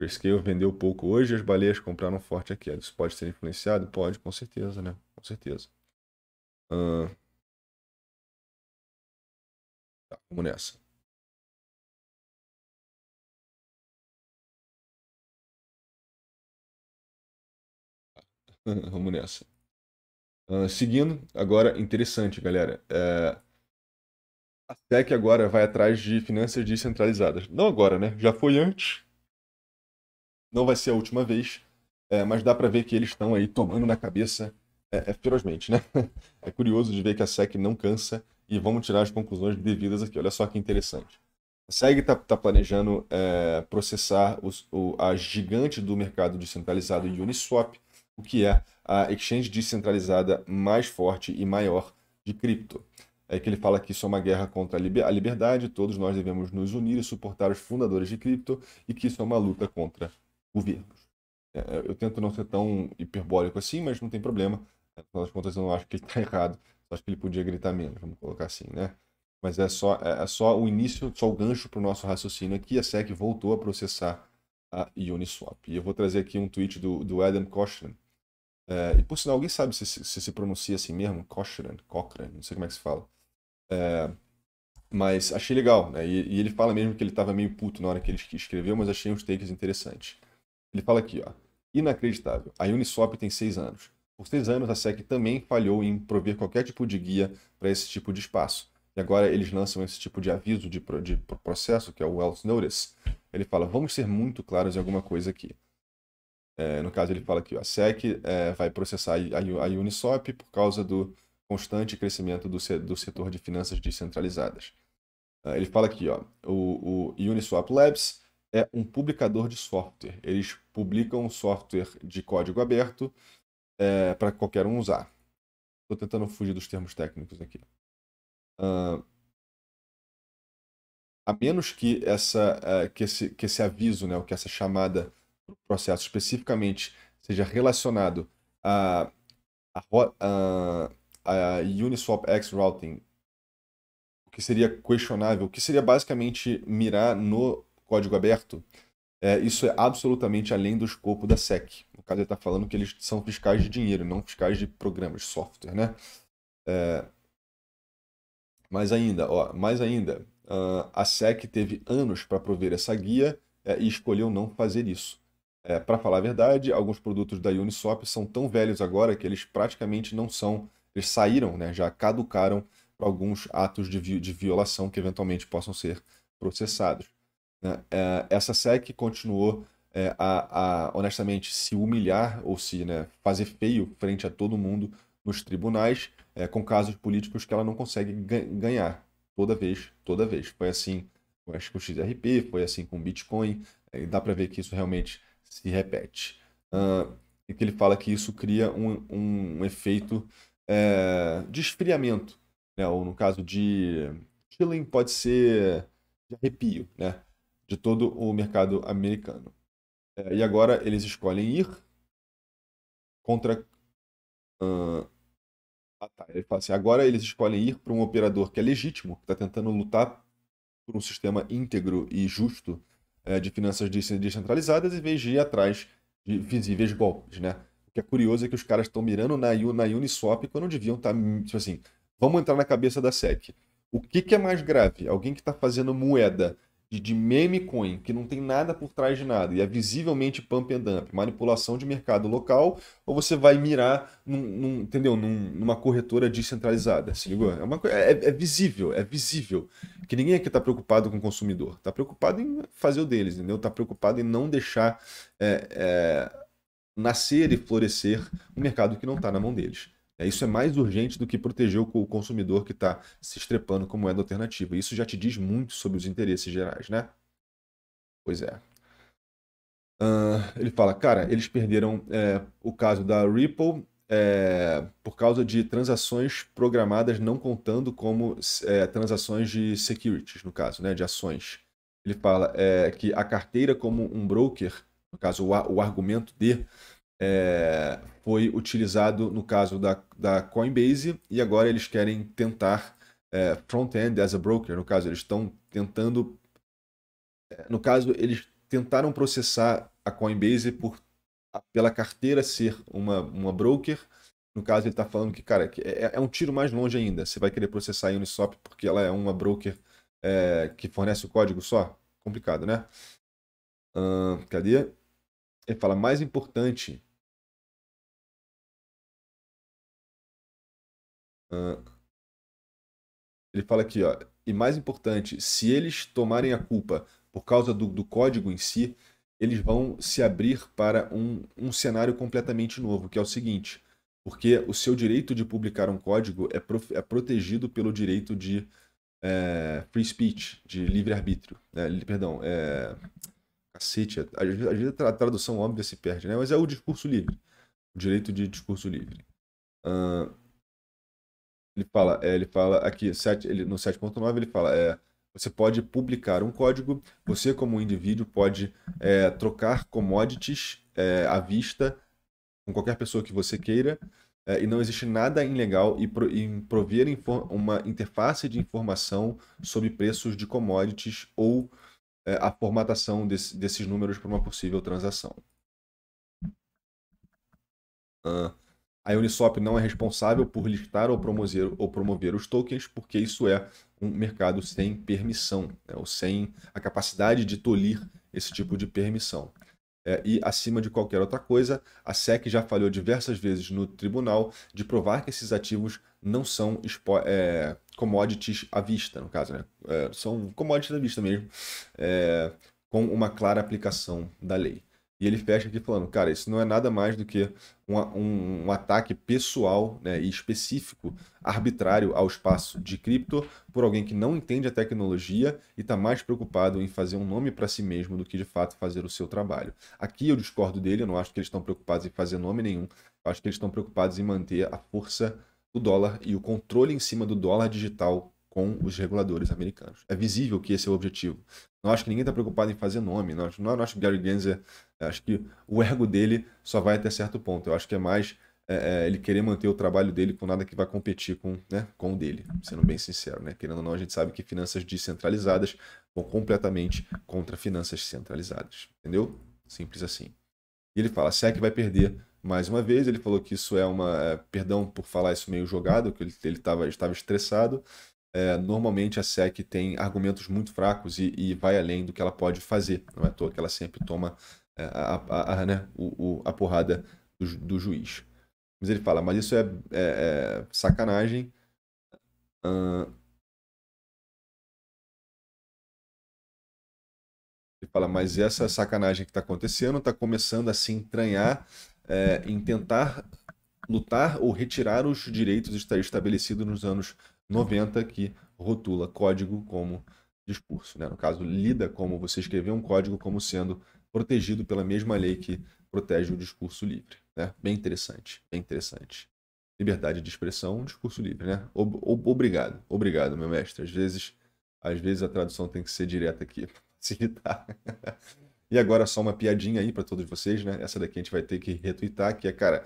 O Scale vendeu pouco hoje as baleias compraram forte aqui. Isso pode ser influenciado? Pode, com certeza, né? Com certeza. Uh... Vamos nessa. [LAUGHS] Vamos nessa. Uh, seguindo, agora interessante, galera. É... A SEC agora vai atrás de finanças descentralizadas. Não agora, né? Já foi antes. Não vai ser a última vez. É, mas dá para ver que eles estão aí tomando na cabeça é, é ferozmente, né? [LAUGHS] É curioso de ver que a SEC não cansa e vamos tirar as conclusões devidas aqui. Olha só que interessante. A SEG está tá planejando é, processar os, o, a gigante do mercado descentralizado Uniswap, o que é a exchange descentralizada mais forte e maior de cripto. É que ele fala que isso é uma guerra contra a liberdade, todos nós devemos nos unir e suportar os fundadores de cripto, e que isso é uma luta contra governos. É, eu tento não ser tão hiperbólico assim, mas não tem problema. Afinal das contas, eu não acho que ele está [LAUGHS] errado então, acho que ele podia gritar menos, vamos colocar assim, né? Mas é só, é, é só o início, só o gancho para o nosso raciocínio aqui. A SEC voltou a processar a Uniswap. E eu vou trazer aqui um tweet do, do Adam Cochran. É, e por sinal, alguém sabe se, se, se pronuncia assim mesmo? Cochran, Cochran, não sei como é que se fala. É, mas achei legal, né? E, e ele fala mesmo que ele estava meio puto na hora que ele escreveu, mas achei uns takes interessantes. Ele fala aqui, ó. Inacreditável. A Uniswap tem seis anos. Por seis anos, a SEC também falhou em prover qualquer tipo de guia para esse tipo de espaço. E agora eles lançam esse tipo de aviso de, de processo, que é o Wells Notice. Ele fala, vamos ser muito claros em alguma coisa aqui. É, no caso, ele fala que a SEC é, vai processar a, a por causa do constante crescimento do, do setor de finanças descentralizadas. É, ele fala aqui, ó, o, o Uniswap Labs é um publicador de software. Eles publicam software de código aberto é, para qualquer um usar. Estou tentando fugir dos termos técnicos aqui. Uh, a menos que, essa, uh, que, esse, que esse aviso, né, ou que essa chamada para o processo especificamente seja relacionado a, a, a, a Uniswap X Routing, o que seria questionável, o que seria basicamente mirar no código aberto, é, isso é absolutamente além do escopo da SEC caso ele está falando que eles são fiscais de dinheiro, não fiscais de programas, software, né? É... Mais ainda, ó, mais ainda, ah, a SEC teve anos para prover essa guia é, e escolheu não fazer isso. É, para falar a verdade, alguns produtos da Uniswap são tão velhos agora que eles praticamente não são, eles saíram, né, já caducaram para alguns atos de, vi de violação que eventualmente possam ser processados. Né? É, essa SEC continuou é, a, a, honestamente, se humilhar ou se né, fazer feio frente a todo mundo nos tribunais é, com casos políticos que ela não consegue ganhar toda vez, toda vez. Foi assim com o XRP, foi assim com o Bitcoin, é, dá para ver que isso realmente se repete. Uh, e que ele fala que isso cria um, um, efeito é, de esfriamento, né? ou no caso de chilling, pode ser de arrepio, né? de todo o mercado americano. É, e agora eles escolhem ir contra. Uh... Ah, tá. Ele fala assim: agora eles escolhem ir para um operador que é legítimo, que está tentando lutar por um sistema íntegro e justo é, de finanças descentralizadas, em vez de ir atrás de visíveis golpes, né? O que é curioso é que os caras estão mirando na, na Uniswap quando deviam estar, tá, tipo assim, vamos entrar na cabeça da SEC. O que, que é mais grave? Alguém que está fazendo moeda de, de meme coin, que não tem nada por trás de nada e é visivelmente pump and dump, manipulação de mercado local, ou você vai mirar num, num entendeu? Num, numa corretora descentralizada, se ligou? É, uma, é, é visível, é visível. Que ninguém aqui está preocupado com o consumidor, está preocupado em fazer o deles, entendeu? Está preocupado em não deixar é, é, nascer e florescer um mercado que não está na mão deles. É, isso é mais urgente do que proteger o consumidor que está se estrepando com moeda alternativa. Isso já te diz muito sobre os interesses gerais, né? Pois é. Uh, ele fala, cara, eles perderam é, o caso da Ripple é, por causa de transações programadas não contando como é, transações de securities, no caso, né, de ações. Ele fala é, que a carteira como um broker, no caso o, o argumento de, é, foi utilizado no caso da, da Coinbase e agora eles querem tentar é, front-end as a broker. No caso, eles estão tentando. É, no caso, eles tentaram processar a Coinbase por, pela carteira ser uma, uma broker. No caso, ele está falando que, cara, é, é, é, um tiro mais longe ainda. Você vai querer processar a Uniswap porque ela é uma broker é, que fornece o código só? Complicado, né? cadê? Ele fala: mais importante ele fala aqui, ó. E mais importante, se eles tomarem a culpa por causa do, do código em si, eles vão se abrir para um, um cenário completamente novo, que é o seguinte: porque o seu direito de publicar um código é, pro, é protegido pelo direito de é, free speech, de livre-arbítrio. Né, perdão, é. Cacete, é, às vezes a tradução óbvia se perde, né? Mas é o discurso livre. O direito de discurso livre. Uh, ele fala, é, ele fala aqui, 7, ele, no 7.9 ele fala, é, você pode publicar um código, você como indivíduo pode é, trocar commodities é, à vista com qualquer pessoa que você queira, é, e não existe nada ilegal em, pro, em prover uma interface de informação sobre preços de commodities ou é, a formatação desse, desses números para uma possível transação. Uh. A Uniswap não é responsável por listar ou promover, ou promover os tokens, porque isso é um mercado sem permissão, né? ou sem a capacidade de tolir esse tipo de permissão. É, e, acima de qualquer outra coisa, a SEC já falhou diversas vezes no tribunal de provar que esses ativos não são é, commodities à vista, no caso, né? É, são commodities à vista mesmo, é, com uma clara aplicação da lei. E ele fecha aqui falando, cara, isso não é nada mais do que um, um, um ataque pessoal né, e específico, arbitrário ao espaço de cripto por alguém que não entende a tecnologia e está mais preocupado em fazer um nome para si mesmo do que de fato fazer o seu trabalho. Aqui eu discordo dele, eu não acho que eles estão preocupados em fazer nome nenhum, eu acho que eles estão preocupados em manter a força do dólar e o controle em cima do dólar digital com os reguladores americanos. É visível que esse é o objetivo. Não acho que ninguém está preocupado em fazer nome. Não acho, não acho que Gary Gensler, acho que o ergo dele só vai até certo ponto. Eu acho que é mais é, é, ele querer manter o trabalho dele com nada que vai competir com, né, com o dele, sendo bem sincero, né? Querendo ou não, a gente sabe que finanças descentralizadas vão completamente contra finanças centralizadas, entendeu? Simples assim. E ele fala, SEC vai perder mais uma vez, ele falou que isso é uma, é, perdão por falar isso meio jogado, que ele estava ele estava estressado, é, normalmente a SEC tem argumentos muito fracos e, e, vai além do que ela pode fazer. Não é à toa que ela sempre toma é, a, a, a, né, o, o, a porrada do, do, juiz. Mas ele fala, mas isso é, é, é sacanagem. Uh... Ele fala, mas essa sacanagem que está acontecendo está começando a se entranhar é, em tentar lutar ou retirar os direitos estabelecidos nos anos 90 que rotula código como discurso. Né? No caso, lida como você escrever um código como sendo protegido pela mesma lei que protege o discurso livre. Né? Bem interessante, bem interessante. Liberdade de expressão, discurso livre, né? Ob obrigado, obrigado, meu mestre. Às vezes, às vezes a tradução tem que ser direta aqui para facilitar. e agora só uma piadinha aí para todos vocês, né? Essa daqui a gente vai ter que retweetar, que é, cara,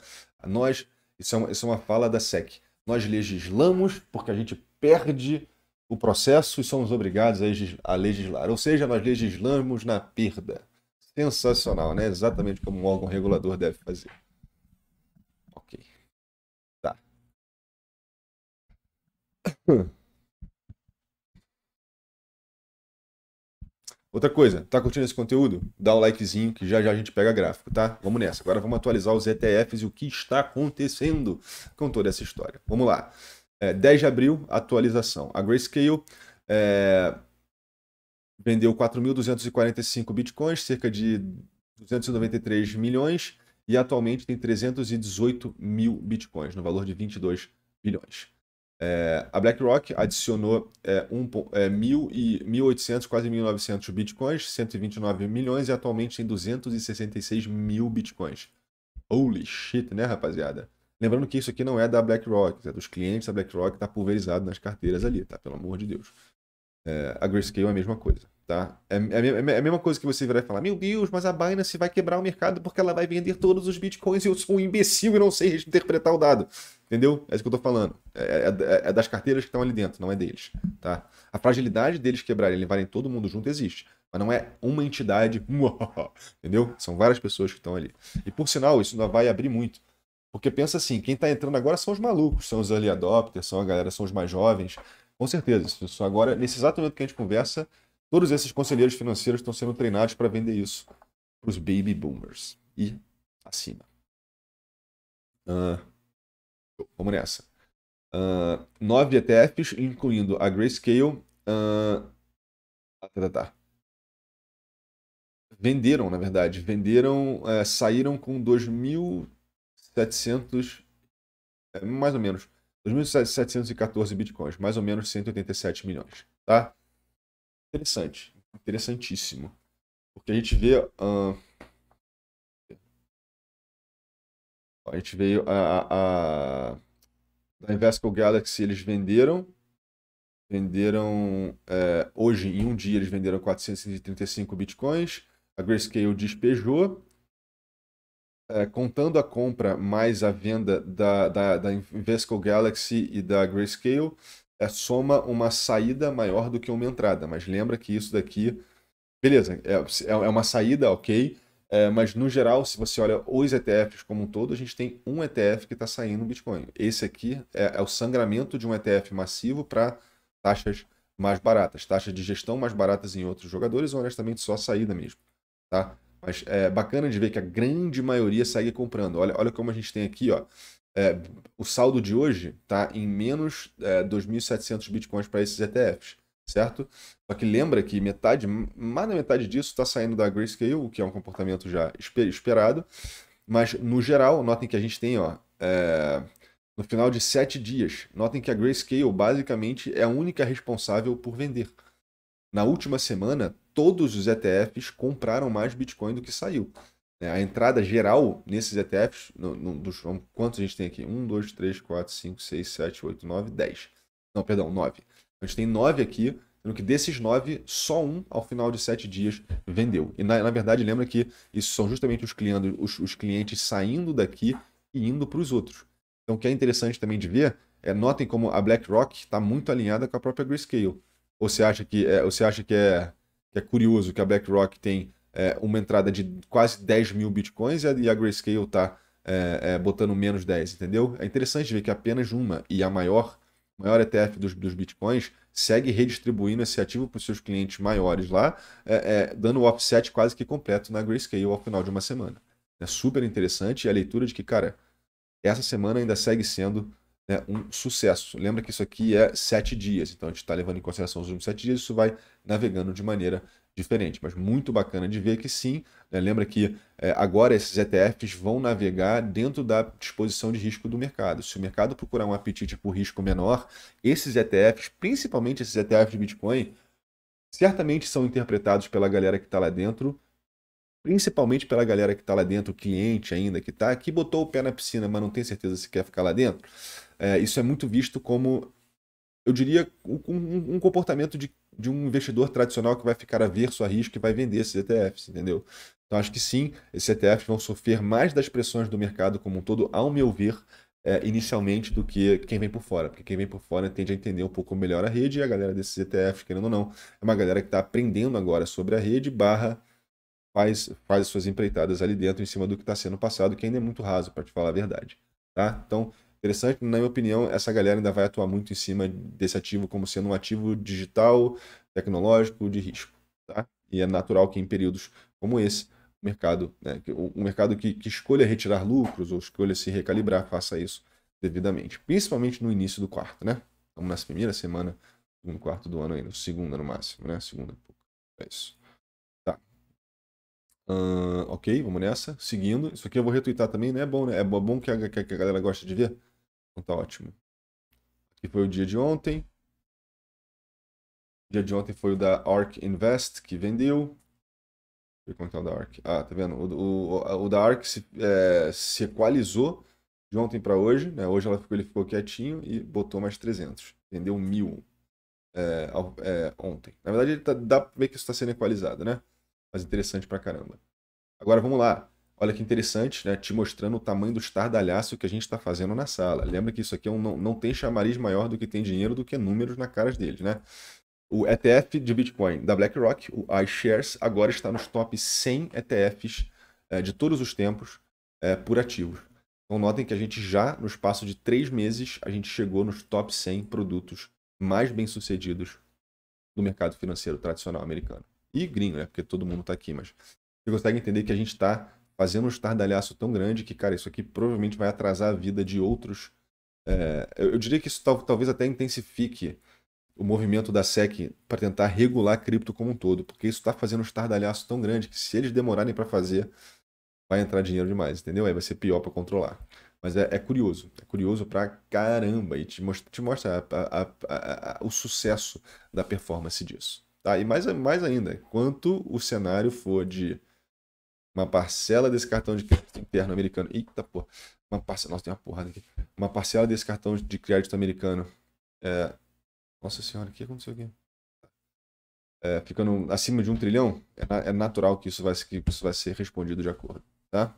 nós, isso é uma, isso é uma fala da SEC nós legislamos porque a gente perde o processo e somos obrigados a legislar. Ou seja, nós legislamos na perda. Sensacional, né? Exatamente como um órgão regulador deve fazer. Ok. Tá. Outra coisa, tá curtindo esse conteúdo? Dá um likezinho que já já a gente pega gráfico, tá? Vamos nessa. Agora vamos atualizar os ETFs e o que está acontecendo com toda essa história. Vamos lá. É, 10 de abril, atualização. A Grayscale é, vendeu 4.245 bitcoins, cerca de 293 milhões, e atualmente tem 318 mil bitcoins, no valor de 22 bilhões. É, a BlackRock adicionou é, um, é, 1.800, quase 1.900 bitcoins, 129 milhões e atualmente tem 266 mil bitcoins. Holy shit, né, rapaziada? Lembrando que isso aqui não é da BlackRock, é dos clientes da BlackRock, tá pulverizado nas carteiras ali, tá? Pelo amor de Deus. É, a Grayscale é a mesma coisa. Tá? É, é, é, é a mesma coisa que você virar e falar: Meu Deus, mas a Binance vai quebrar o mercado porque ela vai vender todos os bitcoins e eu sou um imbecil e não sei interpretar o dado. Entendeu? É isso que eu tô falando. É, é, é, é das carteiras que estão ali dentro, não é deles. Tá? A fragilidade deles quebrarem e levarem todo mundo junto existe. Mas não é uma entidade. [LAUGHS] Entendeu? São várias pessoas que estão ali. E por sinal, isso não vai abrir muito. Porque pensa assim, quem está entrando agora são os malucos, são os early adopters, são a galera, são os mais jovens. Com certeza, isso agora, nesse exato momento que a gente conversa, Todos esses conselheiros financeiros estão sendo treinados para vender isso para os baby boomers e acima. Uh, vamos nessa. Uh, nove ETFs, incluindo a Grayscale. Uh, tá, tá, tá. Venderam, na verdade. Venderam, é, saíram com 2.700, é, mais ou menos, 2.714 bitcoins, mais ou menos 187 milhões, tá? interessante, interessantíssimo. Porque a gente vê. Uh, a gente veio a, a, da Invesco Galaxy, eles venderam. Venderam. É, hoje, em um dia, eles venderam 435 bitcoins. A Grayscale despejou. É, contando a compra mais a venda da, da, da Invesco Galaxy e da Grayscale, é, soma uma saída maior do que uma entrada. Mas lembra que isso daqui, beleza, é, é, é uma saída, ok. É, mas no geral, se você olha os ETFs como um todo, a gente tem um ETF que está saindo no Bitcoin. Esse aqui é, é, o sangramento de um ETF massivo para taxas mais baratas, taxas de gestão mais baratas em outros jogadores, ou honestamente só a saída mesmo. Tá? Mas é bacana de ver que a grande maioria segue comprando. Olha, olha como a gente tem aqui, ó. É, o saldo de hoje está em menos é, 2.700 bitcoins para esses ETFs, certo? Só que lembra que metade, mais da metade disso está saindo da Grayscale, o que é um comportamento já esperado. Mas, no geral, notem que a gente tem, ó, é, no final de sete dias, notem que a Grayscale basicamente é a única responsável por vender. Na última semana, todos os ETFs compraram mais Bitcoin do que saiu. Né, a entrada geral nesses ETFs, no, no, dos, quantos a gente tem aqui? 1, 2, 3, 4, 5, 6, 7, 8, 9, 10. Não, perdão, 9. A gente tem 9 aqui, sendo que desses 9, só um, ao final de 7 dias, vendeu. E na, na verdade, lembra que isso são justamente os clientes, os, os clientes saindo daqui e indo para os outros. Então, o que é interessante também de ver é, notem como a BlackRock está muito alinhada com a própria Grayscale. Ou você acha que é, você acha que é, que é curioso que a BlackRock tem é, uma entrada de quase 10 mil bitcoins e a, e a Grayscale está é, é, botando menos 10, entendeu? É interessante ver que apenas uma e a maior, maior ETF dos, dos bitcoins segue redistribuindo esse ativo para os seus clientes maiores lá, é, é, dando o offset quase que completo na Grayscale ao final de uma semana. É super interessante a leitura de que, cara, essa semana ainda segue sendo né, um sucesso. Lembra que isso aqui é sete dias, então a gente está levando em consideração os últimos sete dias, isso vai navegando de maneira diferente, mas muito bacana de ver que sim. Né? Lembra que é, agora esses ETFs vão navegar dentro da disposição de risco do mercado. Se o mercado procurar um apetite por risco menor, esses ETFs, principalmente esses ETFs de Bitcoin, certamente são interpretados pela galera que está lá dentro, principalmente pela galera que está lá dentro, cliente ainda que está, que botou o pé na piscina, mas não tem certeza se quer ficar lá dentro. É, isso é muito visto como eu diria, um, um comportamento de, de um investidor tradicional que vai ficar averso a risco e vai vender esses ETFs, entendeu? Então, acho que sim, esses ETFs vão sofrer mais das pressões do mercado como um todo, ao meu ver, é, inicialmente, do que quem vem por fora. Porque quem vem por fora tende a entender um pouco melhor a rede e a galera desses ETFs, querendo ou não, é uma galera que está aprendendo agora sobre a rede, barra faz, faz as suas empreitadas ali dentro em cima do que está sendo passado, que ainda é muito raso, para te falar a verdade. Tá? Então, interessante. Na minha opinião, essa galera ainda vai atuar muito em cima desse ativo como sendo um ativo digital, tecnológico, de risco. Tá? E é natural que em períodos como esse, o mercado, né, um mercado que, que escolha retirar lucros ou escolha se recalibrar, faça isso devidamente. Principalmente no início do quarto, né? Estamos na primeira semana, segundo quarto do ano ainda, segunda no máximo, né? Segunda pouco. É isso. Tá. Uh, ok, vamos nessa. Seguindo. Isso aqui eu vou retweetar também, né? É bom, né? É bom que a, que a galera gosta de ver. Então tá ótimo. Aqui foi o dia de ontem. O dia de ontem foi o da ARK Invest, que vendeu. Deixa eu ver é, é o da ARK. Ah, tá vendo? O, o, o da ARK se, é, se equalizou de ontem para hoje. Né? Hoje ela ficou, ele ficou quietinho e botou mais 300. Vendeu mil é, é, ontem. Na verdade, ele tá, dá pra ver que isso está sendo equalizado, né? Mas interessante pra caramba. Agora vamos lá. Olha que interessante, né? Te mostrando o tamanho do estardalhaço que a gente está fazendo na sala. Lembra que isso aqui é um, não, não tem chamariz maior do que tem dinheiro, do que números na cara deles, né? O ETF de Bitcoin da BlackRock, o iShares, agora está nos top 100 ETFs é, eh, de todos os tempos é, por ativos. Então notem que a gente já, no espaço de três meses, a gente chegou nos top 100 produtos mais bem-sucedidos do mercado financeiro tradicional americano. E gringo, né? Porque todo mundo está aqui, mas você consegue entender que a gente está fazendo um estardalhaço tão grande que, cara, isso aqui provavelmente vai atrasar a vida de outros. É, eu, eu, diria que isso tal, talvez até intensifique o movimento da SEC para tentar regular a cripto como um todo, porque isso está fazendo um estardalhaço tão grande que se eles demorarem para fazer, vai entrar dinheiro demais, entendeu? Aí vai ser pior para controlar. Mas é, é, curioso, é curioso pra caramba e te mostra, te mostra a, a, a, o sucesso da performance disso. Tá? E mais, mais ainda, quanto o cenário for de uma parcela desse cartão de crédito interno americano. Eita, porra! Uma parcela. Nossa, tem uma porrada aqui. Uma parcela desse cartão de crédito americano. É... Nossa senhora, o que aconteceu aqui? É, ficando acima de um trilhão, é, é natural que isso, vai, que isso vai ser respondido de acordo, tá?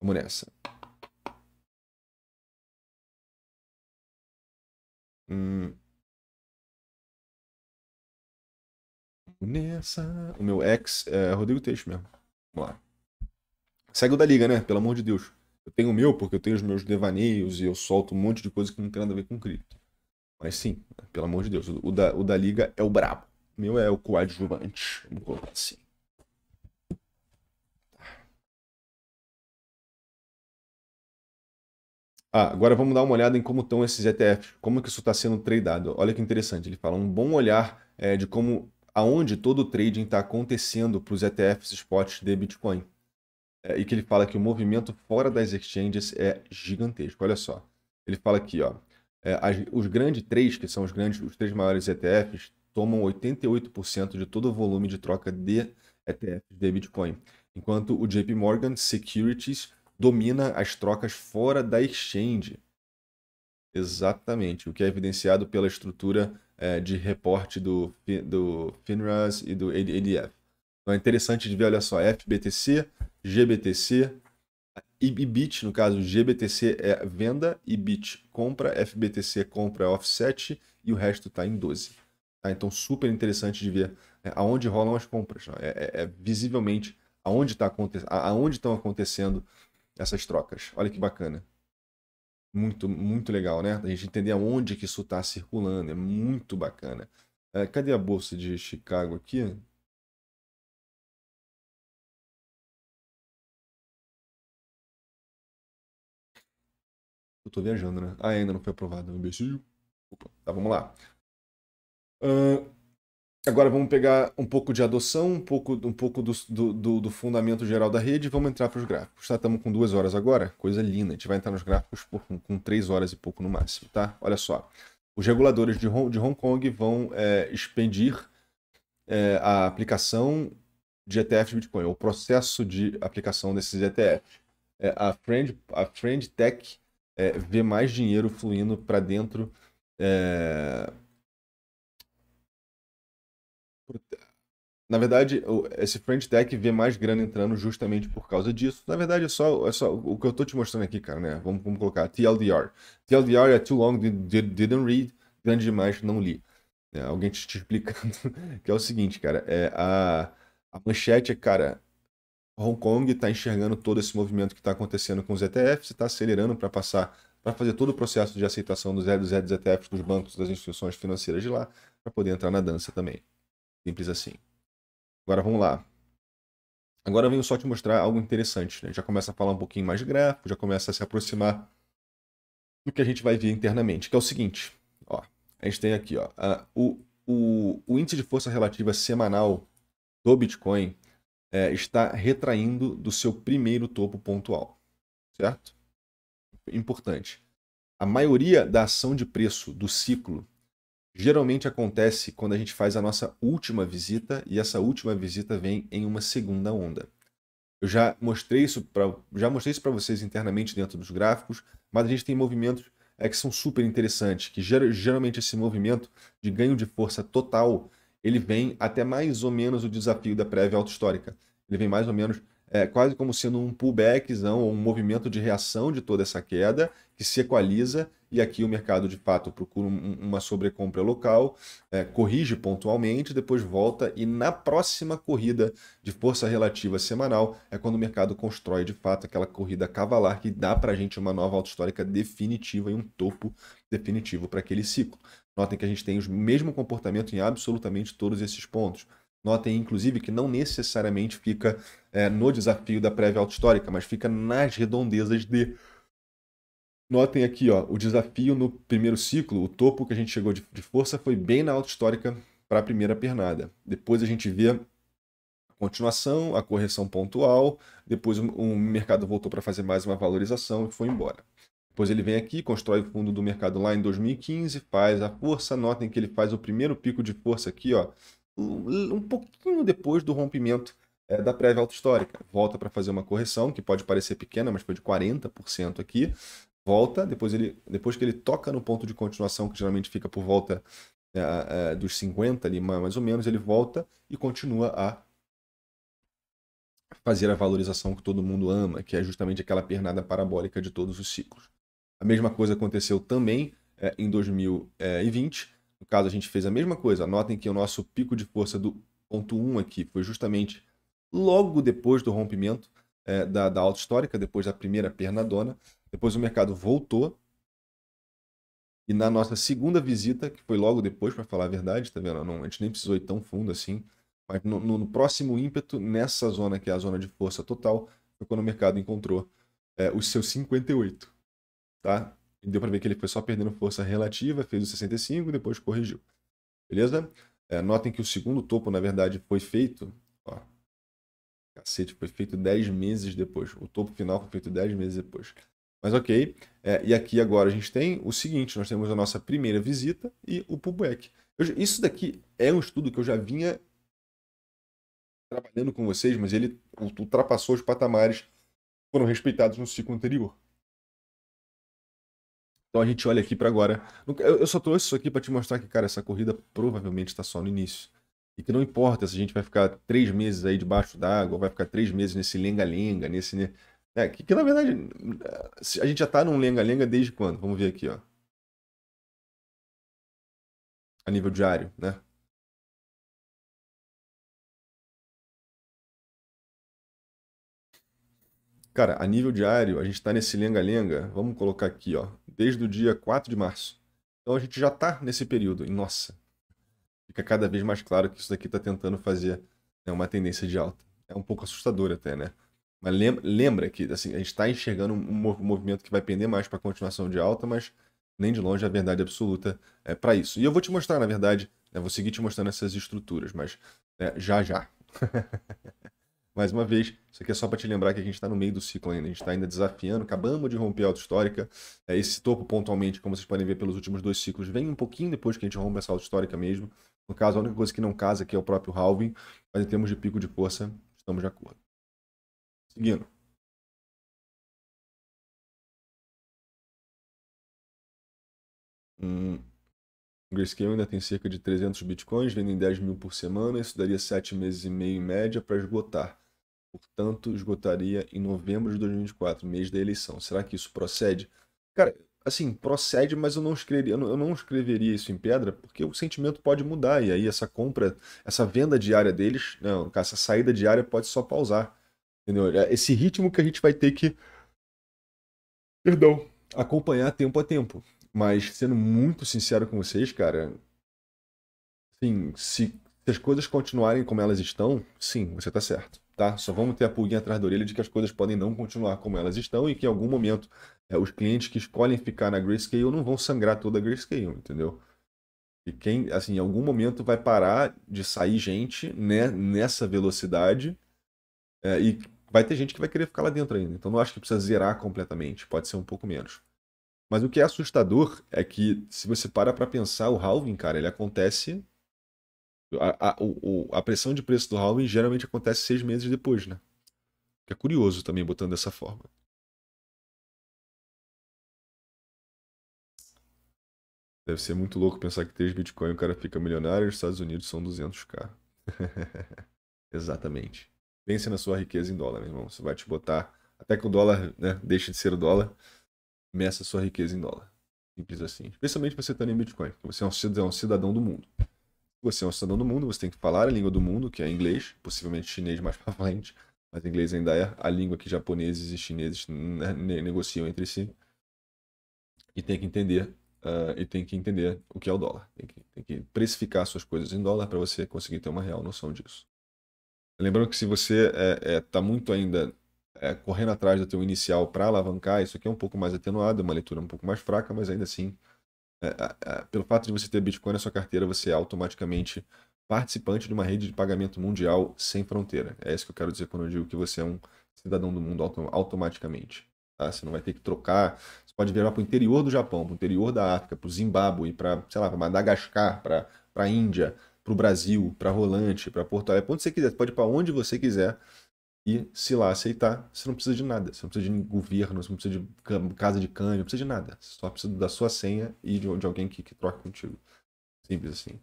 Vamos nessa. Hum. Nessa. O meu ex é Rodrigo Teixeira mesmo. Vamos lá. Segue o da liga, né? Pelo amor de Deus. Eu tenho o meu porque eu tenho os meus devaneios e eu solto um monte de coisa que não tem nada a ver com cripto. Mas sim, pelo amor de Deus. O da, o da liga é o brabo. O meu é o coadjuvante. Vamos colocar assim. Ah, agora vamos dar uma olhada em como estão esses ETFs, como que isso está sendo tradado. Olha que interessante, ele fala um bom olhar é, de como aonde todo o trading está acontecendo para os ETFs spot de Bitcoin. É, e que ele fala que o movimento fora das exchanges é gigantesco. Olha só. Ele fala aqui, ó. É, as, os grandes três, que são os grandes, os três maiores ETFs, tomam 88% de todo o volume de troca de ETFs de Bitcoin, enquanto o JP Morgan Securities domina as trocas fora da exchange. Exatamente, o que é evidenciado pela estrutura é, de reporte do, do FINRAS e do ADF. Então é interessante de ver, olha só, FBTC, GBTC, e, BIT, no caso, GBTC é venda e BIT compra, FBTC compra offset e o resto está em 12. Tá? Então, super interessante de ver é, aonde rolam as compras. Né? É, é, é visivelmente aonde tá aonde estão acontecendo essas trocas. Olha que bacana. Muito, muito legal, né? A gente entender aonde que isso está circulando. É muito bacana. É, cadê a bolsa de Chicago aqui? Eu tô viajando, né? Ah, ainda não foi aprovado, imbecil. Opa, tá, vamos lá. Uh, Agora vamos pegar um pouco de adoção, um pouco, um pouco do, do, do fundamento geral da rede e vamos entrar para os gráficos. Tá? Estamos com duas horas agora, coisa linda. A gente vai entrar nos gráficos por, com, três horas e pouco no máximo, tá? Olha só. Os reguladores de Hong, de Hong Kong vão é, expandir é, a aplicação de ETF de Bitcoin, o processo de aplicação desses ETFs. É, a, Friend, a Friend Tech é, vê mais dinheiro fluindo para dentro é, Na verdade, esse French Tech vê mais grana entrando justamente por causa disso. Na verdade, é só, é só o que eu estou te mostrando aqui, cara, né? Vamos, vamos, colocar TLDR. TLDR é too long, didn't read, grande demais, não li. É, alguém te, explicando [LAUGHS] que é o seguinte, cara, é a, a manchete é, cara, Hong Kong está enxergando todo esse movimento que está acontecendo com os ETFs e está acelerando para passar, para fazer todo o processo de aceitação dos, dos ETFs dos bancos, das instituições financeiras de lá, para poder entrar na dança também. Simples assim. Agora vamos lá. Agora eu venho só te mostrar algo interessante. Né? Já começa a falar um pouquinho mais de gráfico, já começa a se aproximar do que a gente vai ver internamente, que é o seguinte. Ó, a gente tem aqui ó, a, o, o, o índice de força relativa semanal do Bitcoin é, está retraindo do seu primeiro topo pontual, certo? Importante. A maioria da ação de preço do ciclo geralmente acontece quando a gente faz a nossa última visita e essa última visita vem em uma segunda onda. Eu já mostrei isso para já mostrei isso para vocês internamente dentro dos gráficos, mas a gente tem movimentos é, que são super interessantes, que ger geralmente esse movimento de ganho de força total, ele vem até mais ou menos o desafio da prévia auto-histórica. Ele vem mais ou menos é, quase como sendo um pullback, ou um movimento de reação de toda essa queda, que se equaliza, e aqui o mercado de fato procura um, uma sobrecompra local, é, corrige pontualmente, depois volta, e na próxima corrida de força relativa semanal é quando o mercado constrói de fato aquela corrida cavalar que dá para a gente uma nova alta histórica definitiva e um topo definitivo para aquele ciclo. Notem que a gente tem o mesmo comportamento em absolutamente todos esses pontos. Notem, inclusive, que não necessariamente fica é, no desafio da prévia auto-histórica, mas fica nas redondezas de. Notem aqui, ó, o desafio no primeiro ciclo, o topo que a gente chegou de, de força foi bem na auto-histórica para a primeira pernada. Depois a gente vê a continuação, a correção pontual, depois o, o mercado voltou para fazer mais uma valorização e foi embora. Depois ele vem aqui, constrói o fundo do mercado lá em 2015, faz a força, notem que ele faz o primeiro pico de força aqui, ó, um pouquinho depois do rompimento é, da prévia alta histórica Volta para fazer uma correção, que pode parecer pequena, mas foi de 40% aqui. Volta, depois, ele, depois que ele toca no ponto de continuação, que geralmente fica por volta é, é, dos 50 ali, mais ou menos, ele volta e continua a fazer a valorização que todo mundo ama, que é justamente aquela pernada parabólica de todos os ciclos. A mesma coisa aconteceu também é, em 2020, no caso, a gente fez a mesma coisa. Notem que o nosso pico de força do ponto 1 aqui foi justamente logo depois do rompimento é, da, da alta histórica, depois da primeira perna dona. Depois o mercado voltou. E na nossa segunda visita, que foi logo depois, para falar a verdade, tá vendo? Não, a gente nem precisou ir tão fundo assim. Mas no, no, no próximo ímpeto, nessa zona que é a zona de força total, foi quando o mercado encontrou é, os seus 58. Tá? E deu para ver que ele foi só perdendo força relativa, fez o 65 e depois corrigiu. Beleza? É, notem que o segundo topo, na verdade, foi feito. Ó, cacete, foi feito 10 meses depois. O topo final foi feito 10 meses depois. Mas ok. É, e aqui agora a gente tem o seguinte: nós temos a nossa primeira visita e o pullback. Eu, isso daqui é um estudo que eu já vinha trabalhando com vocês, mas ele ultrapassou os patamares que foram respeitados no ciclo anterior. Então a gente olha aqui para agora. Eu só trouxe isso aqui para te mostrar que, cara, essa corrida provavelmente está só no início. E que não importa se a gente vai ficar três meses aí debaixo d'água, vai ficar três meses nesse lenga-lenga, nesse. É, que, que, na verdade, a gente já tá num lenga-lenga desde quando? Vamos ver aqui, ó. A nível diário, né? Cara, a nível diário, a gente tá nesse lenga-lenga. Vamos colocar aqui, ó desde o dia 4 de março. Então a gente já está nesse período. E nossa, fica cada vez mais claro que isso daqui está tentando fazer né, uma tendência de alta. É um pouco assustador até, né? Mas lembra, que assim, a gente está enxergando um movimento que vai pender mais para a continuação de alta, mas nem de longe a verdade absoluta é para isso. E eu vou te mostrar, na verdade, né, vou seguir te mostrando essas estruturas, mas né, já já. [LAUGHS] Mais uma vez, isso aqui é só para te lembrar que a gente está no meio do ciclo ainda, a gente está ainda desafiando, acabamos de romper a alta histórica. É, esse topo, pontualmente, como vocês podem ver pelos últimos dois ciclos, vem um pouquinho depois que a gente rompe essa alta histórica mesmo. No caso, a única coisa que não casa aqui é o próprio halving, mas em termos de pico de força, estamos de acordo. Seguindo. Hum. O Grayscale ainda tem cerca de 300 bitcoins, vendem 10 mil por semana, isso daria 7 meses e meio em média para esgotar portanto, esgotaria em novembro de 2024, mês da eleição. Será que isso procede? Cara, assim, procede, mas eu não escreveria, eu não escreveria isso em pedra, porque o sentimento pode mudar e aí essa compra, essa venda diária deles, não, né, essa saída diária pode só pausar. Entendeu? É, esse ritmo que a gente vai ter que perdão, acompanhar tempo a tempo. Mas sendo muito sincero com vocês, cara, sim, se, se as coisas continuarem como elas estão, sim, você tá certo tá? Só vamos ter a pulguinha atrás da orelha de que as coisas podem não continuar como elas estão e que em algum momento é, os clientes que escolhem ficar na Grayscale não vão sangrar toda a Grayscale, entendeu? E quem, assim, em algum momento vai parar de sair gente né, nessa velocidade é, e vai ter gente que vai querer ficar lá dentro ainda. Então não acho que precisa zerar completamente, pode ser um pouco menos. Mas o que é assustador é que, se você para para pensar, o halving, cara, ele acontece a, a, o, a pressão de preço do halving geralmente acontece seis meses depois, né? Que é curioso também botando dessa forma. Deve ser muito louco pensar que 3 Bitcoin o cara fica milionário e os Estados Unidos são 200k. [LAUGHS] Exatamente. Pense na sua riqueza em dólar, meu irmão. Você vai te botar. Até que o dólar né, deixe de ser o dólar, meça a sua riqueza em dólar. Simples assim. Especialmente você estando em Bitcoin, porque você é, é um cidadão do mundo. Você assim, é um cidadão do mundo, você tem que falar a língua do mundo, que é inglês, possivelmente chinês mais [LAUGHS] pra frente, mas inglês ainda é a língua que japoneses e chineses né, negociam entre si. E tem que entender uh, e tem que entender o que é o dólar. Tem que, tem que precificar suas coisas em dólar para você conseguir ter uma real noção disso. Lembrando que se você está é, é, tá muito ainda é, correndo atrás do teu inicial para alavancar, isso aqui é um pouco mais atenuado, é uma leitura um pouco mais fraca, mas ainda assim é, pelo fato de você ter Bitcoin na sua carteira, você é automaticamente participante de uma rede de pagamento mundial sem fronteira. É isso que eu quero dizer quando eu digo que você é um cidadão do mundo autom automaticamente. Tá? Você não vai ter que trocar. Você pode virar para o interior do Japão, para o interior da África, para o Zimbábue, para, sei lá, para Madagascar, para a Índia, para o Brasil, para Rolante, para Porto Alegre, onde você quiser. Você pode ir para onde você quiser e se lá aceitar, você não precisa de nada. Você não precisa de governo, você não precisa de casa de câmbio, não precisa de nada. Você só precisa da sua senha e de, de alguém que, que troque contigo. Simples assim.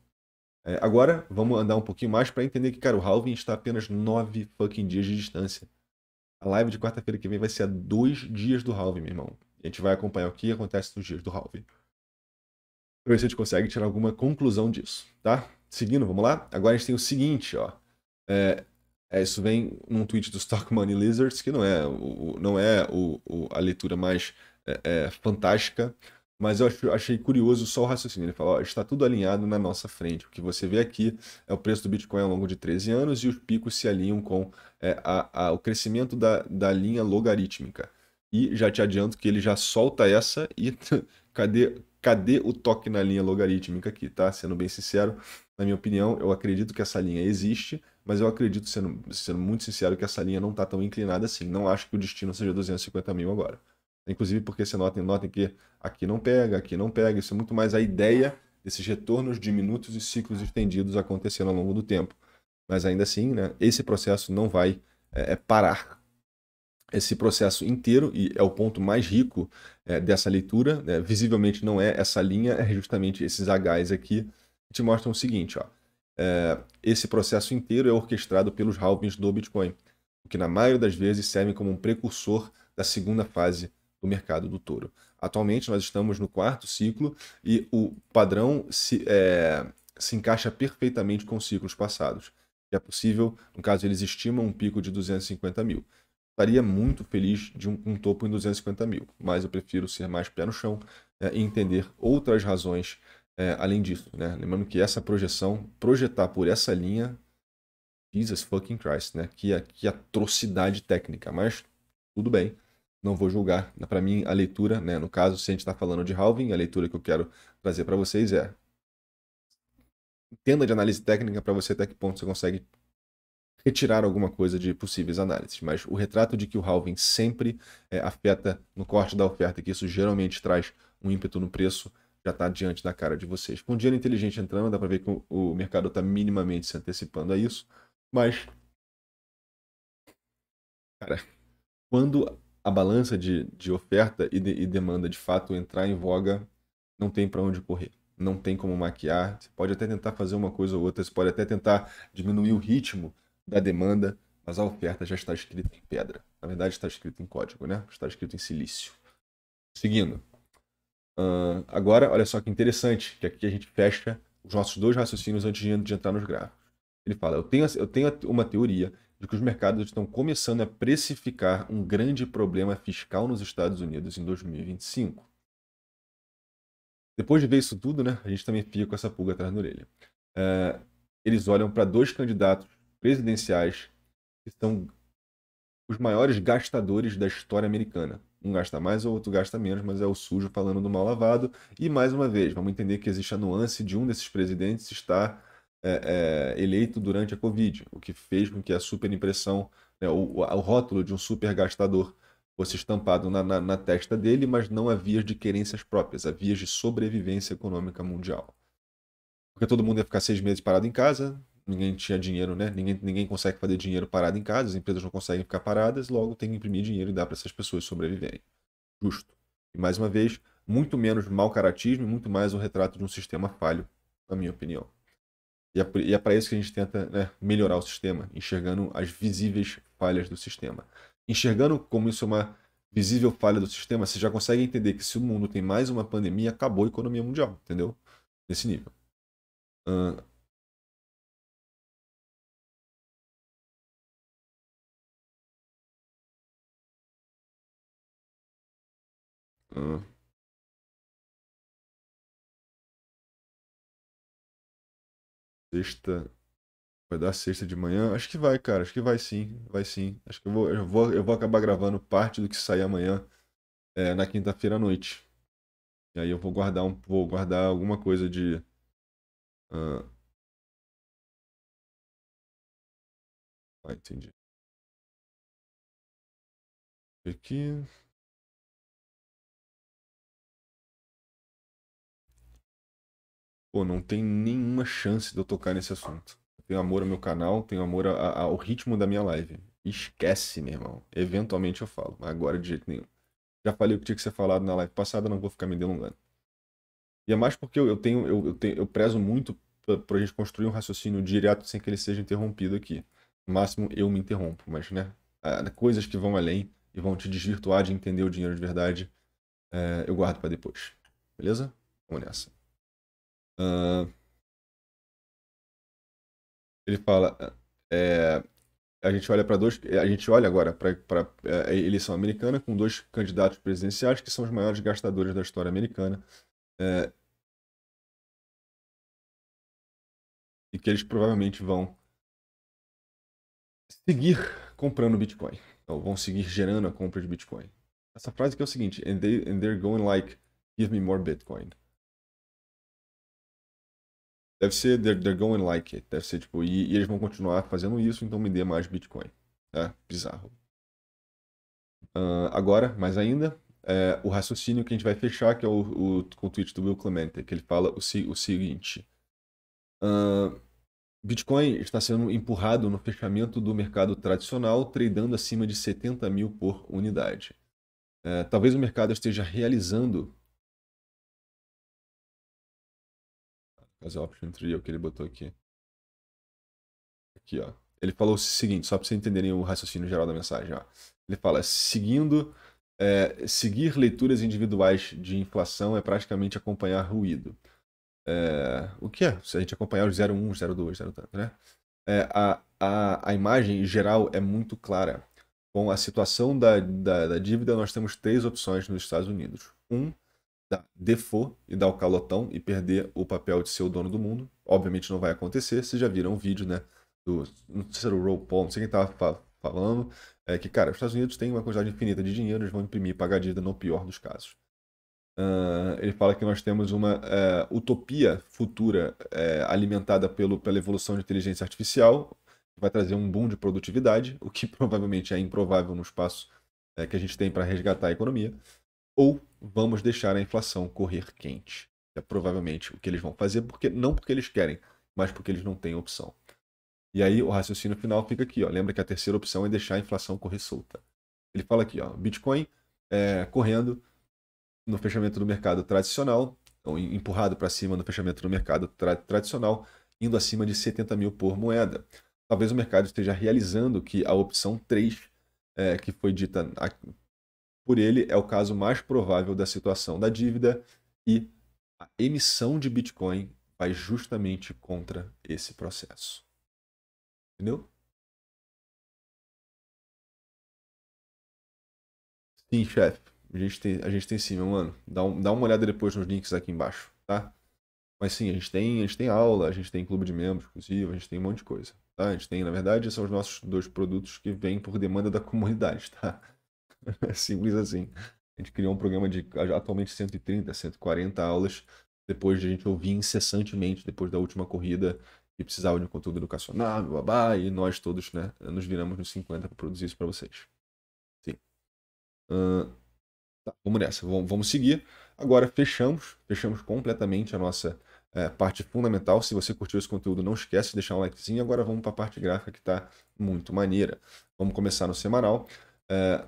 É, agora, vamos andar um pouquinho mais para entender que, cara, o halving está a apenas nove fucking dias de distância. A live de quarta-feira que vem vai ser a dois dias do halving, meu irmão. a gente vai acompanhar o que acontece nos dias do halving. Pra ver se a gente consegue tirar alguma conclusão disso, tá? Seguindo, vamos lá? Agora a gente tem o seguinte, ó. É, é, isso vem num tweet do Stock Money Lizards, que não é, o, não é o, o a leitura mais é, é, fantástica, mas eu acho, achei curioso só o raciocínio. Ele falou: está tudo alinhado na nossa frente. O que você vê aqui é o preço do Bitcoin ao longo de 13 anos e os picos se alinham com é, a, a, o crescimento da, da linha logarítmica. E já te adianto que ele já solta essa e [LAUGHS] cadê, cadê o toque na linha logarítmica aqui, tá? Sendo bem sincero, na minha opinião, eu acredito que essa linha existe mas eu acredito, sendo, sendo muito sincero, que essa linha não está tão inclinada assim. Não acho que o destino seja 250 mil agora. Inclusive porque você nota, nota que aqui não pega, aqui não pega. Isso é muito mais a ideia desses retornos diminutos e ciclos estendidos acontecendo ao longo do tempo. Mas ainda assim, né, esse processo não vai é, é, parar. Esse processo inteiro, e é o ponto mais rico é, dessa leitura, né, visivelmente não é essa linha, é justamente esses Hs aqui, que te mostram o seguinte, ó é, esse processo inteiro é orquestrado pelos halvings do Bitcoin, o que na maioria das vezes serve como um precursor da segunda fase do mercado do touro. Atualmente nós estamos no quarto ciclo e o padrão se, é, se encaixa perfeitamente com ciclos passados. É possível, no caso eles estimam um pico de 250 mil. Estaria muito feliz de um, um topo em 250 mil, mas eu prefiro ser mais pé no chão é, e entender outras razões é, além disso, né? Lembrando que essa projeção, projetar por essa linha, Jesus fucking Christ, né? Que, que atrocidade técnica, mas tudo bem, não vou julgar. Para mim, a leitura, né? No caso, se a gente está falando de halving, a leitura que eu quero trazer para vocês é entenda de análise técnica para você até que ponto você consegue retirar alguma coisa de possíveis análises. Mas o retrato de que o halving sempre é, afeta no corte da oferta, que isso geralmente traz um ímpeto no preço, já está diante da cara de vocês. Com dinheiro inteligente entrando, dá para ver que o mercado está minimamente se antecipando a isso, mas. Cara, quando a balança de, de oferta e, de, e demanda de fato entrar em voga, não tem para onde correr. Não tem como maquiar. Você pode até tentar fazer uma coisa ou outra, você pode até tentar diminuir o ritmo da demanda, mas a oferta já está escrita em pedra. Na verdade, está escrita em código, né? Está escrito em silício. Seguindo. Uh, agora, olha só que interessante, que aqui a gente fecha os nossos dois raciocínios antes de entrar nos gráficos. Ele fala: eu tenho, eu tenho uma teoria de que os mercados estão começando a precificar um grande problema fiscal nos Estados Unidos em 2025. Depois de ver isso tudo, né, a gente também fica com essa pulga atrás da orelha. Uh, eles olham para dois candidatos presidenciais que são os maiores gastadores da história americana um gasta mais, o outro gasta menos, mas é o sujo falando do mal lavado. E mais uma vez, vamos entender que existe a nuance de um desses presidentes estar é, é, eleito durante a Covid, o que fez com que a superimpressão, né, o, o rótulo de um supergastador fosse estampado na, na, na, testa dele, mas não havia de querências próprias, havia de sobrevivência econômica mundial. Porque todo mundo ia ficar seis meses parado em casa, ninguém tinha dinheiro, né? Ninguém, ninguém consegue fazer dinheiro parado em casa, as empresas não conseguem ficar paradas, logo tem que imprimir dinheiro e dar para essas pessoas sobreviverem. Justo. E mais uma vez, muito menos mau caratismo e muito mais um retrato de um sistema falho, na minha opinião. E é, e é para isso que a gente tenta né, melhorar o sistema, enxergando as visíveis falhas do sistema. Enxergando como isso é uma visível falha do sistema, você já consegue entender que se o mundo tem mais uma pandemia, acabou a economia mundial, entendeu? Nesse nível. Uh, Ah. Sexta. Vai dar sexta de manhã? Acho que vai, cara. Acho que vai sim. Vai sim. Acho que eu vou, eu vou, eu vou acabar gravando parte do que sair amanhã é, na quinta-feira à noite. E aí eu vou guardar um. Vou guardar alguma coisa de. Ah, ah entendi. Aqui. pô, não tem nenhuma chance de eu tocar nesse assunto. Eu tenho amor ao meu canal, tenho amor a, a, ao ritmo da minha live. Esquece, meu irmão. Eventualmente eu falo, mas agora de jeito nenhum. Já falei o que tinha que ser falado na live passada, não vou ficar me delongando. E é mais porque eu, eu tenho, eu, eu, tenho, eu prezo muito pra, a gente construir um raciocínio direto sem que ele seja interrompido aqui. No máximo eu me interrompo, mas, né? Coisas que vão além e vão te desvirtuar de entender o dinheiro de verdade, é, eu guardo para depois. Beleza? Vamos nessa. Uh, ele fala. É, é, a gente olha para dois. A gente olha agora para é, a eleição americana com dois candidatos presidenciais que são os maiores gastadores da história americana. É, e que eles provavelmente vão seguir comprando Bitcoin. Ou vão seguir gerando a compra de Bitcoin. Essa frase que é o seguinte: and, they, and they're going like, give me more Bitcoin. Deve ser they're, they're going like it. Deve ser tipo, e, e, eles vão continuar fazendo isso, então me dê mais Bitcoin. Tá? Bizarro. Uh, agora, mais ainda, é, o raciocínio que a gente vai fechar, que é o, o, com o tweet do Will Clemente, que ele fala o, o seguinte. Uh, Bitcoin está sendo empurrado no fechamento do mercado tradicional, tradando acima de 70 mil por unidade. É, talvez o mercado esteja realizando As option tree é o que ele botou aqui. Aqui, ó. Ele falou o seguinte, só para vocês entenderem o raciocínio geral da mensagem, ó. Ele fala, seguindo... É, seguir leituras individuais de inflação é praticamente acompanhar ruído. É, o que é? Se a gente acompanhar os 01, 02, 03, né? É, a, a, a imagem geral é muito clara. Com a situação da, da, da dívida, nós temos três opções nos Estados Unidos. Um, dar default e dar o calotão e perder o papel de ser o dono do mundo. Obviamente não vai acontecer, vocês já viram um vídeo, né? Do, não sei se era o Roll Paul, não sei quem estava falando, é que, cara, os Estados Unidos têm uma quantidade infinita de dinheiro, eles vão imprimir pagar dívida no pior dos casos. Uh, ele fala que nós temos uma uh, utopia futura uh, alimentada pelo, pela evolução de inteligência artificial, que vai trazer um boom de produtividade, o que [LAUGHS] provavelmente é improvável no espaço é, que a gente tem para resgatar a economia, ou vamos deixar a inflação correr quente. É provavelmente o que eles vão fazer, porque não porque eles querem, mas porque eles não têm opção. E aí o raciocínio final fica aqui, ó. Lembra que a terceira opção é deixar a inflação correr solta. Ele fala aqui, ó, Bitcoin é, correndo no fechamento do mercado tradicional, ou então, empurrado para cima no fechamento do mercado tra tradicional, indo acima de 70 mil por moeda. Talvez o mercado esteja realizando que a opção 3, é, que foi dita por ele é o caso mais provável da situação da dívida e a emissão de Bitcoin vai justamente contra esse processo. Entendeu? Sim, chefe. A gente tem, a gente tem sim, meu mano. Dá, um, dá uma olhada depois nos links aqui embaixo, tá? Mas sim, a gente tem, a gente tem aula, a gente tem clube de membros inclusive a gente tem um monte de coisa. Tá? A gente tem, na verdade, são os nossos dois produtos que vêm por demanda da comunidade, tá? [LAUGHS] É simples assim. A gente criou um programa de atualmente 130, 140 aulas, depois de a gente ouvir incessantemente, depois da última corrida, que precisava de um conteúdo educacional, babá, e nós todos né, nos viramos nos 50 para produzir isso para vocês. Sim. Uh, tá, vamos nessa, vamos, vamos seguir. Agora fechamos, fechamos completamente a nossa é, parte fundamental. Se você curtiu esse conteúdo, não esquece de deixar um likezinho. Agora vamos para a parte gráfica que está muito maneira. Vamos começar no semanal. É,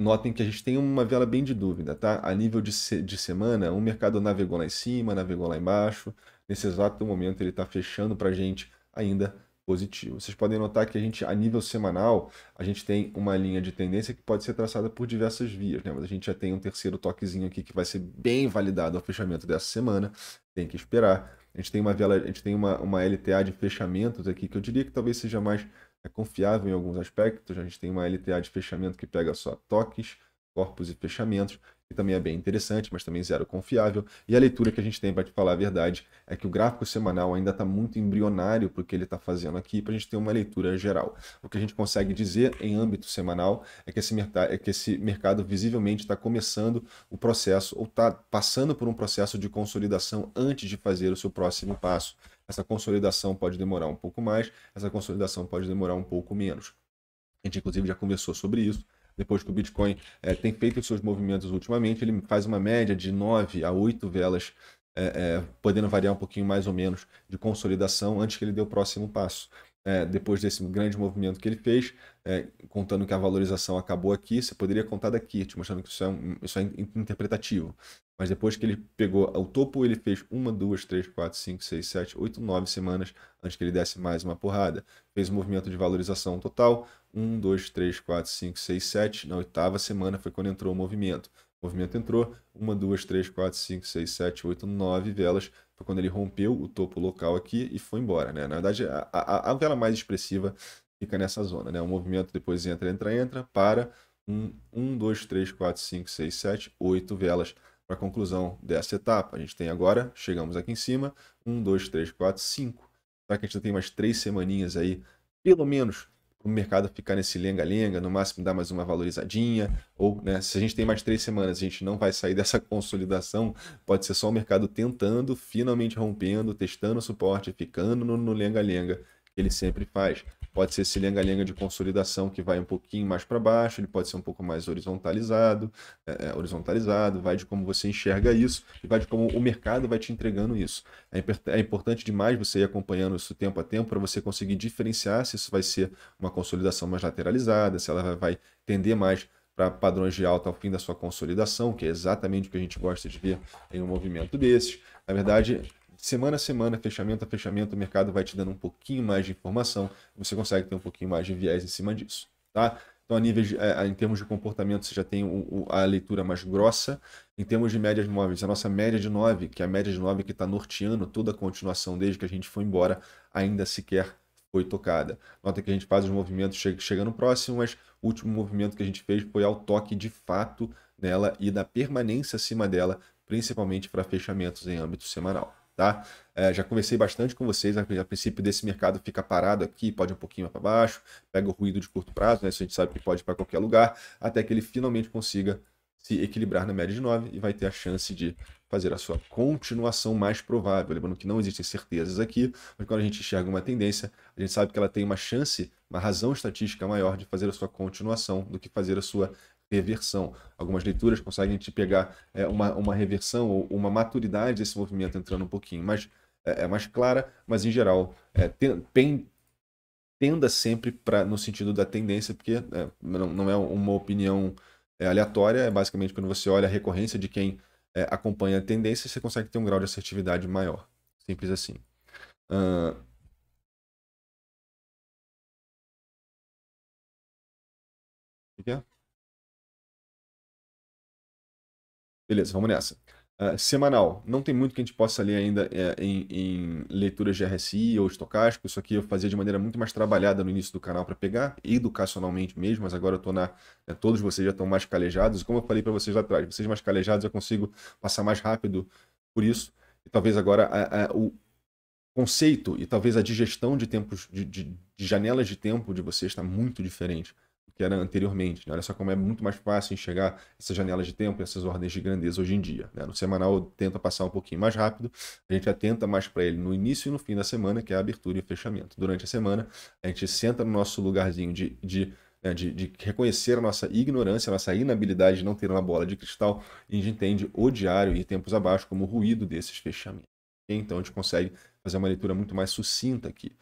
Notem que a gente tem uma vela bem de dúvida, tá? A nível de, se, de semana, o mercado navegou lá em cima, navegou lá embaixo. Nesse exato momento, ele está fechando para a gente ainda positivo. Vocês podem notar que a gente, a nível semanal, a gente tem uma linha de tendência que pode ser traçada por diversas vias, né? Mas a gente já tem um terceiro toquezinho aqui que vai ser bem validado ao fechamento dessa semana. Tem que esperar. A gente tem uma vela, a gente tem uma, uma LTA de fechamentos aqui que eu diria que talvez seja mais é confiável em alguns aspectos. A gente tem uma LTA de fechamento que pega só toques, corpos e fechamentos, que também é bem interessante, mas também zero confiável. E a leitura que a gente tem, para te falar a verdade, é que o gráfico semanal ainda está muito embrionário para o que ele está fazendo aqui, para a gente ter uma leitura geral. O que a gente consegue dizer em âmbito semanal é que esse, é que esse mercado visivelmente está começando o processo, ou está passando por um processo de consolidação antes de fazer o seu próximo passo. Essa consolidação pode demorar um pouco mais, essa consolidação pode demorar um pouco menos. A gente, inclusive, já conversou sobre isso. Depois que o Bitcoin é, tem feito os seus movimentos ultimamente, ele faz uma média de 9 a 8 velas, é, é, podendo variar um pouquinho mais ou menos de consolidação antes que ele dê o próximo passo é, depois desse grande movimento que ele fez, é, contando que a valorização acabou aqui, você poderia contar daqui, te mostrando que isso é, um, isso é interpretativo. Mas depois que ele pegou o topo, ele fez uma, duas, três, quatro, cinco, seis, sete, oito, nove semanas antes que ele desse mais uma porrada. Fez um movimento de valorização total, um, dois, três, quatro, cinco, seis, sete. Na oitava semana foi quando entrou o movimento. O movimento entrou, uma, duas, três, quatro, cinco, seis, sete, oito, nove velas foi quando ele rompeu o topo local aqui e foi embora, né? Na verdade, a, a, a vela mais expressiva fica nessa zona, né? O movimento depois entra, entra, entra, para um, um dois, três, quatro, cinco, seis, sete, oito velas para conclusão dessa etapa. A gente tem agora, chegamos aqui em cima, um, dois, três, quatro, cinco. Será que a gente tem mais três semaninhas aí, pelo menos, o mercado ficar nesse lenga-lenga, no máximo dar mais uma valorizadinha, ou né, se a gente tem mais três semanas, a gente não vai sair [LAUGHS] dessa consolidação, pode ser só o mercado tentando, finalmente rompendo, testando o suporte, ficando no lenga-lenga ele sempre faz. Pode ser esse lenga-lenga de consolidação que vai um pouquinho mais para baixo, ele pode ser um pouco mais horizontalizado, é, é, horizontalizado, vai de como você enxerga isso e vai de como o mercado vai te entregando isso. É, é importante demais você ir acompanhando isso tempo a tempo para você conseguir diferenciar se isso vai ser uma consolidação mais lateralizada, se ela vai tender mais para padrões de alta ao fim da sua consolidação, que é exatamente o que a gente gosta de ver em um movimento desses. Na verdade, semana a semana, fechamento a fechamento, o mercado vai te dando um pouquinho mais de informação, você consegue ter um pouquinho mais de viés em cima disso, tá? Então, a nível de, é, em termos de comportamento, você já tem o, o, a leitura mais grossa. Em termos de médias móveis, a nossa média de 9, que é a média de 9 que está norteando toda a continuação desde que a gente foi embora, ainda sequer foi tocada. Nota que a gente faz os movimentos chega, chegando próximo, mas o último movimento que a gente fez foi ao toque de fato nela e da permanência acima dela, principalmente para fechamentos em âmbito semanal tá? É, já conversei bastante com vocês a, a, princípio desse mercado fica parado aqui, pode um pouquinho para baixo, pega o ruído de curto prazo, né? Isso a gente sabe que pode para qualquer lugar, até que ele finalmente consiga se equilibrar na média de 9 e vai ter a chance de fazer a sua continuação mais provável. Lembrando que não existem certezas aqui, mas quando a gente enxerga uma tendência, a gente sabe que ela tem uma chance, uma razão estatística maior de fazer a sua continuação do que fazer a sua reversão. Algumas leituras conseguem te pegar é, uma, uma reversão ou uma maturidade desse movimento entrando um pouquinho mais, é, é, mais clara, mas em geral é, ten, pen, tenda sempre para no sentido da tendência, porque é, não, não, é uma opinião é, aleatória, é basicamente quando você olha a recorrência de quem é, acompanha a tendência, você consegue ter um grau de assertividade maior. Simples assim. Uh... O que é? Beleza, vamos nessa. Uh, semanal, não tem muito que a gente possa ler ainda é, em, em, leituras de RSI ou estocástico, isso aqui eu fazia de maneira muito mais trabalhada no início do canal para pegar, educacionalmente mesmo, mas agora eu estou na. Né, todos vocês já estão mais calejados, como eu falei para vocês lá atrás, vocês mais calejados eu consigo passar mais rápido por isso, e talvez agora a, a, o conceito e talvez a digestão de tempos, de, de, de janelas de tempo de vocês está muito diferente que era anteriormente. Né? Olha só como é muito mais fácil enxergar essas janelas de tempo, e essas ordens de grandeza hoje em dia. Né? No semanal tenta passar um pouquinho mais rápido, a gente atenta mais para ele no início e no fim da semana, que é a abertura e o fechamento. Durante a semana, a gente senta no nosso lugarzinho de, de né, de, de, reconhecer a nossa ignorância, a nossa inabilidade de não ter uma bola de cristal, e a gente entende o diário e tempos abaixo como o ruído desses fechamentos. Então a gente consegue fazer uma leitura muito mais sucinta aqui.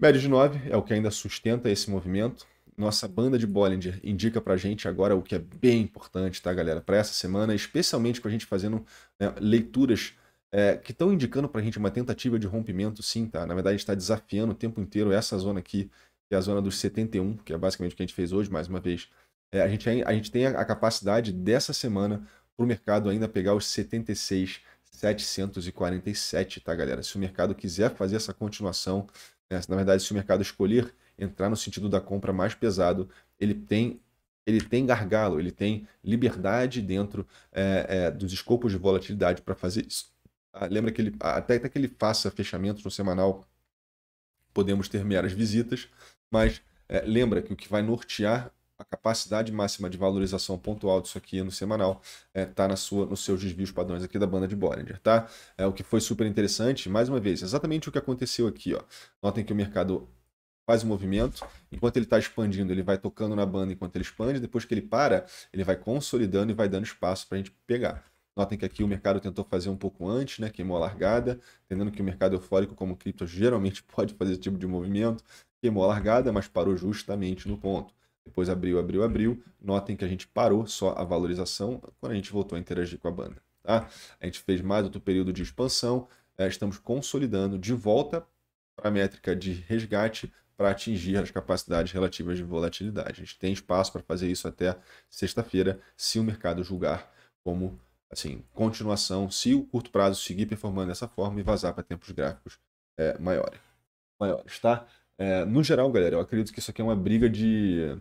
Média de 9 é o que ainda sustenta esse movimento, nossa banda de Bollinger indica a gente agora o que é bem importante, tá, galera? Para essa semana, especialmente com a gente fazendo né, leituras é, que estão indicando para a gente uma tentativa de rompimento, sim, tá? Na verdade, a gente está desafiando o tempo inteiro essa zona aqui, que é a zona dos 71, que é basicamente o que a gente fez hoje, mais uma vez. É, a, gente, é, a gente tem a, a capacidade dessa semana para o mercado ainda pegar os 76, 747, tá, galera? Se o mercado quiser fazer essa continuação, né, na verdade, se o mercado escolher entrar no sentido da compra mais pesado, ele tem ele tem gargalo, ele tem liberdade dentro é, é, dos escopos de volatilidade para fazer isso. Ah, lembra que ele, até, até que ele faça fechamentos no semanal, podemos ter meras visitas, mas é, lembra que o que vai nortear a capacidade máxima de valorização pontual disso aqui no semanal está é, tá na sua, nos seus desvios padrões aqui da banda de Bollinger, tá? É o que foi super interessante, mais uma vez, exatamente o que aconteceu aqui, ó. Notem que o mercado faz o um movimento, enquanto ele está expandindo, ele vai tocando na banda enquanto ele expande, depois que ele para, ele vai consolidando e vai dando espaço para a gente pegar. Notem que aqui o mercado tentou fazer um pouco antes, né? Queimou a largada, entendendo que o mercado eufórico, como cripto, geralmente [LAUGHS] pode fazer esse tipo de movimento. Queimou a largada, mas parou justamente no ponto. Depois abriu, abriu, abriu. Notem que a gente parou só a valorização quando a gente voltou a interagir com a banda. Tá? A gente fez mais outro período de expansão. Eh, estamos consolidando de volta para a métrica de resgate para atingir as capacidades relativas de volatilidade. A gente tem espaço para fazer isso até sexta-feira, se o mercado julgar como assim continuação, se o curto prazo seguir performando dessa forma e vazar para tempos gráficos é, maiores. maiores tá? É, no geral, galera, eu acredito que isso aqui é uma briga de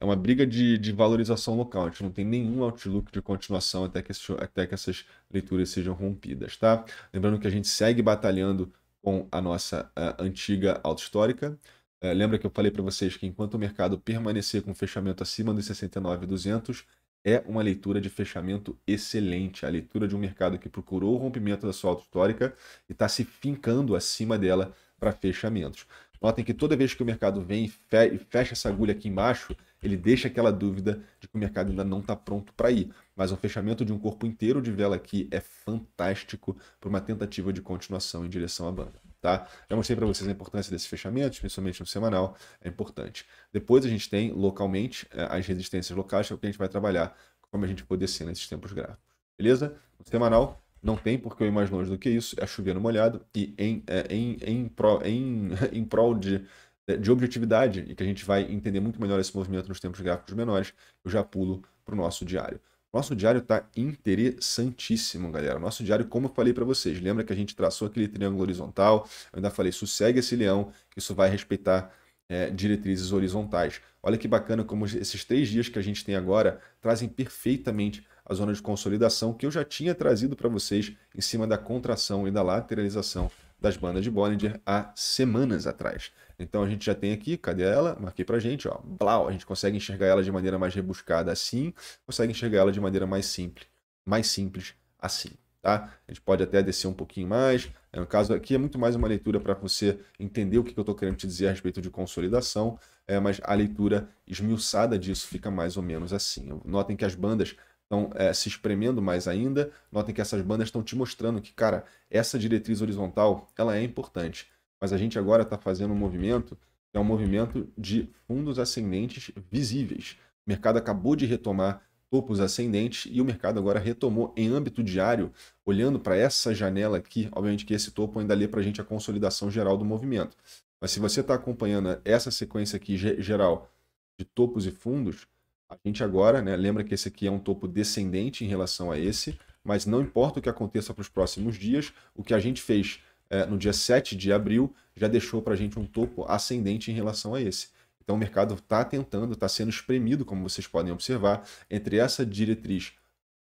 é uma briga de, de valorização local. A gente não tem nenhum outlook de continuação até que, esse, até que essas leituras sejam rompidas, tá? Lembrando que a gente segue batalhando com a nossa antiga auto histórica. É, lembra que eu falei para vocês que enquanto o mercado permanecer com fechamento acima dos 69,200, é uma leitura de fechamento excelente. A leitura de um mercado que procurou o rompimento da sua alta histórica e está se fincando acima dela para fechamentos. Notem que toda vez que o mercado vem e fecha essa agulha aqui embaixo, ele deixa aquela dúvida de que o mercado ainda não está pronto para ir. Mas o fechamento de um corpo inteiro de vela aqui é fantástico para uma tentativa de continuação em direção à banda tá? Já mostrei para vocês a importância desses fechamentos, principalmente no semanal, é importante. Depois a gente tem localmente é, as resistências locais, que é o que a gente vai trabalhar, como a gente poder ser nesses tempos gráficos. Beleza? No semanal, não tem porque eu ir mais longe do que isso, é chovendo molhado e em, é, em, em, pro, em, [LAUGHS] em prol de, é, de objetividade e que a gente vai entender muito melhor esse movimento nos tempos gráficos menores, eu já pulo para o nosso diário. Nosso diário está interessantíssimo, galera. Nosso diário, como eu falei para vocês, lembra que a gente traçou aquele triângulo horizontal? Eu ainda falei, sossegue esse leão, isso vai respeitar é, diretrizes horizontais. Olha que bacana como esses três dias que a gente tem agora trazem perfeitamente a zona de consolidação que eu já tinha trazido para vocês em cima da contração e da lateralização das bandas de Bollinger há semanas atrás. Então a gente já tem aqui, cadê ela? Marquei pra gente, ó. Blau, a gente consegue enxergar ela de maneira mais rebuscada assim, consegue enxergar ela de maneira mais simples, mais simples assim, tá? A gente pode até descer um pouquinho mais. É, no caso aqui é muito mais uma leitura para você entender o que eu estou querendo te dizer a respeito de consolidação, é, mas a leitura esmiuçada disso fica mais ou menos assim. Notem que as bandas estão é, se espremendo mais ainda. Notem que essas bandas estão te mostrando que, cara, essa diretriz horizontal ela é importante mas a gente agora está fazendo um movimento que é um movimento de fundos ascendentes visíveis. O mercado acabou de retomar topos ascendentes e o mercado agora retomou em âmbito diário, olhando para essa janela aqui, obviamente que esse topo ainda lê para a gente a consolidação geral do movimento. Mas se você está acompanhando essa sequência aqui geral de topos e fundos, a gente agora, né, lembra que esse aqui é um topo descendente em relação a esse, mas não importa o que aconteça para os próximos dias, o que a gente fez é, no dia 7 de abril, já deixou para a gente um topo ascendente em relação a esse. Então o mercado está tentando, está sendo espremido, como vocês podem observar, entre essa diretriz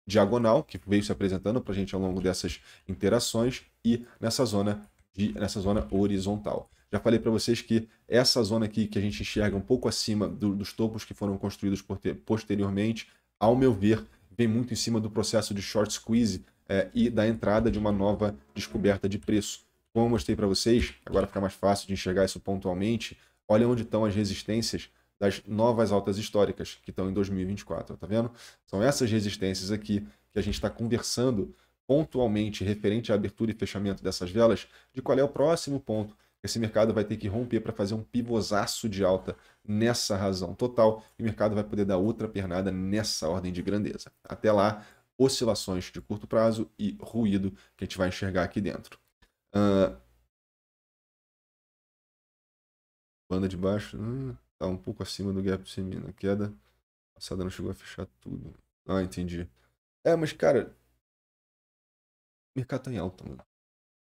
diagonal que veio se apresentando para a gente ao longo dessas interações e nessa zona de, nessa zona horizontal. Já falei para vocês que essa zona aqui que a gente enxerga um pouco acima do, dos topos que foram construídos posteriormente, ao meu ver, vem muito em cima do processo de short squeeze é, e da entrada de uma nova descoberta de preço. Como eu mostrei para vocês, agora fica mais fácil de enxergar isso pontualmente. Olha onde estão as resistências das novas altas históricas que estão em 2024, tá vendo? São essas resistências aqui que a gente está conversando pontualmente referente à abertura e fechamento dessas velas, de qual é o próximo ponto esse mercado vai ter que romper para fazer um pivosaço de alta nessa razão total e o mercado vai poder dar outra pernada nessa ordem de grandeza. Até lá, oscilações de curto prazo e ruído que a gente vai enxergar aqui dentro. Uh, banda de baixo está hum, um pouco acima do gap semina. A queda passada não chegou a fechar tudo. Ah, entendi. É, mas cara, o mercado está em alta, mano.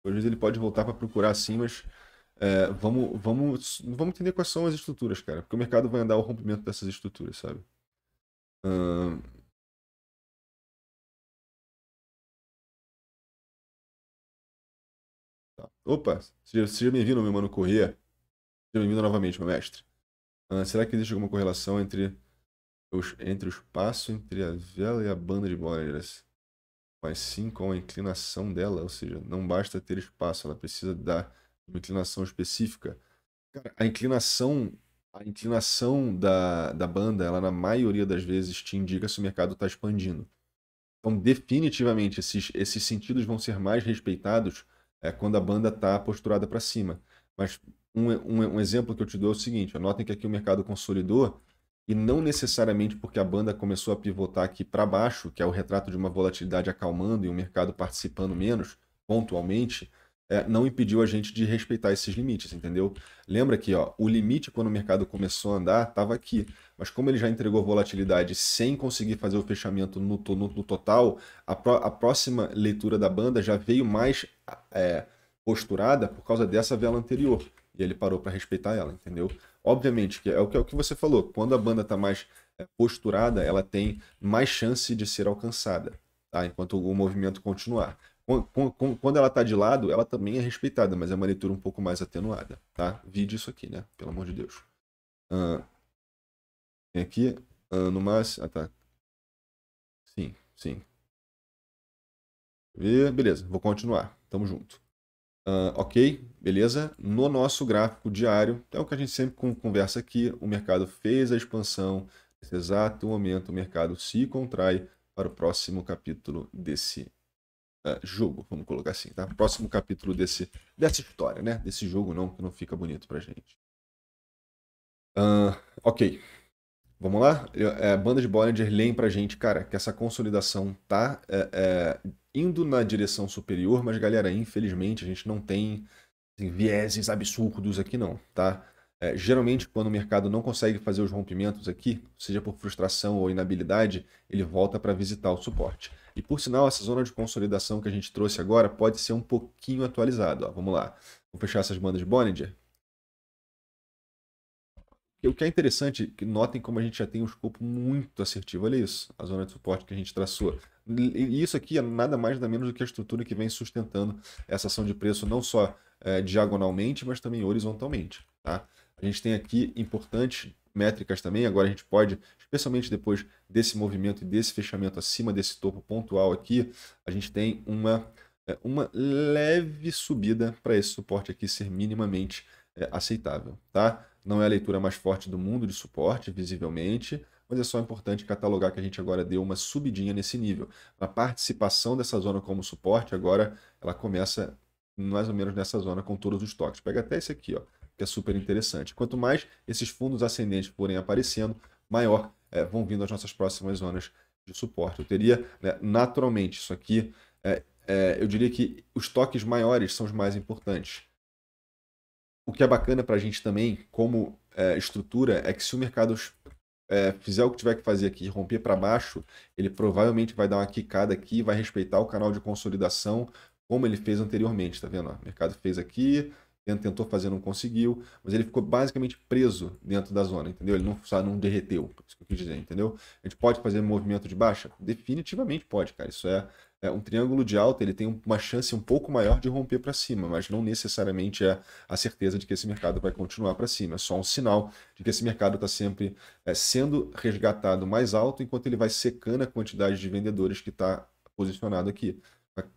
Às vezes ele pode voltar para procurar assim, mas é, vamos, vamos, vamos entender quais são as estruturas, cara. Porque o mercado vai andar o rompimento dessas estruturas, sabe? Uh, Opa, seja, seja bem-vindo, meu mano Corrêa. Seja bem-vindo novamente, meu mestre. Ah, será que existe alguma correlação entre, os, entre o espaço, entre a vela e a banda de boleiras? Mas sim com a inclinação dela, ou seja, não basta ter espaço, ela precisa dar uma inclinação específica. Cara, a inclinação a inclinação da, da banda, ela na maioria das vezes te indica se o mercado está expandindo. Então, definitivamente, esses, esses sentidos vão ser mais respeitados é quando a banda está posturada para cima. Mas um, um, um, exemplo que eu te dou é o seguinte: anotem que aqui o mercado consolidou e não necessariamente porque a banda começou a pivotar aqui para baixo, que é o retrato de uma volatilidade acalmando e o mercado participando menos pontualmente, é, não impediu a gente de respeitar esses limites, entendeu? Lembra que ó, o limite quando o mercado começou a andar estava aqui, mas como ele já entregou volatilidade sem conseguir fazer o fechamento no, no, no total, a, pro, a, próxima leitura da banda já veio mais é, posturada por causa dessa vela anterior e ele parou para respeitar ela, entendeu? Obviamente que é o que, é o que você falou, quando a banda está mais é, posturada, ela tem mais chance de ser alcançada, tá? enquanto o movimento continuar. Quando ela está de lado, ela também é respeitada, mas é uma leitura um pouco mais atenuada, tá? Vide isso aqui, né? Pelo amor de Deus. Ah, tem aqui, ah, no máximo... Ah, tá. Sim, sim. E, beleza, vou continuar. Tamo junto. Uh, ok, beleza? No nosso gráfico diário, é o que a gente sempre conversa aqui, o mercado fez a expansão, nesse exato momento o mercado se contrai para o próximo capítulo desse eh, jogo, vamos colocar assim, tá? Próximo capítulo desse, dessa história, né? Desse jogo não, que não fica bonito pra gente. Uh, ok. Vamos lá? É, banda de Bollinger leem pra gente, cara, que essa consolidação tá é, é, indo na direção superior, mas galera, infelizmente a gente não tem assim, vieses absurdos aqui não, tá? É, geralmente, quando o mercado não consegue fazer os rompimentos aqui, seja por frustração ou inabilidade, ele volta para visitar o suporte. E por sinal, essa zona de consolidação que a gente trouxe agora pode ser um pouquinho atualizada. Vamos lá. Vou fechar essas bandas de Bollinger. O que é interessante, que notem como a gente já tem um escopo muito assertivo. Olha isso, a zona de suporte que a gente traçou. E isso aqui é nada mais nada menos do que a estrutura que vem sustentando essa ação de preço não só é, diagonalmente, mas também horizontalmente. Tá? A gente tem aqui importantes métricas também. Agora a gente pode, especialmente depois desse movimento e desse fechamento acima desse topo pontual aqui, a gente tem uma, é, uma leve subida para esse suporte aqui ser minimamente é, aceitável, tá? Não é a leitura mais forte do mundo de suporte, visivelmente, mas é só importante catalogar que a gente agora deu uma subidinha nesse nível. A participação dessa zona como suporte agora, ela começa mais ou menos nessa zona com todos os toques. Pega até esse aqui, ó que é super interessante. Quanto mais esses fundos ascendentes forem aparecendo, maior é, vão vindo as nossas próximas zonas de suporte. Eu teria, né, naturalmente, isso aqui, é, é, eu diria que os toques maiores são os mais importantes. O que é bacana para a gente também, como é, estrutura, é que se o mercado é, fizer o que tiver que fazer aqui e romper para baixo, ele provavelmente vai dar uma quicada aqui, vai respeitar o canal de consolidação como ele fez anteriormente, tá vendo? O mercado fez aqui, tentou fazer, não conseguiu, mas ele ficou basicamente preso dentro da zona, entendeu? Ele não, sabe, não derreteu, é isso que eu quis dizer, entendeu? A gente pode fazer movimento de baixa? Definitivamente pode, cara. Isso é, é um triângulo de alta, ele tem uma chance um pouco maior de romper para cima, mas não necessariamente é a certeza de que esse mercado vai continuar para cima. É só um sinal de que esse mercado está sempre é, sendo resgatado mais alto, enquanto ele vai secando a quantidade de vendedores que está posicionado aqui.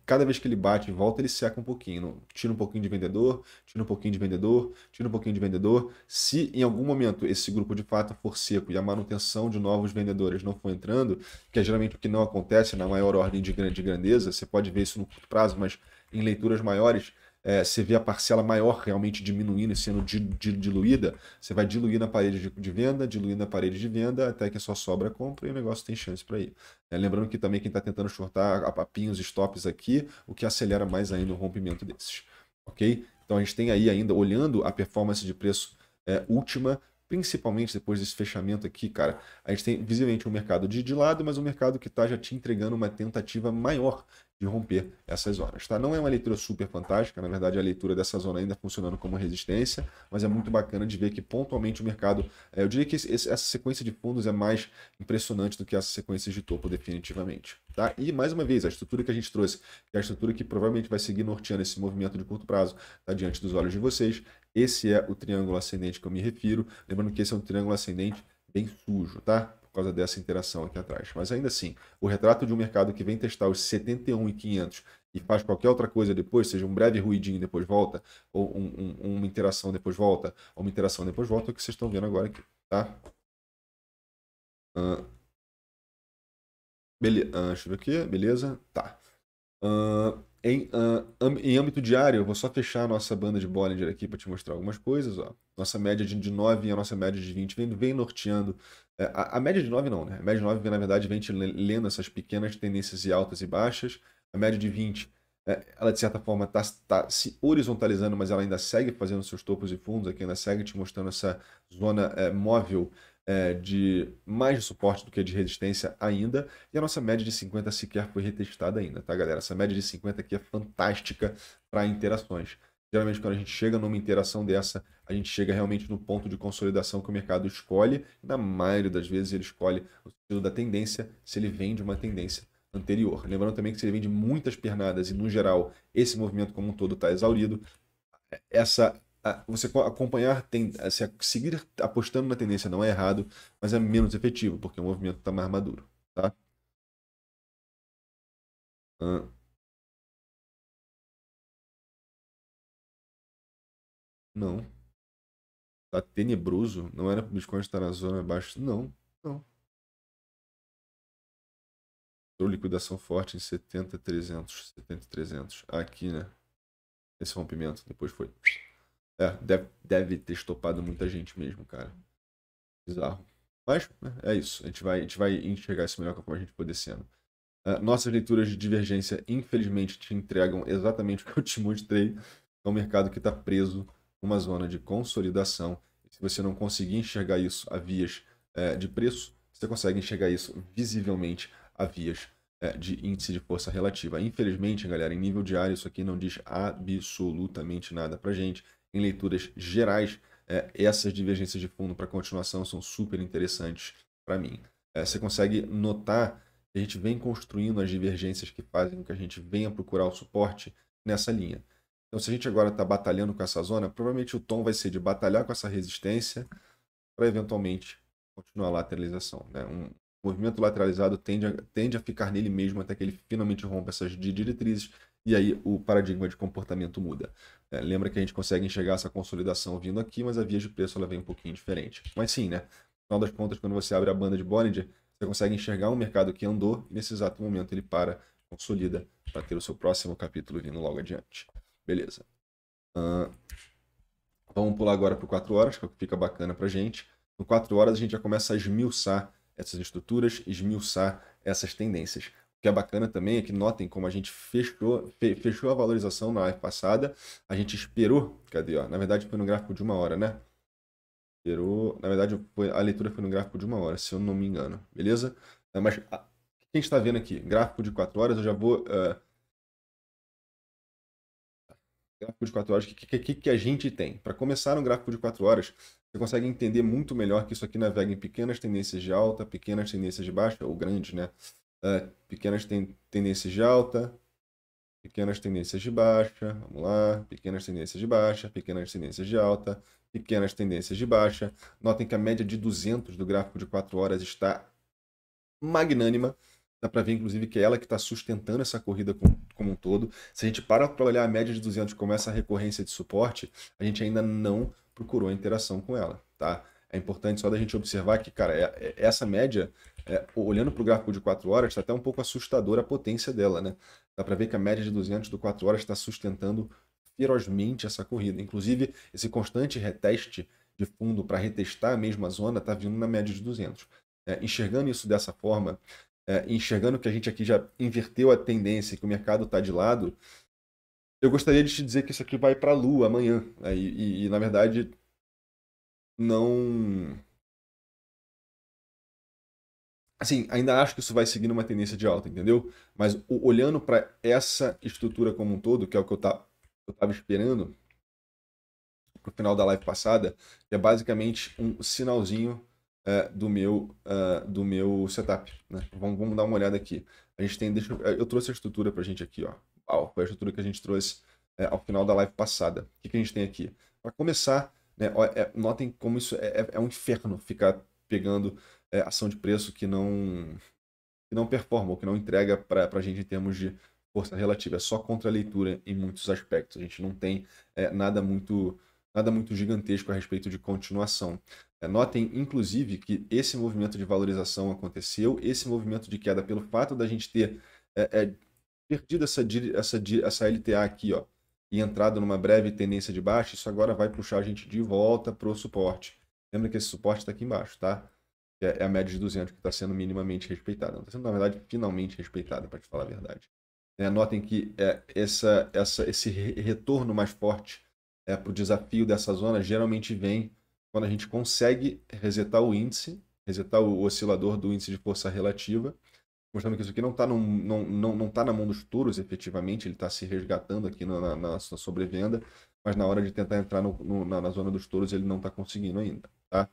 Cada vez que ele bate e volta, ele seca um pouquinho. Tira um pouquinho de vendedor, tira um pouquinho de vendedor, tira um pouquinho de vendedor. Se em algum momento esse grupo de fato for seco e a manutenção de novos vendedores não for entrando, que é geralmente o que não acontece na maior ordem de grande grandeza, você pode ver isso no curto prazo, mas em leituras maiores, é, você vê a parcela maior realmente diminuindo e sendo di, di, diluída, você vai diluir na parede de, de, venda, diluir na parede de venda, até que só sobra a compra e o negócio tem chance para ir. É, lembrando que também quem está tentando shortar a papinhos, stops aqui, o que acelera mais ainda o rompimento desses. Ok? Então a gente tem aí ainda, olhando a performance de preço é, última, principalmente depois desse fechamento aqui, cara, a gente tem visivelmente um mercado de, de lado, mas um mercado que está já te entregando uma tentativa maior de romper essas zonas. Tá? Não é uma leitura super fantástica, na verdade, a leitura dessa zona ainda funcionando como resistência, mas é muito bacana de ver que pontualmente o mercado. É, eu diria que esse, essa sequência de fundos é mais impressionante do que as sequências de topo, definitivamente. Tá? E mais uma vez, a estrutura que a gente trouxe, que é a estrutura que provavelmente vai seguir norteando esse movimento de curto prazo, está diante dos olhos de vocês. Esse é o triângulo ascendente que eu me refiro. Lembrando que esse é um triângulo ascendente bem sujo, tá? por causa dessa interação aqui atrás. Mas ainda assim, o retrato de um mercado que vem testar os 71,500 e faz qualquer outra coisa depois, seja um breve ruidinho depois volta, ou um, um, uma interação depois volta, ou uma interação depois volta, é o que vocês estão vendo agora aqui, tá? Uh, bele... Uh, deixa eu ver aqui, beleza? Tá. Uh, em, ah, em âmbito diário, eu vou só fechar a nossa banda de Bollinger aqui para te mostrar algumas coisas. Ó. Nossa média de, de 9 e a nossa média de 20 vem, vem norteando é, a, a, média de 9 não, né? A média de 9, na verdade, vem te lendo essas pequenas tendências e altas e baixas. A média de 20, é, ela de certa forma está tá se horizontalizando, mas ela ainda segue fazendo seus topos e fundos, aqui ainda segue te mostrando essa zona é, móvel é, de mais de suporte do que de resistência ainda. E a nossa média de 50 sequer foi retestada ainda, tá, galera? Essa média de 50 aqui é fantástica para interações. Geralmente, quando a gente chega numa interação dessa, a gente chega realmente no ponto de consolidação que o mercado escolhe. Na maioria das vezes, ele escolhe o sentido da tendência, se ele vende uma tendência anterior. Lembrando também que se ele vende muitas pernadas e, no geral, esse movimento como um todo está exaurido, essa você acompanhar, se seguir apostando na tendência não é errado, mas é menos efetivo, porque o movimento está mais maduro. Tá? Não. Tá tenebroso? Não era pro Bitcoin estar na zona abaixo? Não. Não. a liquidação forte em 70,300. 70,300. Aqui, né? Esse rompimento. Depois foi. É, deve, deve ter estopado muita gente mesmo, cara. Bizarro. Mas né, é isso. A gente vai, a gente vai enxergar isso melhor conforme a gente for descendo. Uh, nossas leituras de divergência, infelizmente, te entregam exatamente [LAUGHS] o que eu te mostrei. É um mercado que está preso uma zona de consolidação. Se você não conseguir enxergar isso a vias é, de preço, você consegue enxergar isso visivelmente a vias é, de índice de força relativa. Infelizmente, galera, em nível diário, isso aqui não diz absolutamente nada para gente. Em leituras gerais, é, essas divergências de fundo para continuação são super interessantes para mim. É, você consegue notar que a gente vem construindo as divergências que fazem com que a gente venha procurar o suporte nessa linha. Então, se a gente agora está batalhando com essa zona, provavelmente o tom vai ser de batalhar com essa resistência para eventualmente continuar a lateralização. Né? Um movimento lateralizado tende a, tende a ficar nele mesmo até que ele finalmente rompa essas diretrizes e aí o paradigma de comportamento muda. É, lembra que a gente consegue enxergar essa consolidação vindo aqui, mas a via de preço ela vem um pouquinho diferente. Mas sim, né? No final das contas, quando você abre a banda de Bollinger, você consegue enxergar um mercado que andou e nesse exato momento ele para, consolida, para ter o seu próximo capítulo vindo logo adiante. Beleza. Uh, vamos pular agora para é o 4 horas, que fica bacana para gente. No 4 horas a gente já começa a esmiuçar essas estruturas, esmiuçar essas tendências. O que é bacana também é que notem como a gente fechou, fechou a valorização na live passada, a gente esperou, cadê, ó, na verdade foi no gráfico de uma hora, né? Esperou, na verdade foi, a leitura foi no gráfico de uma hora, se eu não me engano, beleza? Mas o que a gente está vendo aqui? Gráfico de 4 horas, eu já vou... Uh, gráfico de 4 horas, o que, que, que, a gente tem? Para começar um gráfico de 4 horas, você consegue entender muito melhor que isso aqui navega em pequenas tendências de alta, pequenas tendências de baixa, ou grandes, né? Uh, pequenas ten tendências de alta, pequenas tendências de baixa, vamos lá, pequenas tendências de baixa, pequenas tendências de alta, pequenas tendências de baixa. Notem que a média de 200 do gráfico de 4 horas está magnânima. Dá para ver, inclusive, que é ela que está sustentando essa corrida como, como um todo. Se a gente para para olhar a média de 200 como essa recorrência de suporte, a gente ainda não procurou interação com ela, tá? É importante só da gente observar que, cara, é, é, essa média, é, olhando para o gráfico de 4 horas, está até um pouco assustadora a potência dela, né? Dá para ver que a média de 200 do 4 horas está sustentando ferozmente essa corrida. Inclusive, esse constante reteste de fundo para retestar a mesma zona está vindo na média de 200. É, né? enxergando isso dessa forma, é, enxergando que a gente aqui já inverteu a tendência, que o mercado está de lado, eu gostaria de te dizer que isso aqui vai para a lua amanhã. Né? E, e, e, na verdade, não. Assim, ainda acho que isso vai seguir uma tendência de alta, entendeu? Mas o, olhando para essa estrutura como um todo, que é o que eu estava esperando para o final da live passada, é basicamente um sinalzinho eh, do meu eh, do meu setup. Né? Vamos, vamos, dar uma olhada aqui. A gente tem, deixa, eu eh, trouxe a estrutura para a gente aqui, ó. Uau, foi a estrutura que a gente trouxe é, ao final da live passada. O que, que a gente tem aqui? Para começar, né, ó, é, notem como isso é, é, é um inferno ficar pegando ação de preço que não que não performa ou que não entrega para a gente em termos de força relativa. É só contra leitura em muitos aspectos. A gente não tem nada muito nada muito gigantesco a respeito de continuação. É, notem, inclusive, que esse movimento de valorização aconteceu, esse movimento de queda, pelo fato da gente ter é, é, perdido essa, essa, essa LTA aqui, ó, e entrado numa breve tendência de baixa, isso agora vai puxar a gente de volta para o suporte. Lembra que esse suporte está aqui embaixo, tá? É, é a média de 200 que está sendo minimamente respeitada. Não está sendo, na verdade, finalmente respeitada, para te falar a verdade. É, notem que é, essa, essa, esse retorno mais forte é, para o desafio dessa zona geralmente vem quando a gente consegue resetar o índice, resetar o oscilador do índice de força relativa, mostrando que isso aqui não está não, não, não tá na mão dos touros efetivamente, ele está se resgatando aqui na, na, na, sobrevenda, mas na hora de tentar entrar no, no, na, na, zona dos touros ele não está conseguindo ainda. Tá?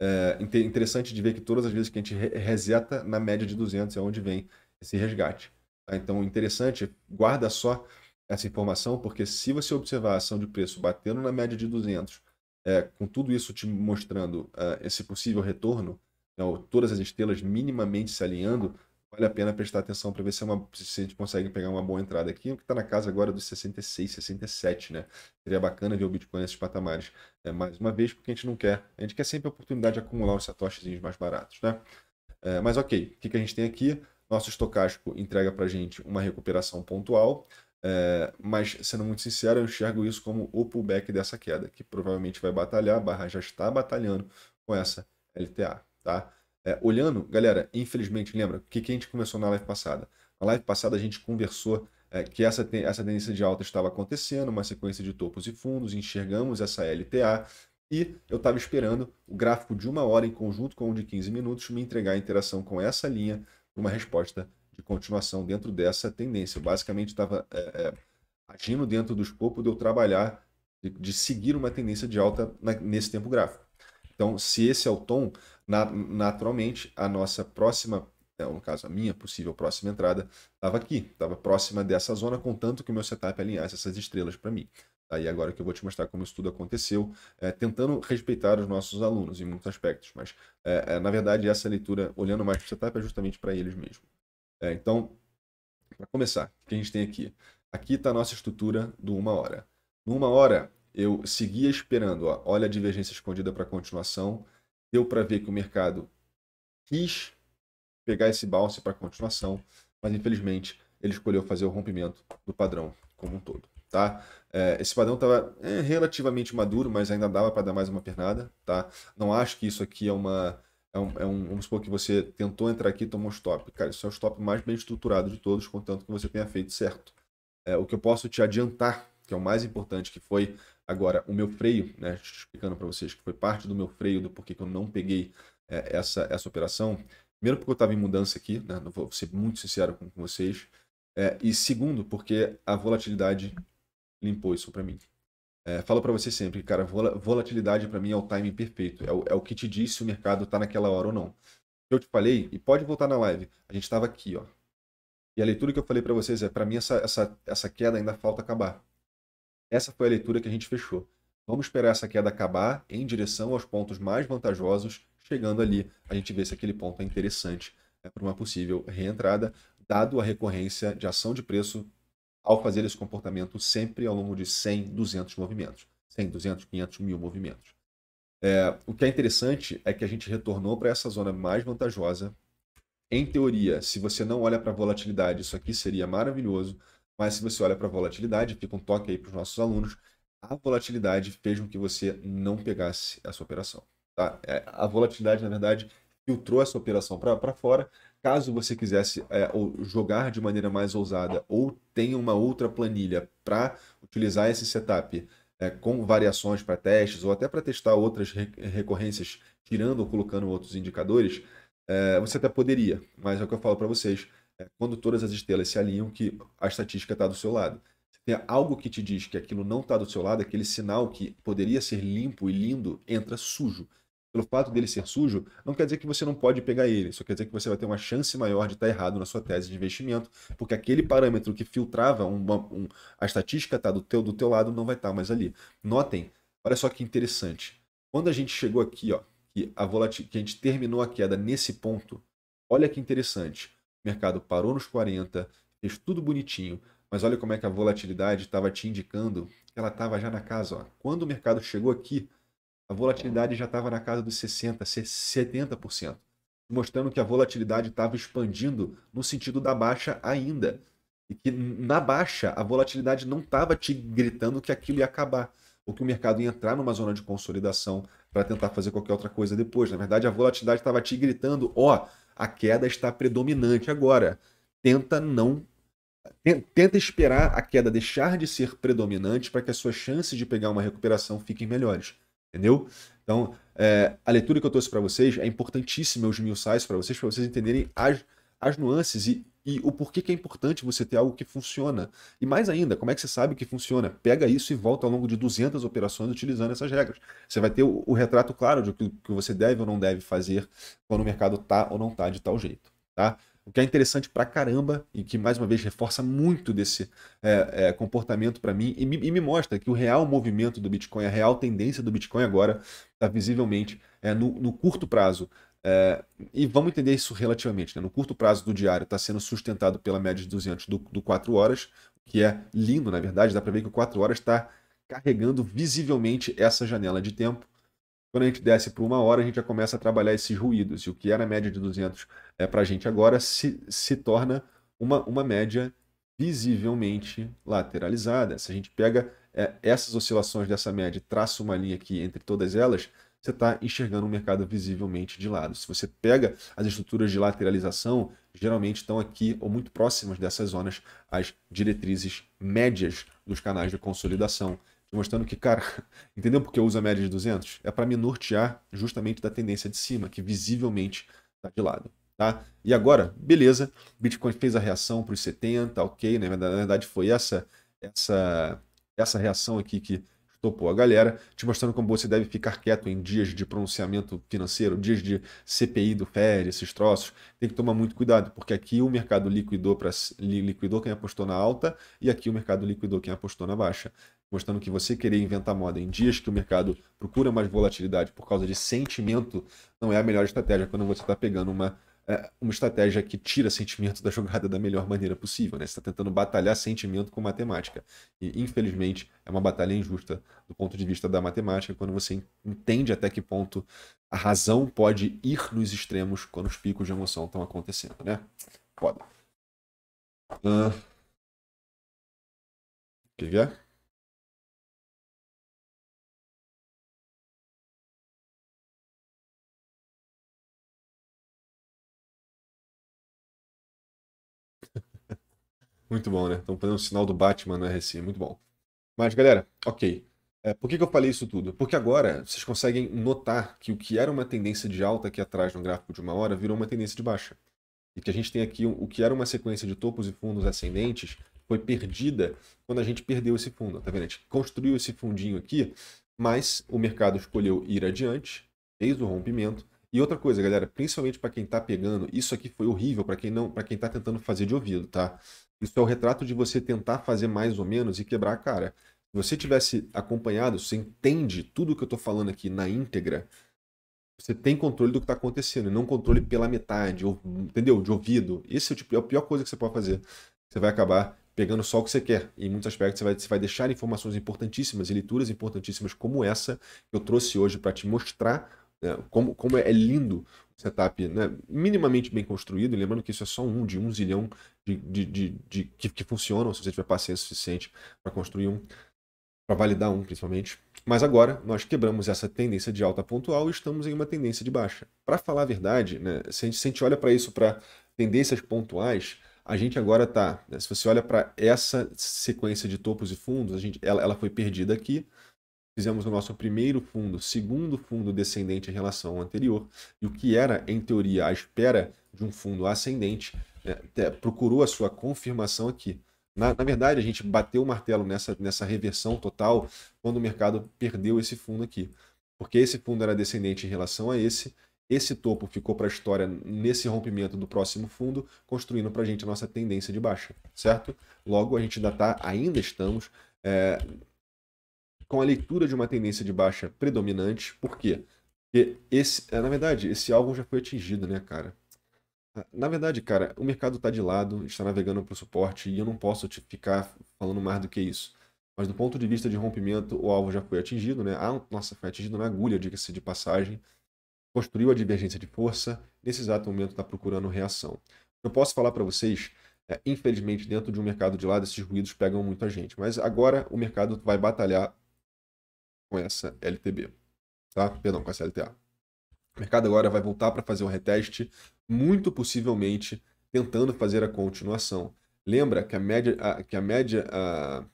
É interessante de ver que todas as vezes que a gente reseta na média de 200 é onde vem esse resgate. Tá? Então, interessante, guarda só essa informação, porque se você observar a ação de preço batendo na média de 200, é, com tudo isso te mostrando é, esse possível retorno, né, todas as estrelas minimamente se alinhando, vale a pena prestar atenção para ver se, é uma, se a gente consegue pegar uma boa entrada aqui, o que está na casa agora dos 66, 67, né? Seria bacana ver o Bitcoin nesses patamares é, mais uma vez, porque a gente não quer, a gente quer sempre a oportunidade de acumular os satoshizinhos mais baratos, né? É, mas ok, o que, que a gente tem aqui? Nosso estocástico entrega para a gente uma recuperação pontual, é, mas, sendo muito sincero, eu enxergo isso como o pullback dessa queda, que provavelmente vai batalhar, barra já está batalhando com essa LTA, tá? É, olhando, galera, infelizmente, lembra, o que, que a gente começou na live passada? Na live passada a gente conversou é, que essa, ten essa tendência de alta estava acontecendo, uma sequência de topos e fundos, enxergamos essa LTA, e eu estava esperando o gráfico de uma hora em conjunto com o de 15 minutos me entregar a interação com essa linha para uma resposta de continuação dentro dessa tendência. Eu basicamente estava é, é, agindo dentro do escopo de eu trabalhar, de, de seguir uma tendência de alta na, nesse tempo gráfico. Então, se esse é o tom, na, naturalmente a nossa próxima, é, no caso a minha possível próxima entrada, estava aqui, estava próxima dessa zona, contanto que o meu setup alinhasse essas estrelas para mim. Aí agora que eu vou te mostrar como isso tudo aconteceu, é, tentando respeitar os nossos alunos em muitos aspectos, mas é, é, na verdade essa leitura, olhando mais para o setup, é justamente para eles mesmos. É, então, para começar, o que a gente tem aqui? Aqui está a nossa estrutura do uma hora. No uma hora, eu seguia esperando, ó, olha a divergência escondida para continuação, deu para ver que o mercado quis pegar esse balse para continuação, mas infelizmente ele escolheu fazer o rompimento do padrão como um todo. Tá? É, esse padrão estava é, relativamente maduro, mas ainda dava para dar mais uma pernada. Tá? Não acho que isso aqui é uma é um, é um, vamos supor que você tentou entrar aqui e tomou stop. Cara, isso é o stop mais bem estruturado de todos, contanto que você tenha feito certo. É, o que eu posso te adiantar, que é o mais importante, que foi agora o meu freio, né? Explicando para vocês que foi parte do meu freio do porquê que eu não peguei é, essa, essa operação. Primeiro, porque eu estava em mudança aqui, né? Não vou ser muito sincero com, com vocês. É, e segundo, porque a volatilidade limpou isso para mim. É, falo para você sempre, cara, volatilidade para mim é o timing perfeito. É o, é o que te diz se o mercado tá naquela hora ou não. Eu te falei, e pode voltar na live, a gente estava aqui, ó. E a leitura que eu falei para vocês é, para mim essa, essa, essa queda ainda falta acabar. Essa foi a leitura que a gente fechou. Vamos esperar essa queda acabar em direção aos pontos mais vantajosos. Chegando ali, a gente vê se aquele ponto é interessante né, para uma possível reentrada, dado a recorrência de ação de preço ao fazer esse comportamento sempre ao longo de 100, 200 movimentos. 100, 200, 500, 1000 movimentos. É, o que é interessante é que a gente retornou para essa zona mais vantajosa. Em teoria, se você não olha para a volatilidade, isso aqui seria maravilhoso. Mas se você olha para a volatilidade, fica um toque aí para os nossos alunos, a volatilidade fez com que você não pegasse essa operação. Tá? É, a volatilidade, na verdade, filtrou essa operação para fora Caso você quisesse é, jogar de maneira mais ousada ou tenha uma outra planilha para utilizar esse setup é, com variações para testes ou até para testar outras recorrências, tirando ou colocando outros indicadores, é, você até poderia. Mas é o que eu falo para vocês: é, quando todas as estrelas se alinham, que a estatística está do seu lado. Se tem algo que te diz que aquilo não está do seu lado, aquele sinal que poderia ser limpo e lindo entra sujo pelo fato dele ser sujo, não quer dizer que você não pode pegar ele, só quer dizer que você vai ter uma chance maior de estar tá errado na sua tese de investimento, porque aquele parâmetro que filtrava uma, um, a estatística tá, do, teu, do teu lado não vai estar tá mais ali. Notem, olha só que interessante. Quando a gente chegou aqui, ó, que a, volatil, que a gente terminou a queda nesse ponto, olha que interessante. O mercado parou nos 40, fez tudo bonitinho, mas olha como é que a volatilidade estava te indicando que ela estava já na casa. Ó. Quando o mercado chegou aqui, a volatilidade já estava na casa dos 60%, 70%, mostrando que a volatilidade estava expandindo no sentido da baixa ainda. E que na baixa, a volatilidade não estava te gritando que aquilo ia acabar, ou que o mercado ia entrar numa zona de consolidação para tentar fazer qualquer outra coisa depois. Na verdade, a volatilidade estava te gritando: ó, oh, a queda está predominante agora. Tenta não tenta esperar a queda deixar de ser predominante para que as suas chances de pegar uma recuperação fiquem melhores entendeu? Então, é, a leitura que eu trouxe para vocês é importantíssima, é os mil sites para vocês, para vocês entenderem as, as nuances e, e o porquê que é importante você ter algo que funciona. E mais ainda, como é que você sabe que funciona? Pega isso e volta ao longo de 200 operações utilizando essas regras. Você vai ter o, o retrato claro de o que, que você deve ou não deve fazer quando o mercado tá ou não tá de tal jeito, tá? O que é interessante pra caramba e que, mais uma vez, reforça muito desse é, é, comportamento para mim e me, e me, mostra que o real movimento do Bitcoin, a real tendência do Bitcoin agora está visivelmente é, no, no, curto prazo. É, e vamos entender isso relativamente. Né? No curto prazo do diário está sendo sustentado pela média de 200 do, do 4 horas, que é lindo, na verdade. Dá para ver que o 4 horas está carregando visivelmente essa janela de tempo. Quando a gente desce para uma hora, a gente já começa a trabalhar esses ruídos. E o que era a média de 200 é, para a gente agora se, se torna uma, uma média visivelmente lateralizada. Se a gente pega é, essas oscilações dessa média e traça uma linha aqui entre todas elas, você está enxergando o um mercado visivelmente de lado. Se você pega as estruturas de lateralização, geralmente estão aqui ou muito próximas dessas zonas as diretrizes médias dos canais de consolidação mostrando que, cara, [LAUGHS] entendeu por que eu uso a média de 200? É para me nortear justamente da tendência de cima, que visivelmente está de lado. Tá? E agora, beleza, Bitcoin fez a reação para os 70, ok, né? na verdade foi essa essa essa reação aqui que topou a galera, te mostrando como você deve ficar quieto em dias de pronunciamento financeiro, dias de CPI do FED, esses troços, tem que tomar muito cuidado, porque aqui o mercado liquidou, pra, liquidou quem apostou na alta e aqui o mercado liquidou quem apostou na baixa mostrando que você querer inventar moda em dias que o mercado procura mais volatilidade por causa de sentimento não é a melhor estratégia quando você está pegando uma, é, uma estratégia que tira sentimento da [LAUGHS] jogada da melhor maneira possível. Né? Você está tentando batalhar sentimento com matemática. E, infelizmente, é uma batalha injusta do ponto de vista da matemática, quando você entende até que ponto a razão pode ir nos extremos quando os picos de emoção estão acontecendo. Né? Foda. Uh... Quer ver? É? Muito bom, né? Estamos fazendo um sinal do Batman na RC, muito bom. Mas, galera, ok. É, por que, que eu falei isso tudo? Porque agora vocês conseguem notar que o que era uma tendência de alta aqui atrás no gráfico de uma hora virou uma tendência de baixa. E que a gente tem aqui o que era uma sequência de topos e fundos ascendentes foi perdida quando a gente perdeu esse fundo. Tá vendo? A gente construiu esse fundinho aqui, mas o mercado escolheu ir adiante, fez o rompimento. E outra coisa, galera, principalmente para quem está pegando, isso aqui foi horrível para quem não, para quem está tentando fazer de ouvido, tá? Isso é o retrato de você tentar fazer mais ou menos e quebrar a cara. Se você tivesse acompanhado, você entende tudo que eu estou falando aqui na íntegra, você tem controle do que está acontecendo, e não controle pela metade, ou, entendeu? De ouvido. Esse é, tipo, é a pior coisa que você pode fazer. Você vai acabar pegando só o que você quer. E, em muitos aspectos, você vai, você vai deixar informações importantíssimas e leituras importantíssimas como essa que eu trouxe hoje para te mostrar né, como, como é, é lindo setup né, minimamente bem construído, lembrando que isso é só um de um zilhão de, de, de, de que, que, funcionam, se você tiver paciência suficiente para construir um, para validar um principalmente. Mas agora nós quebramos essa tendência de alta pontual e estamos em uma tendência de baixa. Para falar a verdade, né, se, a gente, se a gente olha para isso, para tendências pontuais, a gente agora está, né, se você olha para essa sequência de topos e fundos, a gente, ela, ela foi perdida aqui, fizemos o nosso primeiro fundo, segundo fundo descendente em relação ao anterior, e o que era, em teoria, a espera de um fundo ascendente, né, procurou a sua confirmação aqui. Na, na, verdade, a gente bateu o martelo nessa, nessa reversão total quando o mercado perdeu esse fundo aqui. Porque esse fundo era descendente em relação a esse, esse topo ficou para a história nesse rompimento do próximo fundo, construindo para a gente a nossa tendência de baixa, certo? Logo, a gente ainda está ainda estamos é, com a leitura de uma tendência de baixa predominante. Por quê? Porque esse, é, na verdade, esse alvo já foi atingido, né, cara? Ah, na verdade, cara, o mercado está de lado, está navegando para o suporte e eu não posso te ficar falando mais do que isso. Mas do ponto de vista de rompimento, o alvo já foi atingido, né? Ah, nossa, foi atingido na agulha, diga-se de passagem. Construiu a divergência de força, nesse exato momento está procurando reação. Eu posso falar para vocês, é, infelizmente, dentro de um mercado de lado, esses ruídos pegam muito a gente. Mas agora o mercado vai batalhar com essa LTB, tá? Perdão, com essa LTA. O mercado agora vai voltar para fazer um reteste, muito possivelmente tentando fazer a continuação. Lembra que a média, a, que a média, a, a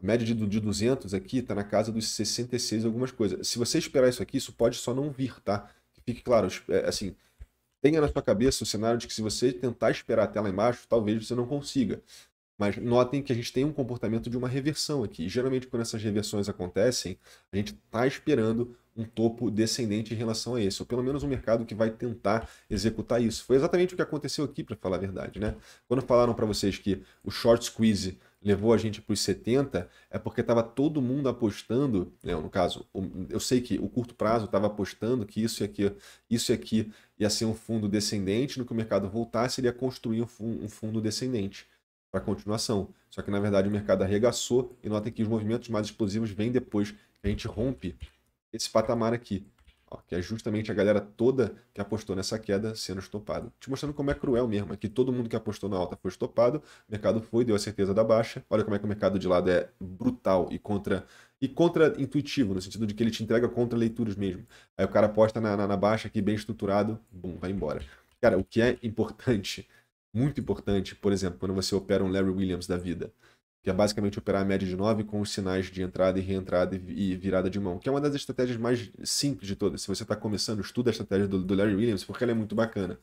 média de, de 200 aqui está na casa dos 66 algumas coisas. Se você esperar isso aqui, isso pode só não vir, tá? Fique claro, é, assim, tenha na sua cabeça o cenário de que se você tentar esperar até lá embaixo, talvez você não consiga. Mas notem que a gente tem um comportamento de uma reversão aqui. Geralmente, quando essas reversões acontecem, a gente está esperando um topo descendente em relação a esse, ou pelo menos um mercado que vai tentar executar isso. Foi exatamente o que aconteceu aqui, para falar a verdade. Né? Quando falaram para vocês que o short squeeze levou a gente para os 70, é porque estava todo mundo apostando, né? no caso, eu sei que o curto prazo estava apostando que isso e aqui, isso e aqui ia ser um fundo descendente, no que o mercado voltasse, ele ia construir um fundo descendente para continuação. Só que na verdade o mercado arregaçou e notem que os movimentos mais explosivos vêm depois que a gente rompe esse patamar aqui, ó, que é justamente a galera toda que apostou nessa queda sendo estopada. Te mostrando como é cruel mesmo, é que todo mundo que apostou na alta foi estopado, o mercado foi, deu a certeza da baixa. Olha como é que o mercado de lado é brutal e contra e contra-intuitivo, no sentido de que ele te entrega contra-leituras mesmo. Aí o cara aposta na, na, na baixa aqui, bem estruturado, bum, vai embora. Cara, o que é importante muito importante, por exemplo, quando você opera um Larry Williams da vida, que é basicamente operar a média de 9 com os sinais de entrada e reentrada e virada de mão, que é uma das estratégias mais simples de todas. Se você está começando, estuda a estratégia do, do, Larry Williams, porque ela é muito bacana.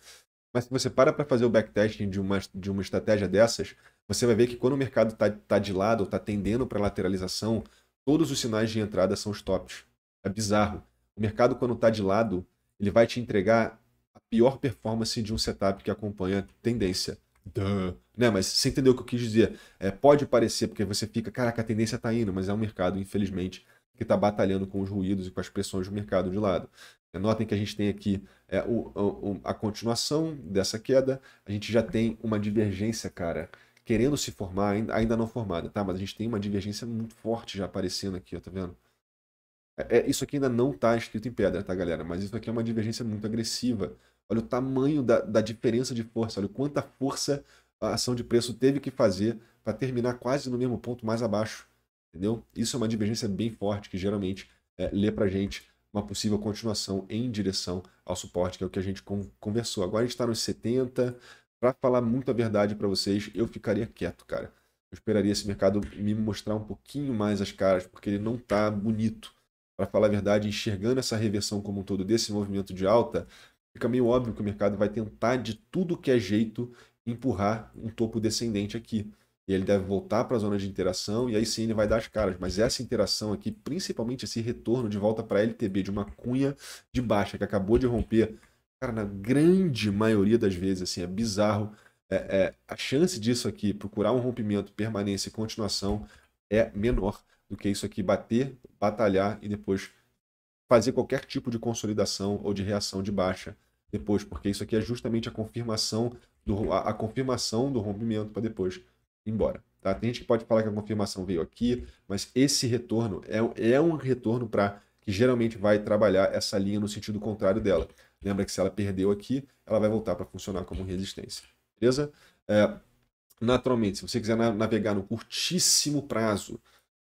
Mas se você para para fazer o backtesting de uma, de uma estratégia dessas, você vai ver que quando o mercado está tá de lado ou está tendendo para lateralização, todos os sinais de entrada são stops. É bizarro. O mercado, quando está de lado, ele vai te entregar a pior performance de um setup que acompanha tendência. Duh. Né? Mas você entendeu o que eu quis dizer. É, pode parecer, porque você fica, caraca, a tendência está indo, mas é um mercado, infelizmente, que está batalhando com os ruídos e com as pressões do mercado de lado. É, notem que a gente tem aqui é, o, o, a continuação dessa queda, a gente já tem uma divergência, cara, querendo se formar, ainda não formada, tá? Mas a gente tem uma divergência muito forte já aparecendo aqui, ó, tá vendo? É, é, isso aqui ainda não está escrito em pedra, tá, galera? Mas isso aqui é uma divergência muito agressiva. Olha o tamanho da, da diferença de força, olha quanta força a ação de preço teve que fazer para terminar quase no mesmo ponto mais abaixo, entendeu? Isso é uma divergência bem forte que geralmente é, lê para gente uma possível continuação em direção ao suporte, que é o que a gente conversou. Agora a gente está nos 70. Para falar muito a verdade para vocês, eu ficaria quieto, cara. Eu esperaria esse mercado me mostrar um pouquinho mais as caras, porque ele não está bonito para falar a verdade, enxergando essa reversão como um todo desse movimento de alta, fica meio óbvio que o mercado vai tentar de tudo que é jeito empurrar um topo descendente aqui. E ele deve voltar para a zona de interação e aí sim ele vai dar as caras. Mas essa interação aqui, principalmente esse retorno de volta para LTB de uma cunha de baixa que acabou de romper, cara, na grande maioria das vezes, assim, é bizarro. É, é, a chance disso aqui, procurar um rompimento, permanência e continuação, é menor do que isso aqui bater, batalhar e depois fazer qualquer tipo de consolidação ou de reação de baixa depois, porque isso aqui é justamente a confirmação do, a, a confirmação do rompimento para depois ir embora. Tá? Tem gente que pode falar que a confirmação veio aqui, mas esse retorno é, é um retorno para que geralmente vai trabalhar essa linha no sentido contrário dela. Lembra que se ela perdeu aqui, ela vai voltar para funcionar como resistência. Beleza? É, naturalmente, se você quiser navegar no curtíssimo prazo,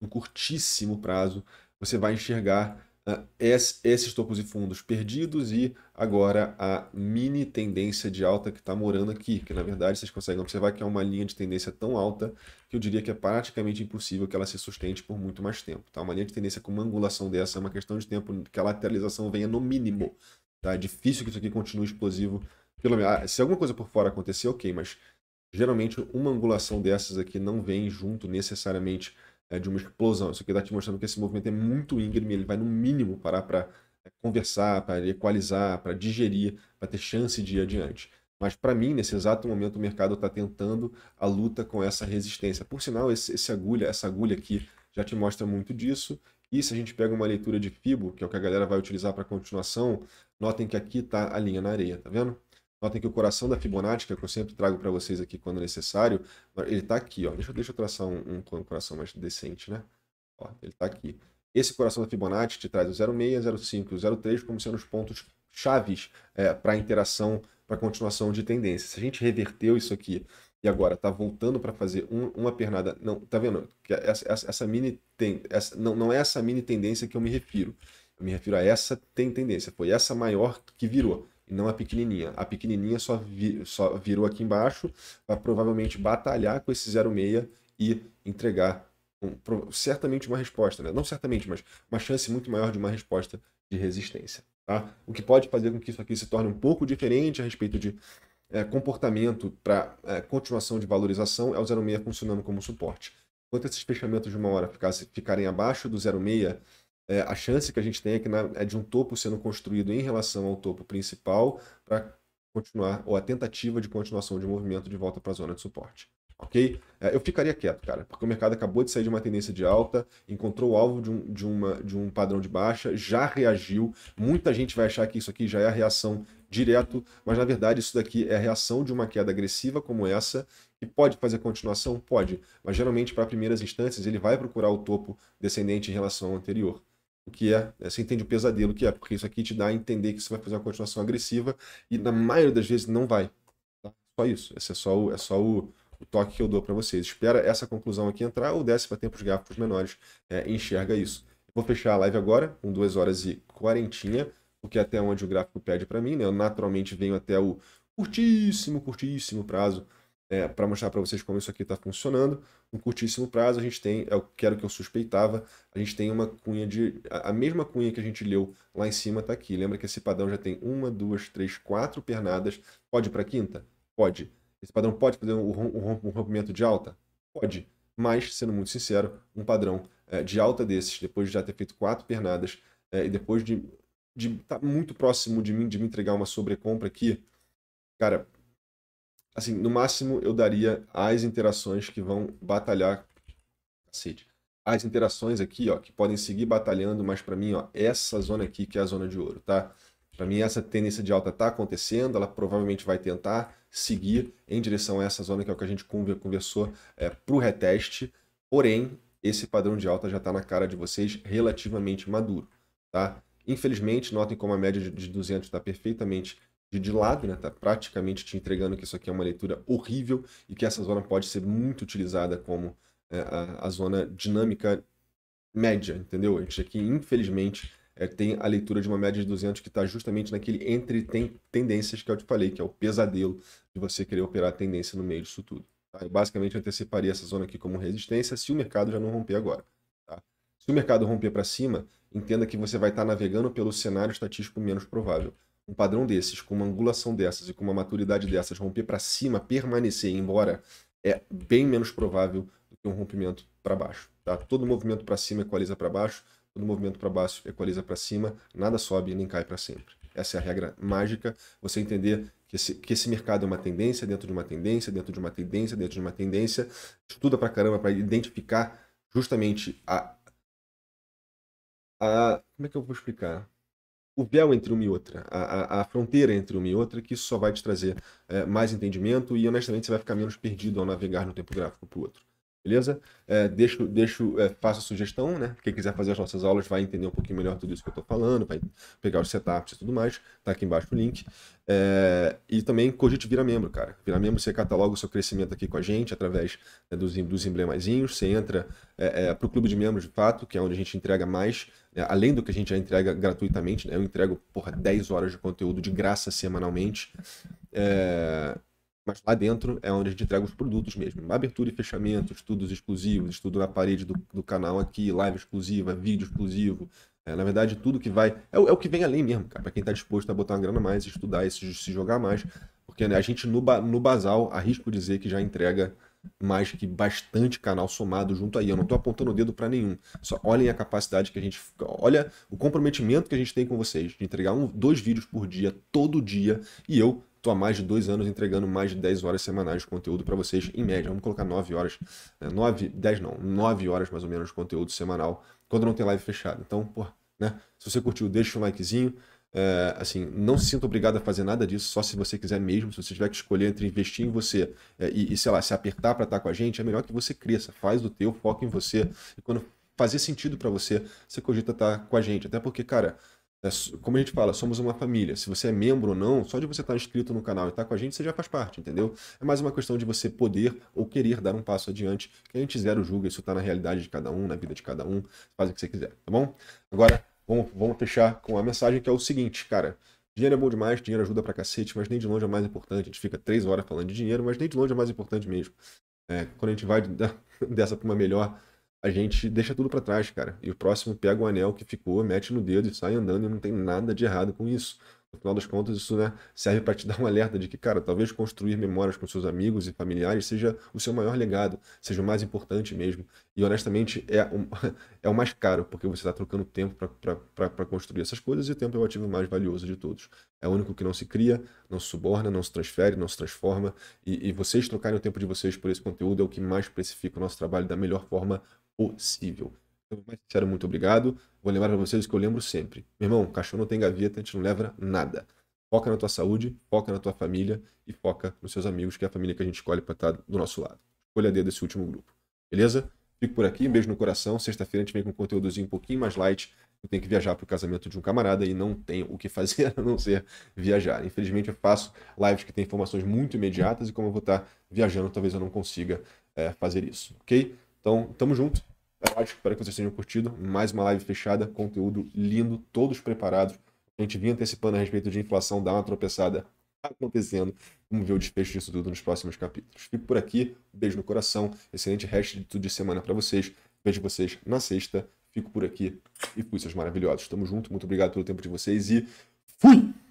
no curtíssimo prazo, você vai enxergar uh, es, esses topos e fundos perdidos e agora a mini tendência de alta que está morando aqui, que na verdade vocês conseguem observar que é uma linha de tendência tão alta que eu diria que é praticamente impossível que ela se sustente por muito mais tempo. Tá? Uma linha de tendência com uma angulação dessa é uma questão de tempo que a lateralização venha no mínimo. Tá? É difícil que isso aqui continue explosivo. Pelo menos, ah, se alguma coisa por fora acontecer, ok, mas geralmente uma angulação dessas aqui não vem junto necessariamente é, de uma explosão. Isso aqui está te mostrando que esse movimento é muito íngreme, ele vai no mínimo parar para é, conversar, para equalizar, para digerir, para ter chance de ir adiante. Mas para mim, nesse exato momento, o mercado está tentando a luta com essa resistência. Por sinal, esse, esse, agulha, essa agulha aqui já te mostra muito disso. E se a gente pega uma leitura de FIBO, que é o que a galera vai utilizar para continuação, notem que aqui está a linha na areia, tá vendo? Notem que o coração da Fibonacci, que é eu sempre trago para vocês aqui quando necessário, ele está aqui, ó. Deixa, deixa eu traçar um, um coração mais decente, né? Ó, ele está aqui. Esse coração da Fibonacci te traz o 0,6, 0,5 e o 0,3 como sendo os pontos chaves é, para a interação, para a continuação de tendência. Se a gente reverteu isso aqui e agora está voltando para fazer um, uma pernada, não, tá vendo? É essa, essa, essa mini tem, essa, não, não é essa mini tendência que eu me refiro. Eu me refiro a essa tem tendência. Foi essa maior que virou e não a pequenininha. A pequenininha só, vi, só virou aqui embaixo para provavelmente batalhar com esse 06 e entregar um, certamente uma resposta, né? não certamente, mas uma chance muito maior de uma resposta de resistência. Tá? O que pode fazer com que isso aqui se torne um pouco diferente a respeito de é, comportamento para é, continuação de valorização é o 06 funcionando como suporte. Enquanto esses fechamentos de uma hora ficasse, ficarem abaixo do 06, é, a chance que a gente tem é, que na, né, é de um topo sendo construído em relação ao topo principal para continuar, ou a tentativa de continuação de movimento de volta para a zona de suporte. Ok? É, eu ficaria quieto, cara, porque o mercado acabou de sair de uma tendência de alta, encontrou o alvo de um, de, uma, de um padrão de baixa, já reagiu. Muita gente vai achar que isso aqui já é a reação direto, mas na verdade isso daqui é a reação de uma queda agressiva como essa, que pode fazer continuação? Pode, mas geralmente para primeiras instâncias ele vai procurar o topo descendente em relação ao anterior o que é, é, você entende o pesadelo que é, porque isso aqui te dá a entender que você vai fazer uma continuação agressiva e na maioria das vezes não vai. Tá? Só isso. Esse é só o, é só o, o toque que eu dou para vocês. Espera essa conclusão aqui entrar ou desce para tempos gráficos menores. É, enxerga isso. Vou fechar a live agora, com 2 horas e quarentinha, porque é até onde o gráfico pede para mim, né? Eu naturalmente venho até o curtíssimo, curtíssimo prazo é, para mostrar para vocês como isso aqui está funcionando. No curtíssimo prazo, a gente tem, é o que era o que eu suspeitava, a gente tem uma cunha de. A, mesma cunha que a gente leu lá em cima está aqui. Lembra que esse padrão já tem uma, duas, três, quatro pernadas. Pode para quinta? Pode. Esse padrão pode fazer um, um, um rompimento de alta? Pode. Mas, sendo muito sincero, um padrão é, de alta desses, depois de já ter feito quatro pernadas, é, e depois de estar de tá muito próximo de mim, de me entregar uma sobrecompra aqui, cara, assim, no máximo eu daria as interações que vão batalhar. Cacete. As interações aqui, ó, que podem seguir batalhando, mas para mim, ó, essa zona aqui que é a zona de ouro, tá? Para mim, essa tendência de alta está acontecendo, ela provavelmente vai tentar seguir em direção a essa zona que é o que a gente conversou é, para o reteste, porém, esse padrão de alta já está na cara de vocês relativamente maduro, tá? Infelizmente, notem como a média de 200 está perfeitamente de lado, né? Tá praticamente te entregando que isso aqui é uma leitura horrível e que essa zona pode ser muito utilizada como é, a, a, zona dinâmica média, entendeu? A gente aqui, infelizmente, é, tem a leitura de uma média de 200 que está justamente naquele entre tem, tendências que eu te falei, que é o pesadelo de você querer operar a tendência no meio disso tudo. Tá? Eu basicamente anteciparia essa zona aqui como resistência se o mercado já não romper agora. Tá? Se o mercado romper para cima, entenda que você vai estar tá navegando pelo cenário estatístico menos provável um padrão desses, com uma angulação dessas e com uma maturidade dessas, romper para cima, permanecer, embora, é bem menos provável do que um rompimento para baixo. Tá? Todo movimento para cima equaliza para baixo, todo movimento para baixo equaliza para cima, nada sobe nem cai para sempre. Essa é a regra mágica, você entender que esse, que esse mercado é uma tendência dentro de uma tendência, dentro de uma tendência, dentro de uma tendência, estuda para caramba para identificar justamente a, a... Como é que eu vou explicar? o véu entre uma e outra, a, a, a, fronteira entre uma e outra, que isso só vai te trazer é, mais entendimento e honestamente você vai ficar menos perdido ao navegar no tempo gráfico para o outro beleza? É, deixo, deixo, é, faço a sugestão, né? Quem quiser fazer as nossas aulas vai entender um pouquinho melhor tudo isso que eu estou falando, vai pegar os setups e tudo mais, tá aqui embaixo o link. É, e também cogite virar membro, cara. Virar membro, você cataloga o seu crescimento aqui com a gente através né, dos, dos emblemazinhos, você entra é, é para o clube de membros de fato, que é onde a gente entrega mais, né? além do que a gente já entrega gratuitamente, né? Eu entrego, porra, 10 horas de conteúdo de graça semanalmente. É, mas lá dentro é onde a gente entrega os produtos mesmo. Abertura e fechamento, estudos exclusivos, estudo na parede do, do canal aqui, live exclusiva, vídeo exclusivo. É, na verdade, tudo que vai. É o, é o que vem além mesmo, cara. Pra quem tá disposto a botar uma grana mais, estudar e se, se jogar mais. Porque né, a gente no, no basal, arrisco dizer que já entrega mais que bastante canal somado junto aí. Eu não estou apontando o dedo para nenhum. Só olhem a capacidade que a gente. Olha o comprometimento que a gente tem com vocês de entregar um, dois vídeos por dia, todo dia. E eu Estou há mais de dois anos entregando mais de 10 horas semanais de conteúdo para vocês, em média. Vamos colocar 9 horas, né? 9, 10 não, 9 horas mais ou menos de conteúdo semanal, quando não tem live fechada. Então, pô, né? Se você curtiu, deixa um likezinho. É, assim, não se sinta obrigado a fazer nada disso, só se você quiser mesmo. Se você tiver que escolher entre investir em você é, e, e, sei lá, se apertar para estar com a gente, é melhor que você cresça. Faz do teu, foco em você. E quando fazer sentido para você, você cogita estar com a gente. Até porque, cara, é como a gente fala, somos uma família. Se você é membro ou não, só de você estar inscrito no canal e estar tá com a gente, você já faz parte, entendeu? É mais uma questão de você poder ou querer dar um passo adiante. Que a gente zero julga, isso está na realidade de cada um, na vida de cada um. Faz o que você quiser, tá bom? Agora, vamos, vamos fechar com a mensagem que é o seguinte, cara. Dinheiro é bom demais, dinheiro ajuda pra cacete, mas nem de longe é mais importante. A gente fica três horas falando de dinheiro, mas nem de longe é mais importante mesmo. É, quando a gente vai [LAUGHS] dessa pra uma melhor, a gente deixa tudo para trás, cara. E o próximo pega o anel que ficou, mete no dedo e sai andando e não tem nada de errado com isso. No final das contas, isso né, serve para te dar um alerta de que, cara, talvez construir memórias com seus amigos e familiares seja o seu maior legado, seja o mais importante mesmo. E honestamente, é, um, [LAUGHS] é o mais caro, porque você está trocando tempo para construir essas coisas e o tempo é o ativo mais valioso de todos. É o único que não se cria, não se suborna, não se transfere, não se transforma. E, e vocês trocarem o tempo de vocês por esse conteúdo é o que mais precifica o nosso trabalho da melhor forma possível. Então, mais sincero, muito obrigado. Vou lembrar para vocês que eu lembro sempre. Meu irmão, cachorro não tem gaveta, a gente não leva nada. Foca na tua saúde, foca na tua família e foca nos seus amigos, que é a família que a gente escolhe para estar tá do nosso lado. Escolha a dedo desse último grupo. Beleza? Fico por aqui, beijo no coração. Sexta-feira a gente vem com um conteúdozinho um pouquinho mais light. Eu tenho que viajar para o casamento de um camarada e não tenho o que [LAUGHS] fazer a não ser viajar. Infelizmente, eu faço lives que têm informações muito imediatas e, como eu vou estar tá viajando, talvez eu não consiga é, fazer isso, ok? Então, tamo junto. Eu acho, espero que vocês tenham curtido. Mais uma live fechada, conteúdo lindo, todos preparados. A gente vinha antecipando a respeito de inflação, dá uma tropeçada tá acontecendo. Vamos ver o desfecho disso tudo nos próximos capítulos. Fico por aqui, beijo no coração, excelente resto de tudo de semana para vocês. Vejo vocês na sexta. Fico por aqui e fui, seus maravilhosos. Tamo junto, muito obrigado pelo tempo de vocês e fui!